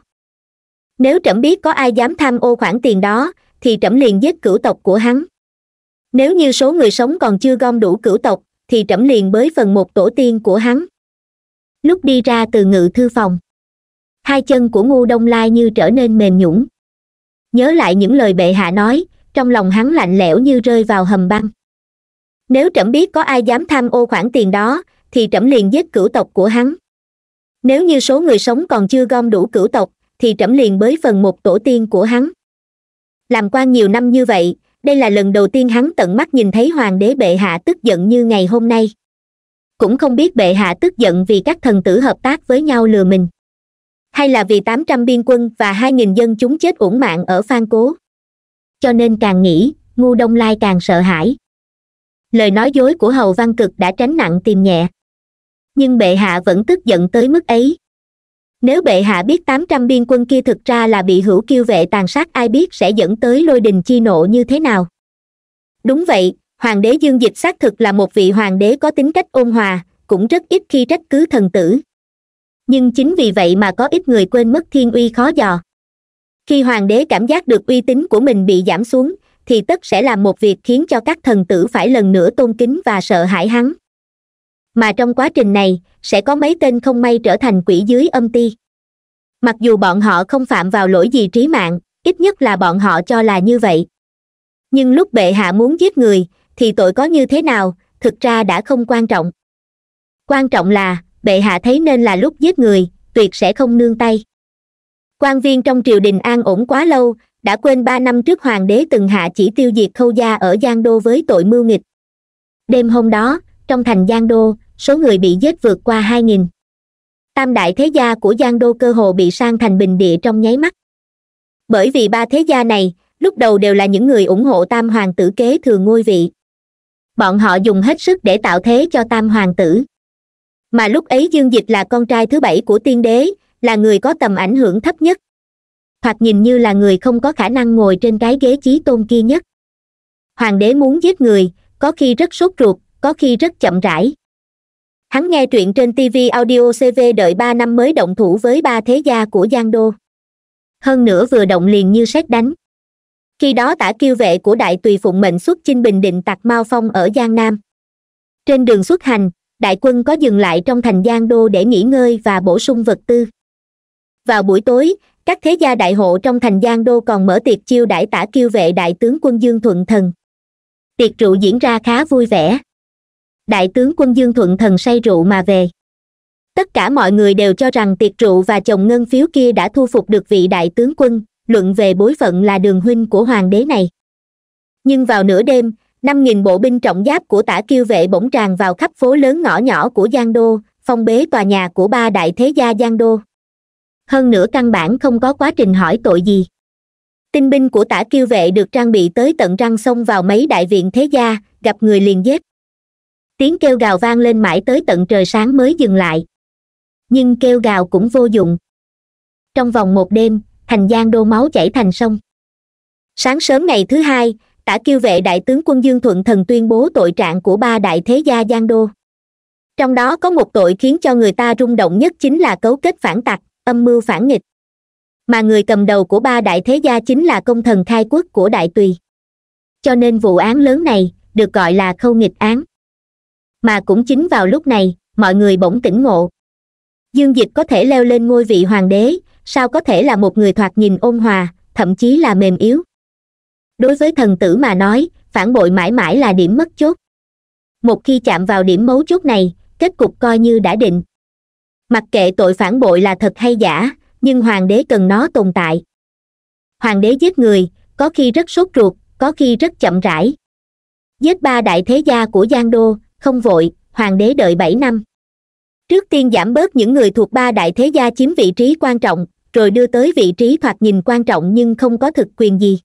nếu trẫm biết có ai dám tham ô khoản tiền đó thì trẫm liền giết cửu tộc của hắn nếu như số người sống còn chưa gom đủ cửu tộc thì trẫm liền bới phần một tổ tiên của hắn lúc đi ra từ ngự thư phòng hai chân của ngu đông lai như trở nên mềm nhũng nhớ lại những lời bệ hạ nói trong lòng hắn lạnh lẽo như rơi vào hầm băng nếu trẫm biết có ai dám tham ô khoản tiền đó thì trẫm liền giết cửu tộc của hắn nếu như số người sống còn chưa gom đủ cửu tộc thì trẫm liền bới phần một tổ tiên của hắn làm quan nhiều năm như vậy đây là lần đầu tiên hắn tận mắt nhìn thấy hoàng đế bệ hạ tức giận như ngày hôm nay cũng không biết bệ hạ tức giận vì các thần tử hợp tác với nhau lừa mình hay là vì tám trăm biên quân và hai nghìn dân chúng chết uổng mạng ở phan cố cho nên càng nghĩ ngu đông lai càng sợ hãi lời nói dối của hầu văn cực đã tránh nặng tìm nhẹ nhưng bệ hạ vẫn tức giận tới mức ấy nếu bệ hạ biết tám trăm biên quân kia thực ra là bị hữu kiêu vệ tàn sát ai biết sẽ dẫn tới lôi đình chi nộ như thế nào đúng vậy hoàng đế dương dịch xác thực là một vị hoàng đế có tính cách ôn hòa cũng rất ít khi trách cứ thần tử nhưng chính vì vậy mà có ít người quên mất thiên uy khó dò khi hoàng đế cảm giác được uy tín của mình bị giảm xuống thì tất sẽ làm một việc khiến cho các thần tử phải lần nữa tôn kính và sợ hãi hắn mà trong quá trình này sẽ có mấy tên không may trở thành quỷ dưới âm ti mặc dù bọn họ không phạm vào lỗi gì trí mạng ít nhất là bọn họ cho là như vậy nhưng lúc bệ hạ muốn giết người thì tội có như thế nào thực ra đã không quan trọng quan trọng là bệ hạ thấy nên là lúc giết người tuyệt sẽ không nương tay quan viên trong triều đình an ổn quá lâu đã quên ba năm trước hoàng đế từng hạ chỉ tiêu diệt khâu gia ở giang đô với tội mưu nghịch đêm hôm đó trong thành giang đô số người bị giết vượt qua hai nghìn tam đại thế gia của giang đô cơ hồ bị sang thành bình địa trong nháy mắt bởi vì ba thế gia này lúc đầu đều là những người ủng hộ tam hoàng tử kế thừa ngôi vị bọn họ dùng hết sức để tạo thế cho tam hoàng tử mà lúc ấy dương dịch là con trai thứ bảy của tiên đế là người có tầm ảnh hưởng thấp nhất Hoặc nhìn như là người không có khả năng ngồi trên cái ghế chí tôn kia nhất hoàng đế muốn giết người có khi rất sốt ruột có khi rất chậm rãi hắn nghe truyện trên tv audio cv đợi ba năm mới động thủ với ba thế gia của giang đô hơn nữa vừa động liền như sét đánh khi đó tả kiêu vệ của đại tùy phụng mệnh xuất chinh bình định tặc mao phong ở giang nam trên đường xuất hành đại quân có dừng lại trong thành giang đô để nghỉ ngơi và bổ sung vật tư vào buổi tối các thế gia đại hộ trong thành giang đô còn mở tiệc chiêu đãi tả kiêu vệ đại tướng quân dương thuận thần tiệc rượu diễn ra khá vui vẻ đại tướng quân dương thuận thần say rượu mà về tất cả mọi người đều cho rằng tiệc rượu và chồng ngân phiếu kia đã thu phục được vị đại tướng quân luận về bối phận là đường huynh của hoàng đế này nhưng vào nửa đêm năm nghìn bộ binh trọng giáp của tả kiêu vệ bỗng tràn vào khắp phố lớn ngõ nhỏ của giang đô phong bế tòa nhà của ba đại thế gia giang đô hơn nữa căn bản không có quá trình hỏi tội gì tinh binh của tả kiêu vệ được trang bị tới tận răng xông vào mấy đại viện thế gia gặp người liền giết tiếng kêu gào vang lên mãi tới tận trời sáng mới dừng lại nhưng kêu gào cũng vô dụng trong vòng một đêm thành giang đô máu chảy thành sông sáng sớm ngày thứ hai tả kiêu vệ đại tướng quân dương thuận thần tuyên bố tội trạng của ba đại thế gia giang đô trong đó có một tội khiến cho người ta rung động nhất chính là cấu kết phản tặc âm mưu phản nghịch mà người cầm đầu của ba đại thế gia chính là công thần khai quốc của đại tùy cho nên vụ án lớn này được gọi là khâu nghịch án mà cũng chính vào lúc này mọi người bỗng tỉnh ngộ dương dịch có thể leo lên ngôi vị hoàng đế sao có thể là một người thoạt nhìn ôn hòa thậm chí là mềm yếu đối với thần tử mà nói phản bội mãi mãi là điểm mất chốt một khi chạm vào điểm mấu chốt này kết cục coi như đã định mặc kệ tội phản bội là thật hay giả nhưng hoàng đế cần nó tồn tại hoàng đế giết người có khi rất sốt ruột có khi rất chậm rãi giết ba đại thế gia của giang đô không vội hoàng đế đợi bảy năm trước tiên giảm bớt những người thuộc ba đại thế gia chiếm vị trí quan trọng rồi đưa tới vị trí thoạt nhìn quan trọng nhưng không có thực quyền gì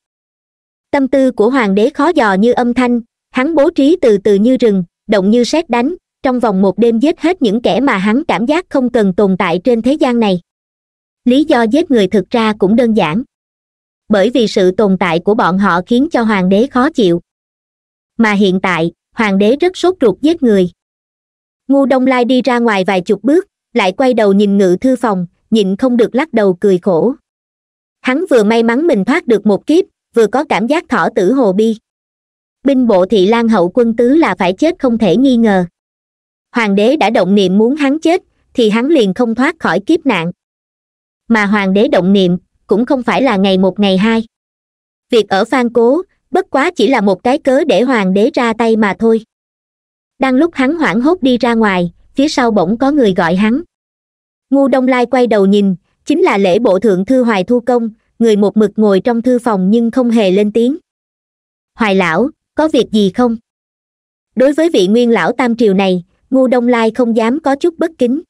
tâm tư của hoàng đế khó dò như âm thanh hắn bố trí từ từ như rừng động như sét đánh trong vòng một đêm giết hết những kẻ mà hắn cảm giác không cần tồn tại trên thế gian này lý do giết người thực ra cũng đơn giản bởi vì sự tồn tại của bọn họ khiến cho hoàng đế khó chịu mà hiện tại hoàng đế rất sốt ruột giết người ngu đông lai đi ra ngoài vài chục bước lại quay đầu nhìn ngự thư phòng nhịn không được lắc đầu cười khổ hắn vừa may mắn mình thoát được một kiếp vừa có cảm giác thỏ tử hồ bi binh bộ thị lan hậu quân tứ là phải chết không thể nghi ngờ hoàng đế đã động niệm muốn hắn chết thì hắn liền không thoát khỏi kiếp nạn mà hoàng đế động niệm cũng không phải là ngày một ngày hai việc ở phan cố bất quá chỉ là một cái cớ để hoàng đế ra tay mà thôi đang lúc hắn hoảng hốt đi ra ngoài phía sau bỗng có người gọi hắn ngu đông lai quay đầu nhìn chính là lễ bộ thượng thư hoài thu công người một mực ngồi trong thư phòng nhưng không hề lên tiếng hoài lão có việc gì không đối với vị nguyên lão tam triều này ngu đông lai không dám có chút bất kính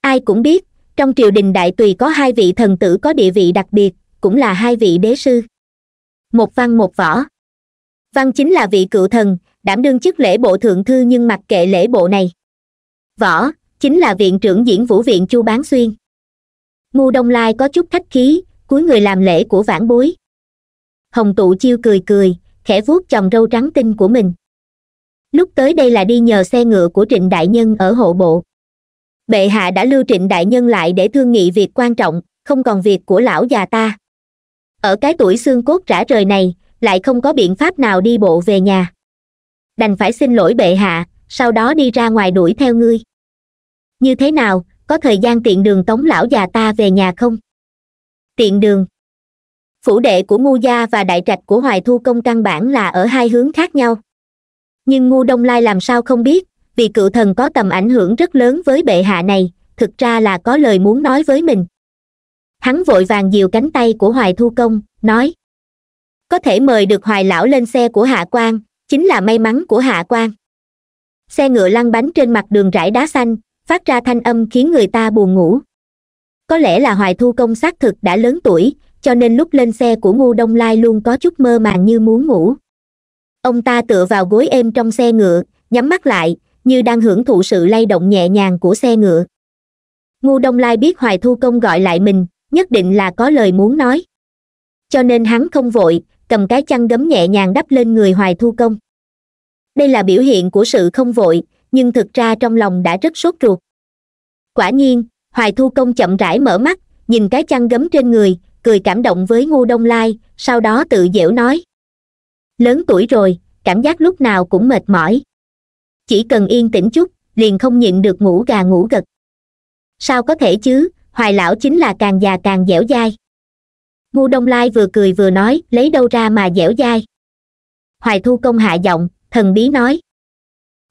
ai cũng biết trong triều đình đại tùy có hai vị thần tử có địa vị đặc biệt cũng là hai vị đế sư một văn một võ văn chính là vị cựu thần đảm đương chức lễ bộ thượng thư nhưng mặc kệ lễ bộ này võ chính là viện trưởng diễn vũ viện chu bán xuyên ngu đông lai có chút khách khí cuối người làm lễ của vãn bối hồng tụ chiêu cười cười khẽ vuốt chồng râu trắng tinh của mình lúc tới đây là đi nhờ xe ngựa của trịnh đại nhân ở hộ bộ bệ hạ đã lưu trịnh đại nhân lại để thương nghị việc quan trọng không còn việc của lão già ta ở cái tuổi xương cốt rã rời này lại không có biện pháp nào đi bộ về nhà đành phải xin lỗi bệ hạ sau đó đi ra ngoài đuổi theo ngươi như thế nào có thời gian tiện đường tống lão già ta về nhà không tiện đường phủ đệ của ngu gia và đại trạch của hoài thu công căn bản là ở hai hướng khác nhau nhưng ngu đông lai làm sao không biết vì cựu thần có tầm ảnh hưởng rất lớn với bệ hạ này thực ra là có lời muốn nói với mình hắn vội vàng dìu cánh tay của hoài thu công nói có thể mời được hoài lão lên xe của hạ quan chính là may mắn của hạ quan xe ngựa lăn bánh trên mặt đường rải đá xanh phát ra thanh âm khiến người ta buồn ngủ có lẽ là hoài thu công xác thực đã lớn tuổi cho nên lúc lên xe của ngu đông lai luôn có chút mơ màng như muốn ngủ ông ta tựa vào gối êm trong xe ngựa nhắm mắt lại như đang hưởng thụ sự lay động nhẹ nhàng của xe ngựa ngu đông lai biết hoài thu công gọi lại mình nhất định là có lời muốn nói cho nên hắn không vội cầm cái chăn gấm nhẹ nhàng đắp lên người hoài thu công đây là biểu hiện của sự không vội nhưng thực ra trong lòng đã rất sốt ruột quả nhiên hoài thu công chậm rãi mở mắt nhìn cái chăn gấm trên người cười cảm động với ngô đông lai sau đó tự dễu nói lớn tuổi rồi cảm giác lúc nào cũng mệt mỏi chỉ cần yên tĩnh chút liền không nhịn được ngủ gà ngủ gật sao có thể chứ hoài lão chính là càng già càng dẻo dai ngu đông lai vừa cười vừa nói lấy đâu ra mà dẻo dai hoài thu công hạ giọng thần bí nói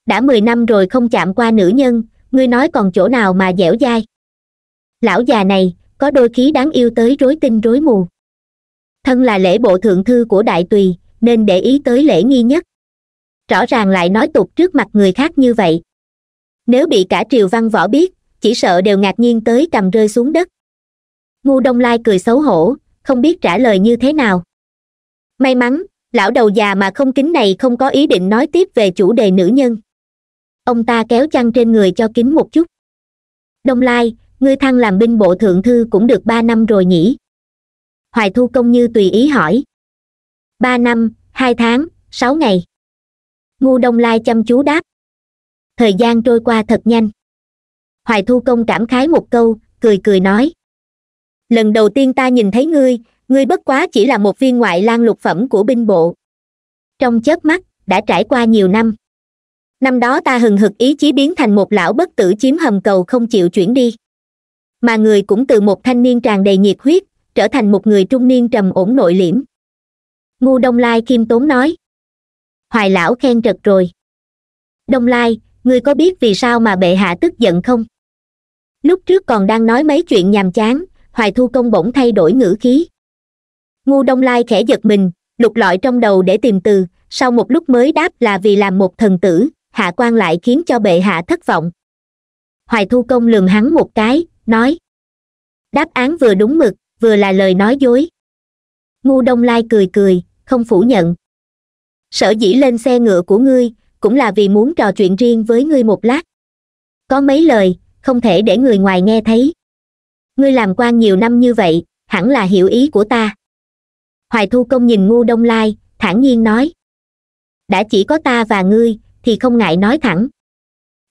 đã mười năm rồi không chạm qua nữ nhân ngươi nói còn chỗ nào mà dẻo dai lão già này có đôi khí đáng yêu tới rối tinh rối mù thân là lễ bộ thượng thư của đại tùy nên để ý tới lễ nghi nhất rõ ràng lại nói tục trước mặt người khác như vậy nếu bị cả triều văn võ biết chỉ sợ đều ngạc nhiên tới cầm rơi xuống đất ngu đông lai cười xấu hổ không biết trả lời như thế nào may mắn lão đầu già mà không kính này không có ý định nói tiếp về chủ đề nữ nhân ông ta kéo chăn trên người cho kín một chút đông lai ngươi thăng làm binh bộ thượng thư cũng được ba năm rồi nhỉ hoài thu công như tùy ý hỏi ba năm hai tháng sáu ngày ngu đông lai chăm chú đáp thời gian trôi qua thật nhanh hoài thu công cảm khái một câu cười cười nói lần đầu tiên ta nhìn thấy ngươi ngươi bất quá chỉ là một viên ngoại lang lục phẩm của binh bộ trong chớp mắt đã trải qua nhiều năm năm đó ta hừng hực ý chí biến thành một lão bất tử chiếm hầm cầu không chịu chuyển đi mà người cũng từ một thanh niên tràn đầy nhiệt huyết trở thành một người trung niên trầm ổn nội liễm ngu đông lai khiêm tốn nói hoài lão khen trật rồi đông lai ngươi có biết vì sao mà bệ hạ tức giận không lúc trước còn đang nói mấy chuyện nhàm chán hoài thu công bỗng thay đổi ngữ khí ngu đông lai khẽ giật mình lục lọi trong đầu để tìm từ sau một lúc mới đáp là vì làm một thần tử hạ quan lại khiến cho bệ hạ thất vọng hoài thu công lường hắn một cái nói đáp án vừa đúng mực vừa là lời nói dối ngu đông lai cười cười không phủ nhận sở dĩ lên xe ngựa của ngươi cũng là vì muốn trò chuyện riêng với ngươi một lát có mấy lời không thể để người ngoài nghe thấy ngươi làm quan nhiều năm như vậy hẳn là hiểu ý của ta hoài thu công nhìn ngu đông lai thản nhiên nói đã chỉ có ta và ngươi thì không ngại nói thẳng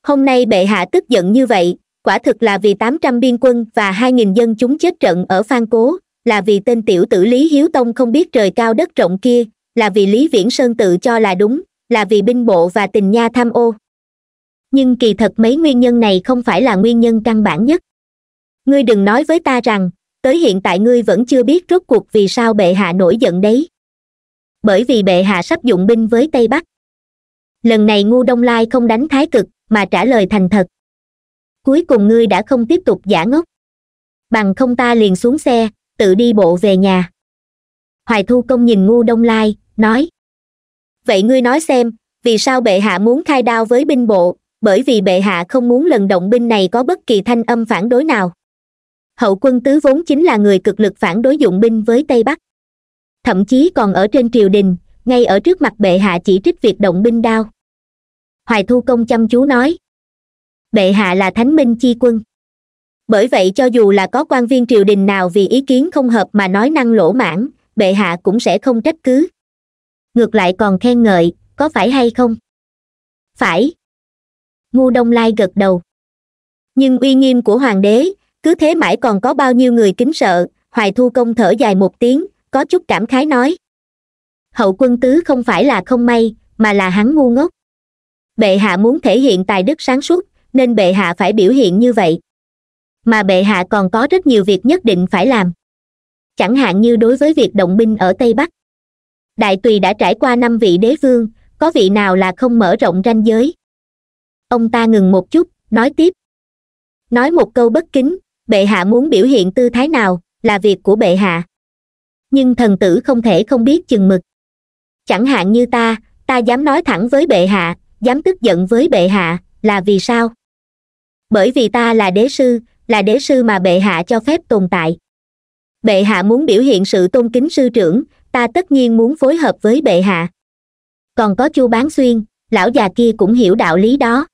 hôm nay bệ hạ tức giận như vậy quả thực là vì tám trăm biên quân và hai nghìn dân chúng chết trận ở phan cố là vì tên tiểu tử lý hiếu tông không biết trời cao đất rộng kia là vì lý viễn sơn tự cho là đúng là vì binh bộ và tình nha tham ô nhưng kỳ thật mấy nguyên nhân này không phải là nguyên nhân căn bản nhất ngươi đừng nói với ta rằng tới hiện tại ngươi vẫn chưa biết rốt cuộc vì sao bệ hạ nổi giận đấy bởi vì bệ hạ sắp dụng binh với tây bắc lần này ngu đông lai không đánh thái cực mà trả lời thành thật cuối cùng ngươi đã không tiếp tục giả ngốc bằng không ta liền xuống xe tự đi bộ về nhà hoài thu công nhìn ngu đông lai nói vậy ngươi nói xem vì sao bệ hạ muốn khai đao với binh bộ bởi vì bệ hạ không muốn lần động binh này có bất kỳ thanh âm phản đối nào hậu quân tứ vốn chính là người cực lực phản đối dụng binh với tây bắc thậm chí còn ở trên triều đình ngay ở trước mặt bệ hạ chỉ trích việc động binh đao hoài thu công chăm chú nói bệ hạ là thánh minh chi quân bởi vậy cho dù là có quan viên triều đình nào vì ý kiến không hợp mà nói năng lỗ mãn bệ hạ cũng sẽ không trách cứ ngược lại còn khen ngợi có phải hay không phải ngu đông lai gật đầu nhưng uy nghiêm của hoàng đế cứ thế mãi còn có bao nhiêu người kính sợ hoài thu công thở dài một tiếng có chút cảm khái nói hậu quân tứ không phải là không may mà là hắn ngu ngốc bệ hạ muốn thể hiện tài đức sáng suốt nên bệ hạ phải biểu hiện như vậy mà bệ hạ còn có rất nhiều việc nhất định phải làm chẳng hạn như đối với việc động binh ở tây bắc đại tùy đã trải qua năm vị đế vương có vị nào là không mở rộng ranh giới ông ta ngừng một chút nói tiếp nói một câu bất kính bệ hạ muốn biểu hiện tư thái nào là việc của bệ hạ nhưng thần tử không thể không biết chừng mực chẳng hạn như ta ta dám nói thẳng với bệ hạ dám tức giận với bệ hạ là vì sao bởi vì ta là đế sư là đế sư mà bệ hạ cho phép tồn tại bệ hạ muốn biểu hiện sự tôn kính sư trưởng ta tất nhiên muốn phối hợp với bệ hạ còn có chu bán xuyên lão già kia cũng hiểu đạo lý đó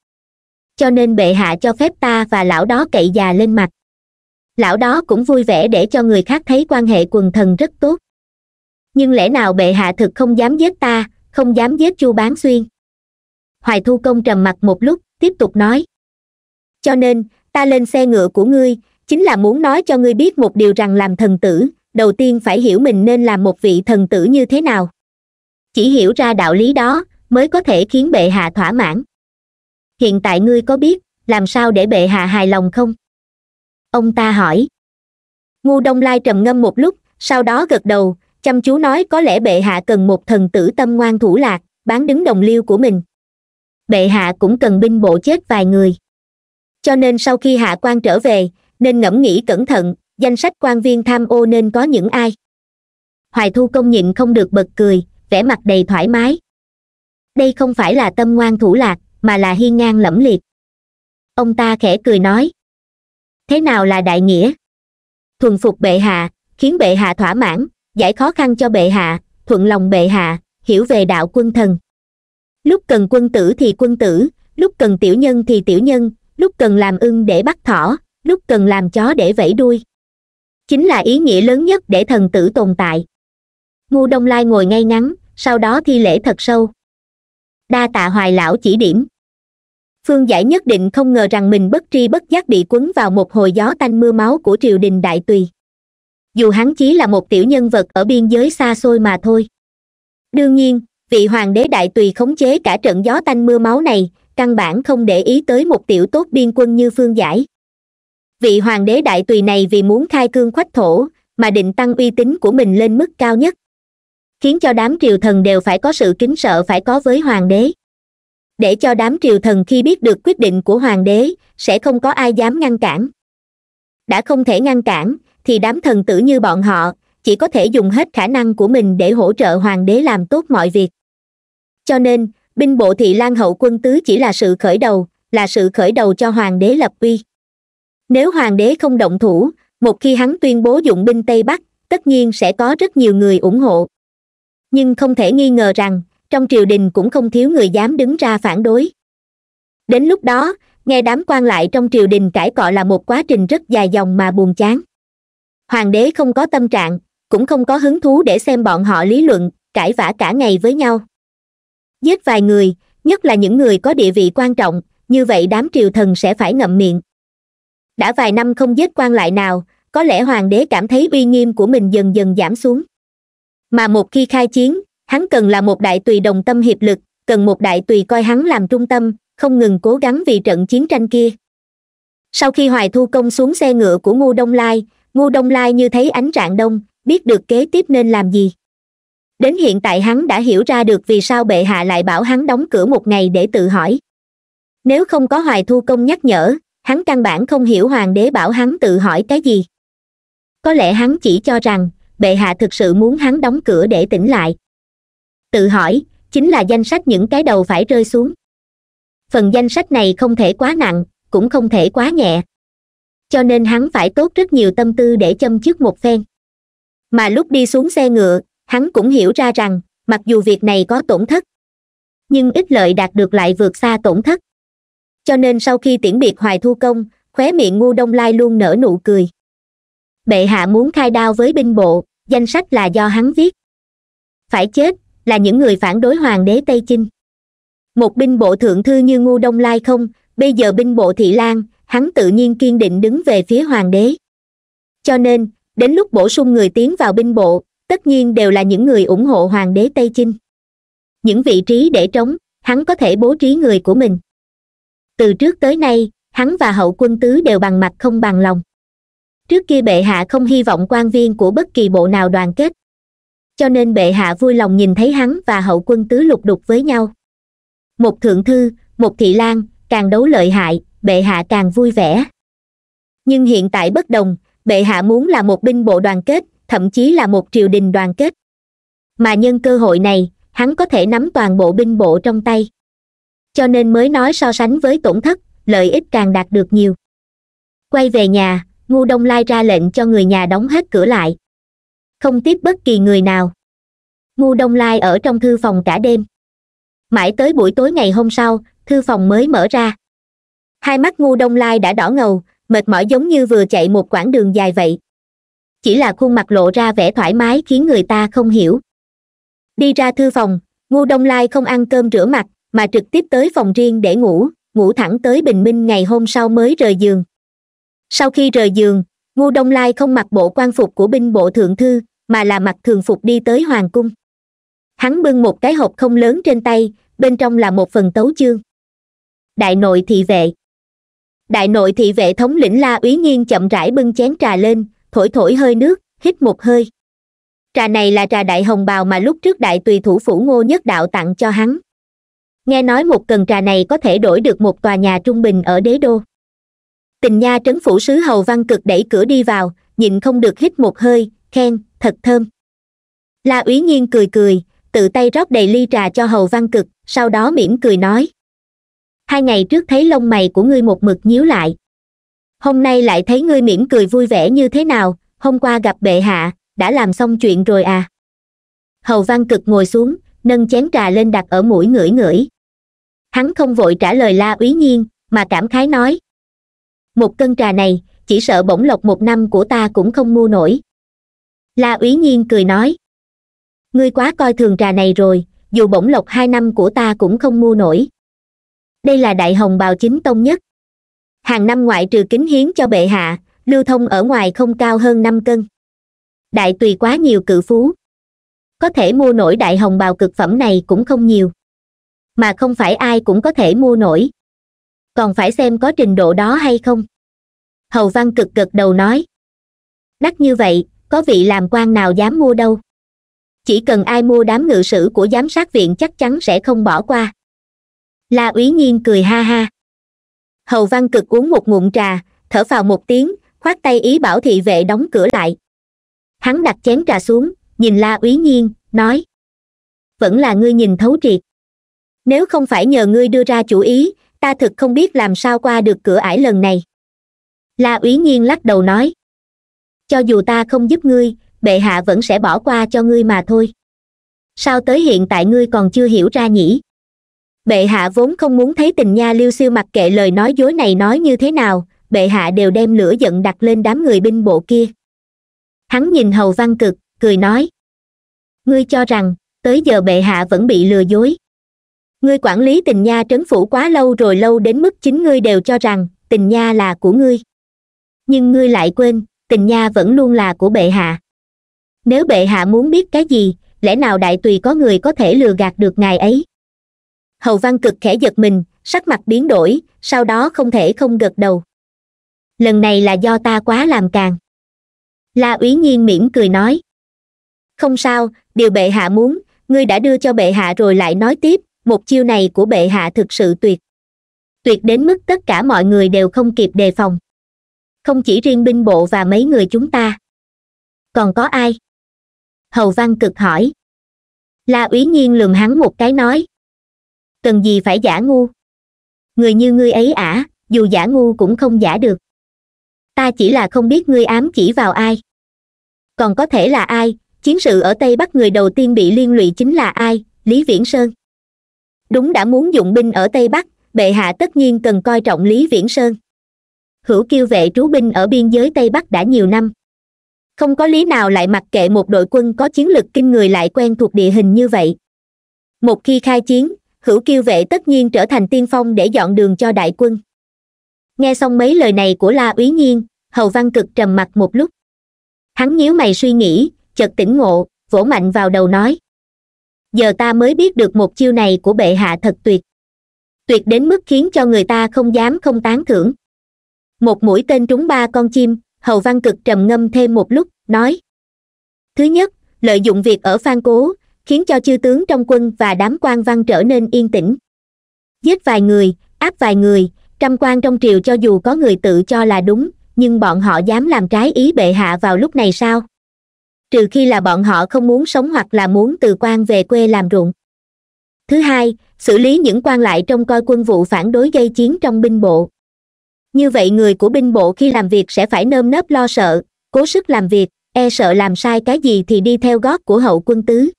cho nên bệ hạ cho phép ta và lão đó cậy già lên mặt lão đó cũng vui vẻ để cho người khác thấy quan hệ quần thần rất tốt nhưng lẽ nào bệ hạ thực không dám giết ta không dám giết chu bán xuyên hoài thu công trầm mặt một lúc tiếp tục nói cho nên ta lên xe ngựa của ngươi chính là muốn nói cho ngươi biết một điều rằng làm thần tử đầu tiên phải hiểu mình nên làm một vị thần tử như thế nào chỉ hiểu ra đạo lý đó mới có thể khiến bệ hạ thỏa mãn hiện tại ngươi có biết làm sao để bệ hạ hài lòng không ông ta hỏi ngu đông lai trầm ngâm một lúc sau đó gật đầu chăm chú nói có lẽ bệ hạ cần một thần tử tâm ngoan thủ lạc bán đứng đồng liêu của mình bệ hạ cũng cần binh bộ chết vài người cho nên sau khi hạ quan trở về nên ngẫm nghĩ cẩn thận danh sách quan viên tham ô nên có những ai hoài thu công nhịn không được bật cười vẻ mặt đầy thoải mái đây không phải là tâm ngoan thủ lạc mà là hiên ngang lẫm liệt ông ta khẽ cười nói thế nào là đại nghĩa thuần phục bệ hạ khiến bệ hạ thỏa mãn giải khó khăn cho bệ hạ thuận lòng bệ hạ hiểu về đạo quân thần lúc cần quân tử thì quân tử lúc cần tiểu nhân thì tiểu nhân lúc cần làm ưng để bắt thỏ lúc cần làm chó để vẫy đuôi chính là ý nghĩa lớn nhất để thần tử tồn tại ngu đông lai ngồi ngay ngắn sau đó thi lễ thật sâu đa tạ hoài lão chỉ điểm phương giải nhất định không ngờ rằng mình bất tri bất giác bị cuốn vào một hồi gió tanh mưa máu của triều đình đại tùy dù hắn chỉ là một tiểu nhân vật ở biên giới xa xôi mà thôi đương nhiên vị hoàng đế đại tùy khống chế cả trận gió tanh mưa máu này căn bản không để ý tới một tiểu tốt biên quân như phương giải vị hoàng đế đại tùy này vì muốn khai cương khoách thổ mà định tăng uy tín của mình lên mức cao nhất khiến cho đám triều thần đều phải có sự kính sợ phải có với hoàng đế để cho đám triều thần khi biết được quyết định của hoàng đế sẽ không có ai dám ngăn cản đã không thể ngăn cản thì đám thần tử như bọn họ chỉ có thể dùng hết khả năng của mình để hỗ trợ hoàng đế làm tốt mọi việc cho nên binh bộ thị lan hậu quân tứ chỉ là sự khởi đầu là sự khởi đầu cho hoàng đế lập uy nếu hoàng đế không động thủ một khi hắn tuyên bố dụng binh tây bắc tất nhiên sẽ có rất nhiều người ủng hộ nhưng không thể nghi ngờ rằng trong triều đình cũng không thiếu người dám đứng ra phản đối đến lúc đó nghe đám quan lại trong triều đình cãi cọ là một quá trình rất dài dòng mà buồn chán hoàng đế không có tâm trạng cũng không có hứng thú để xem bọn họ lý luận cãi vã cả ngày với nhau giết vài người nhất là những người có địa vị quan trọng như vậy đám triều thần sẽ phải ngậm miệng đã vài năm không giết quan lại nào có lẽ hoàng đế cảm thấy uy nghiêm của mình dần dần giảm xuống mà một khi khai chiến hắn cần là một đại tùy đồng tâm hiệp lực cần một đại tùy coi hắn làm trung tâm không ngừng cố gắng vì trận chiến tranh kia sau khi hoài thu công xuống xe ngựa của ngô đông lai ngô đông lai như thấy ánh trạng đông biết được kế tiếp nên làm gì đến hiện tại hắn đã hiểu ra được vì sao bệ hạ lại bảo hắn đóng cửa một ngày để tự hỏi nếu không có hoài thu công nhắc nhở hắn căn bản không hiểu hoàng đế bảo hắn tự hỏi cái gì có lẽ hắn chỉ cho rằng bệ hạ thực sự muốn hắn đóng cửa để tỉnh lại tự hỏi chính là danh sách những cái đầu phải rơi xuống phần danh sách này không thể quá nặng cũng không thể quá nhẹ cho nên hắn phải tốt rất nhiều tâm tư để châm chước một phen mà lúc đi xuống xe ngựa hắn cũng hiểu ra rằng mặc dù việc này có tổn thất nhưng ích lợi đạt được lại vượt xa tổn thất cho nên sau khi tiễn biệt hoài thu công khóe miệng ngu đông lai luôn nở nụ cười bệ hạ muốn khai đao với binh bộ danh sách là do hắn viết phải chết là những người phản đối hoàng đế tây chinh một binh bộ thượng thư như ngu đông lai không bây giờ binh bộ thị lan hắn tự nhiên kiên định đứng về phía hoàng đế cho nên đến lúc bổ sung người tiến vào binh bộ tất nhiên đều là những người ủng hộ hoàng đế tây chinh những vị trí để trống hắn có thể bố trí người của mình từ trước tới nay hắn và hậu quân tứ đều bằng mặt không bằng lòng trước kia bệ hạ không hy vọng quan viên của bất kỳ bộ nào đoàn kết cho nên bệ hạ vui lòng nhìn thấy hắn và hậu quân tứ lục đục với nhau một thượng thư một thị lang càng đấu lợi hại bệ hạ càng vui vẻ nhưng hiện tại bất đồng bệ hạ muốn là một binh bộ đoàn kết thậm chí là một triều đình đoàn kết mà nhân cơ hội này hắn có thể nắm toàn bộ binh bộ trong tay cho nên mới nói so sánh với tổn thất lợi ích càng đạt được nhiều quay về nhà ngu đông lai ra lệnh cho người nhà đóng hết cửa lại không tiếp bất kỳ người nào ngu đông lai ở trong thư phòng cả đêm mãi tới buổi tối ngày hôm sau thư phòng mới mở ra hai mắt ngu đông lai đã đỏ ngầu mệt mỏi giống như vừa chạy một quãng đường dài vậy chỉ là khuôn mặt lộ ra vẻ thoải mái khiến người ta không hiểu đi ra thư phòng ngu đông lai không ăn cơm rửa mặt mà trực tiếp tới phòng riêng để ngủ ngủ thẳng tới bình minh ngày hôm sau mới rời giường sau khi rời giường Ngô đông lai không mặc bộ quan phục của binh bộ thượng thư mà là mặc thường phục đi tới hoàng cung hắn bưng một cái hộp không lớn trên tay bên trong là một phần tấu chương đại nội thị vệ đại nội thị vệ thống lĩnh la úy nghiên chậm rãi bưng chén trà lên thổi thổi hơi nước hít một hơi trà này là trà đại hồng bào mà lúc trước đại tùy thủ phủ ngô nhất đạo tặng cho hắn nghe nói một cần trà này có thể đổi được một tòa nhà trung bình ở đế đô tình nha trấn phủ sứ hầu văn cực đẩy cửa đi vào nhịn không được hít một hơi khen thật thơm la úy nhiên cười cười tự tay rót đầy ly trà cho hầu văn cực sau đó mỉm cười nói hai ngày trước thấy lông mày của ngươi một mực nhíu lại hôm nay lại thấy ngươi mỉm cười vui vẻ như thế nào hôm qua gặp bệ hạ đã làm xong chuyện rồi à hầu văn cực ngồi xuống nâng chén trà lên đặt ở mũi ngửi ngửi hắn không vội trả lời la úy nhiên mà cảm khái nói một cân trà này chỉ sợ bổng lộc một năm của ta cũng không mua nổi la úy nhiên cười nói ngươi quá coi thường trà này rồi dù bổng lộc hai năm của ta cũng không mua nổi đây là đại hồng bào chính tông nhất hàng năm ngoại trừ kính hiến cho bệ hạ lưu thông ở ngoài không cao hơn năm cân đại tùy quá nhiều cự phú có thể mua nổi đại hồng bào cực phẩm này cũng không nhiều mà không phải ai cũng có thể mua nổi còn phải xem có trình độ đó hay không hầu văn cực cực đầu nói đắt như vậy có vị làm quan nào dám mua đâu chỉ cần ai mua đám ngự sử của giám sát viện chắc chắn sẽ không bỏ qua la úy nhiên cười ha ha hầu văn cực uống một ngụm trà thở vào một tiếng khoát tay ý bảo thị vệ đóng cửa lại hắn đặt chén trà xuống nhìn la úy nhiên nói vẫn là ngươi nhìn thấu triệt nếu không phải nhờ ngươi đưa ra chủ ý ta thực không biết làm sao qua được cửa ải lần này la úy nhiên lắc đầu nói cho dù ta không giúp ngươi bệ hạ vẫn sẽ bỏ qua cho ngươi mà thôi sao tới hiện tại ngươi còn chưa hiểu ra nhỉ bệ hạ vốn không muốn thấy tình nha lưu siêu mặc kệ lời nói dối này nói như thế nào bệ hạ đều đem lửa giận đặt lên đám người binh bộ kia hắn nhìn hầu văn cực cười nói ngươi cho rằng tới giờ bệ hạ vẫn bị lừa dối ngươi quản lý tình nha trấn phủ quá lâu rồi lâu đến mức chính ngươi đều cho rằng tình nha là của ngươi nhưng ngươi lại quên tình nha vẫn luôn là của bệ hạ nếu bệ hạ muốn biết cái gì lẽ nào đại tùy có người có thể lừa gạt được ngài ấy hầu văn cực khẽ giật mình sắc mặt biến đổi sau đó không thể không gật đầu lần này là do ta quá làm càng la úy nhiên mỉm cười nói không sao điều bệ hạ muốn ngươi đã đưa cho bệ hạ rồi lại nói tiếp một chiêu này của bệ hạ thực sự tuyệt tuyệt đến mức tất cả mọi người đều không kịp đề phòng không chỉ riêng binh bộ và mấy người chúng ta còn có ai hầu văn cực hỏi la úy nhiên lườm hắn một cái nói cần gì phải giả ngu người như ngươi ấy ả dù giả ngu cũng không giả được ta chỉ là không biết ngươi ám chỉ vào ai còn có thể là ai chiến sự ở tây bắc người đầu tiên bị liên lụy chính là ai lý viễn sơn đúng đã muốn dụng binh ở tây bắc bệ hạ tất nhiên cần coi trọng lý viễn sơn hữu kiêu vệ trú binh ở biên giới tây bắc đã nhiều năm không có lý nào lại mặc kệ một đội quân có chiến lực kinh người lại quen thuộc địa hình như vậy một khi khai chiến hữu kiêu vệ tất nhiên trở thành tiên phong để dọn đường cho đại quân nghe xong mấy lời này của la úy nhiên hầu văn cực trầm mặc một lúc hắn nhíu mày suy nghĩ chợt tỉnh ngộ vỗ mạnh vào đầu nói giờ ta mới biết được một chiêu này của bệ hạ thật tuyệt tuyệt đến mức khiến cho người ta không dám không tán thưởng một mũi tên trúng ba con chim hầu văn cực trầm ngâm thêm một lúc nói thứ nhất lợi dụng việc ở phan cố khiến cho chư tướng trong quân và đám quan văn trở nên yên tĩnh giết vài người áp vài người trăm quan trong triều cho dù có người tự cho là đúng nhưng bọn họ dám làm trái ý bệ hạ vào lúc này sao trừ khi là bọn họ không muốn sống hoặc là muốn từ quan về quê làm ruộng thứ hai xử lý những quan lại trong coi quân vụ phản đối gây chiến trong binh bộ như vậy người của binh bộ khi làm việc sẽ phải nơm nớp lo sợ cố sức làm việc e sợ làm sai cái gì thì đi theo gót của hậu quân tứ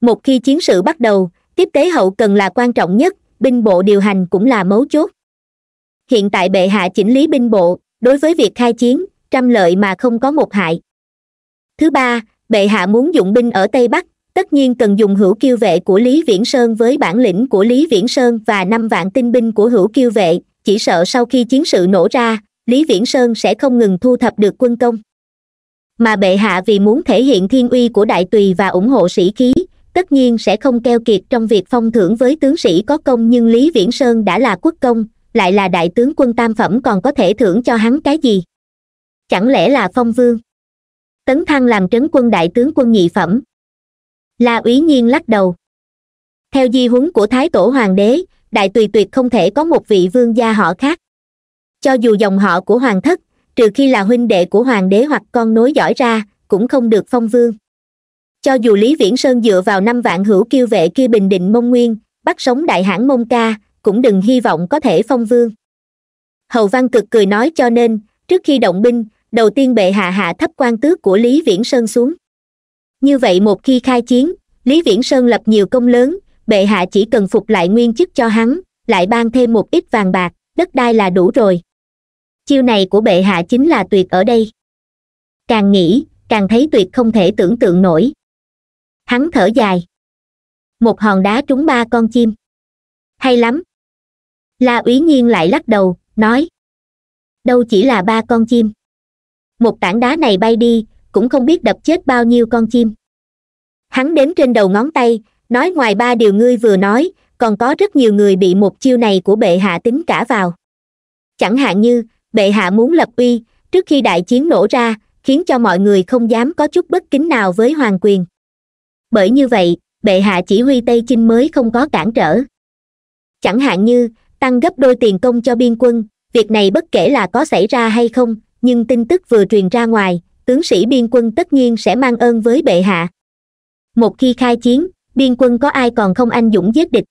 một khi chiến sự bắt đầu tiếp tế hậu cần là quan trọng nhất binh bộ điều hành cũng là mấu chốt hiện tại bệ hạ chỉnh lý binh bộ đối với việc khai chiến trăm lợi mà không có một hại thứ ba bệ hạ muốn dụng binh ở tây bắc tất nhiên cần dùng hữu kiêu vệ của lý viễn sơn với bản lĩnh của lý viễn sơn và năm vạn tinh binh của hữu kiêu vệ chỉ sợ sau khi chiến sự nổ ra lý viễn sơn sẽ không ngừng thu thập được quân công mà bệ hạ vì muốn thể hiện thiên uy của đại tùy và ủng hộ sĩ khí tất nhiên sẽ không keo kiệt trong việc phong thưởng với tướng sĩ có công nhưng lý viễn sơn đã là quốc công lại là đại tướng quân tam phẩm còn có thể thưởng cho hắn cái gì chẳng lẽ là phong vương tấn thăng làm trấn quân đại tướng quân nhị phẩm la úy nhiên lắc đầu theo di huấn của thái tổ hoàng đế đại tùy tuyệt không thể có một vị vương gia họ khác cho dù dòng họ của hoàng thất trừ khi là huynh đệ của hoàng đế hoặc con nối giỏi ra cũng không được phong vương cho dù lý viễn sơn dựa vào năm vạn hữu kiêu vệ kia bình định mông nguyên bắt sống đại hãn mông ca cũng đừng hy vọng có thể phong vương hầu văn cực cười nói cho nên trước khi động binh đầu tiên bệ hạ hạ thấp quan tước của lý viễn sơn xuống như vậy một khi khai chiến lý viễn sơn lập nhiều công lớn bệ hạ chỉ cần phục lại nguyên chức cho hắn lại ban thêm một ít vàng bạc đất đai là đủ rồi chiêu này của bệ hạ chính là tuyệt ở đây càng nghĩ càng thấy tuyệt không thể tưởng tượng nổi hắn thở dài một hòn đá trúng ba con chim hay lắm la úy nhiên lại lắc đầu nói đâu chỉ là ba con chim một tảng đá này bay đi cũng không biết đập chết bao nhiêu con chim hắn đếm trên đầu ngón tay nói ngoài ba điều ngươi vừa nói còn có rất nhiều người bị một chiêu này của bệ hạ tính cả vào chẳng hạn như bệ hạ muốn lập uy trước khi đại chiến nổ ra khiến cho mọi người không dám có chút bất kính nào với hoàng quyền bởi như vậy bệ hạ chỉ huy tây chinh mới không có cản trở chẳng hạn như tăng gấp đôi tiền công cho biên quân việc này bất kể là có xảy ra hay không nhưng tin tức vừa truyền ra ngoài tướng sĩ biên quân tất nhiên sẽ mang ơn với bệ hạ một khi khai chiến biên quân có ai còn không anh dũng giết địch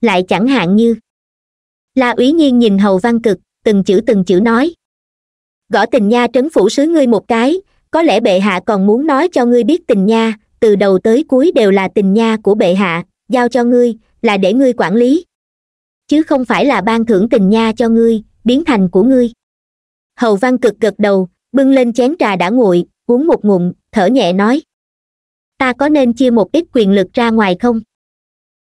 lại chẳng hạn như la úy nhiên nhìn hầu văn cực từng chữ từng chữ nói gõ tình nha trấn phủ sứ ngươi một cái có lẽ bệ hạ còn muốn nói cho ngươi biết tình nha từ đầu tới cuối đều là tình nha của bệ hạ giao cho ngươi là để ngươi quản lý chứ không phải là ban thưởng tình nha cho ngươi biến thành của ngươi hầu văn cực gật đầu bưng lên chén trà đã nguội uống một ngụm thở nhẹ nói ta có nên chia một ít quyền lực ra ngoài không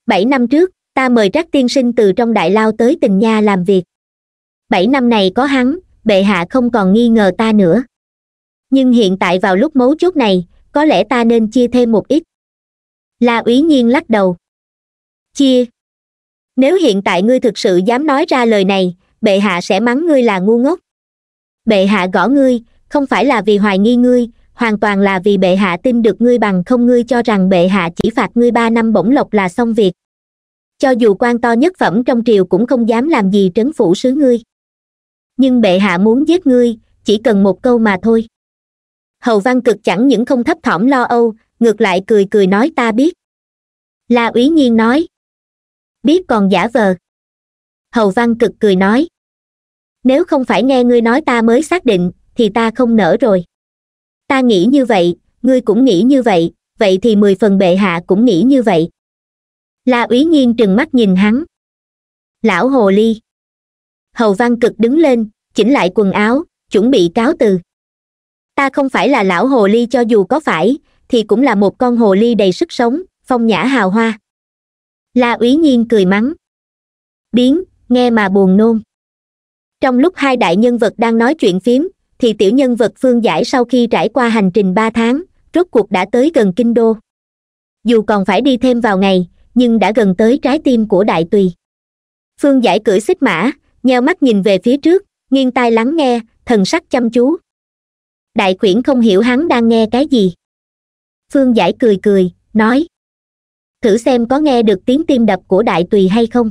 bảy năm trước ta mời trác tiên sinh từ trong đại lao tới tình nha làm việc bảy năm này có hắn bệ hạ không còn nghi ngờ ta nữa nhưng hiện tại vào lúc mấu chốt này có lẽ ta nên chia thêm một ít la úy nhiên lắc đầu chia nếu hiện tại ngươi thực sự dám nói ra lời này bệ hạ sẽ mắng ngươi là ngu ngốc bệ hạ gõ ngươi không phải là vì hoài nghi ngươi hoàn toàn là vì bệ hạ tin được ngươi bằng không ngươi cho rằng bệ hạ chỉ phạt ngươi ba năm bổng lộc là xong việc cho dù quan to nhất phẩm trong triều cũng không dám làm gì trấn phủ sứ ngươi nhưng bệ hạ muốn giết ngươi chỉ cần một câu mà thôi hầu văn cực chẳng những không thấp thỏm lo âu ngược lại cười cười nói ta biết la úy nhiên nói biết còn giả vờ hầu văn cực cười nói nếu không phải nghe ngươi nói ta mới xác định thì ta không nỡ rồi ta nghĩ như vậy ngươi cũng nghĩ như vậy vậy thì mười phần bệ hạ cũng nghĩ như vậy la úy nhiên trừng mắt nhìn hắn lão hồ ly hầu văn cực đứng lên chỉnh lại quần áo chuẩn bị cáo từ ta không phải là lão hồ ly cho dù có phải thì cũng là một con hồ ly đầy sức sống phong nhã hào hoa la úy nhiên cười mắng biến nghe mà buồn nôn trong lúc hai đại nhân vật đang nói chuyện phiếm thì tiểu nhân vật phương giải sau khi trải qua hành trình ba tháng rốt cuộc đã tới gần kinh đô dù còn phải đi thêm vào ngày nhưng đã gần tới trái tim của đại tùy phương giải cưỡi xích mã nheo mắt nhìn về phía trước nghiêng tai lắng nghe thần sắc chăm chú đại quyển không hiểu hắn đang nghe cái gì phương giải cười cười nói thử xem có nghe được tiếng tim đập của đại tùy hay không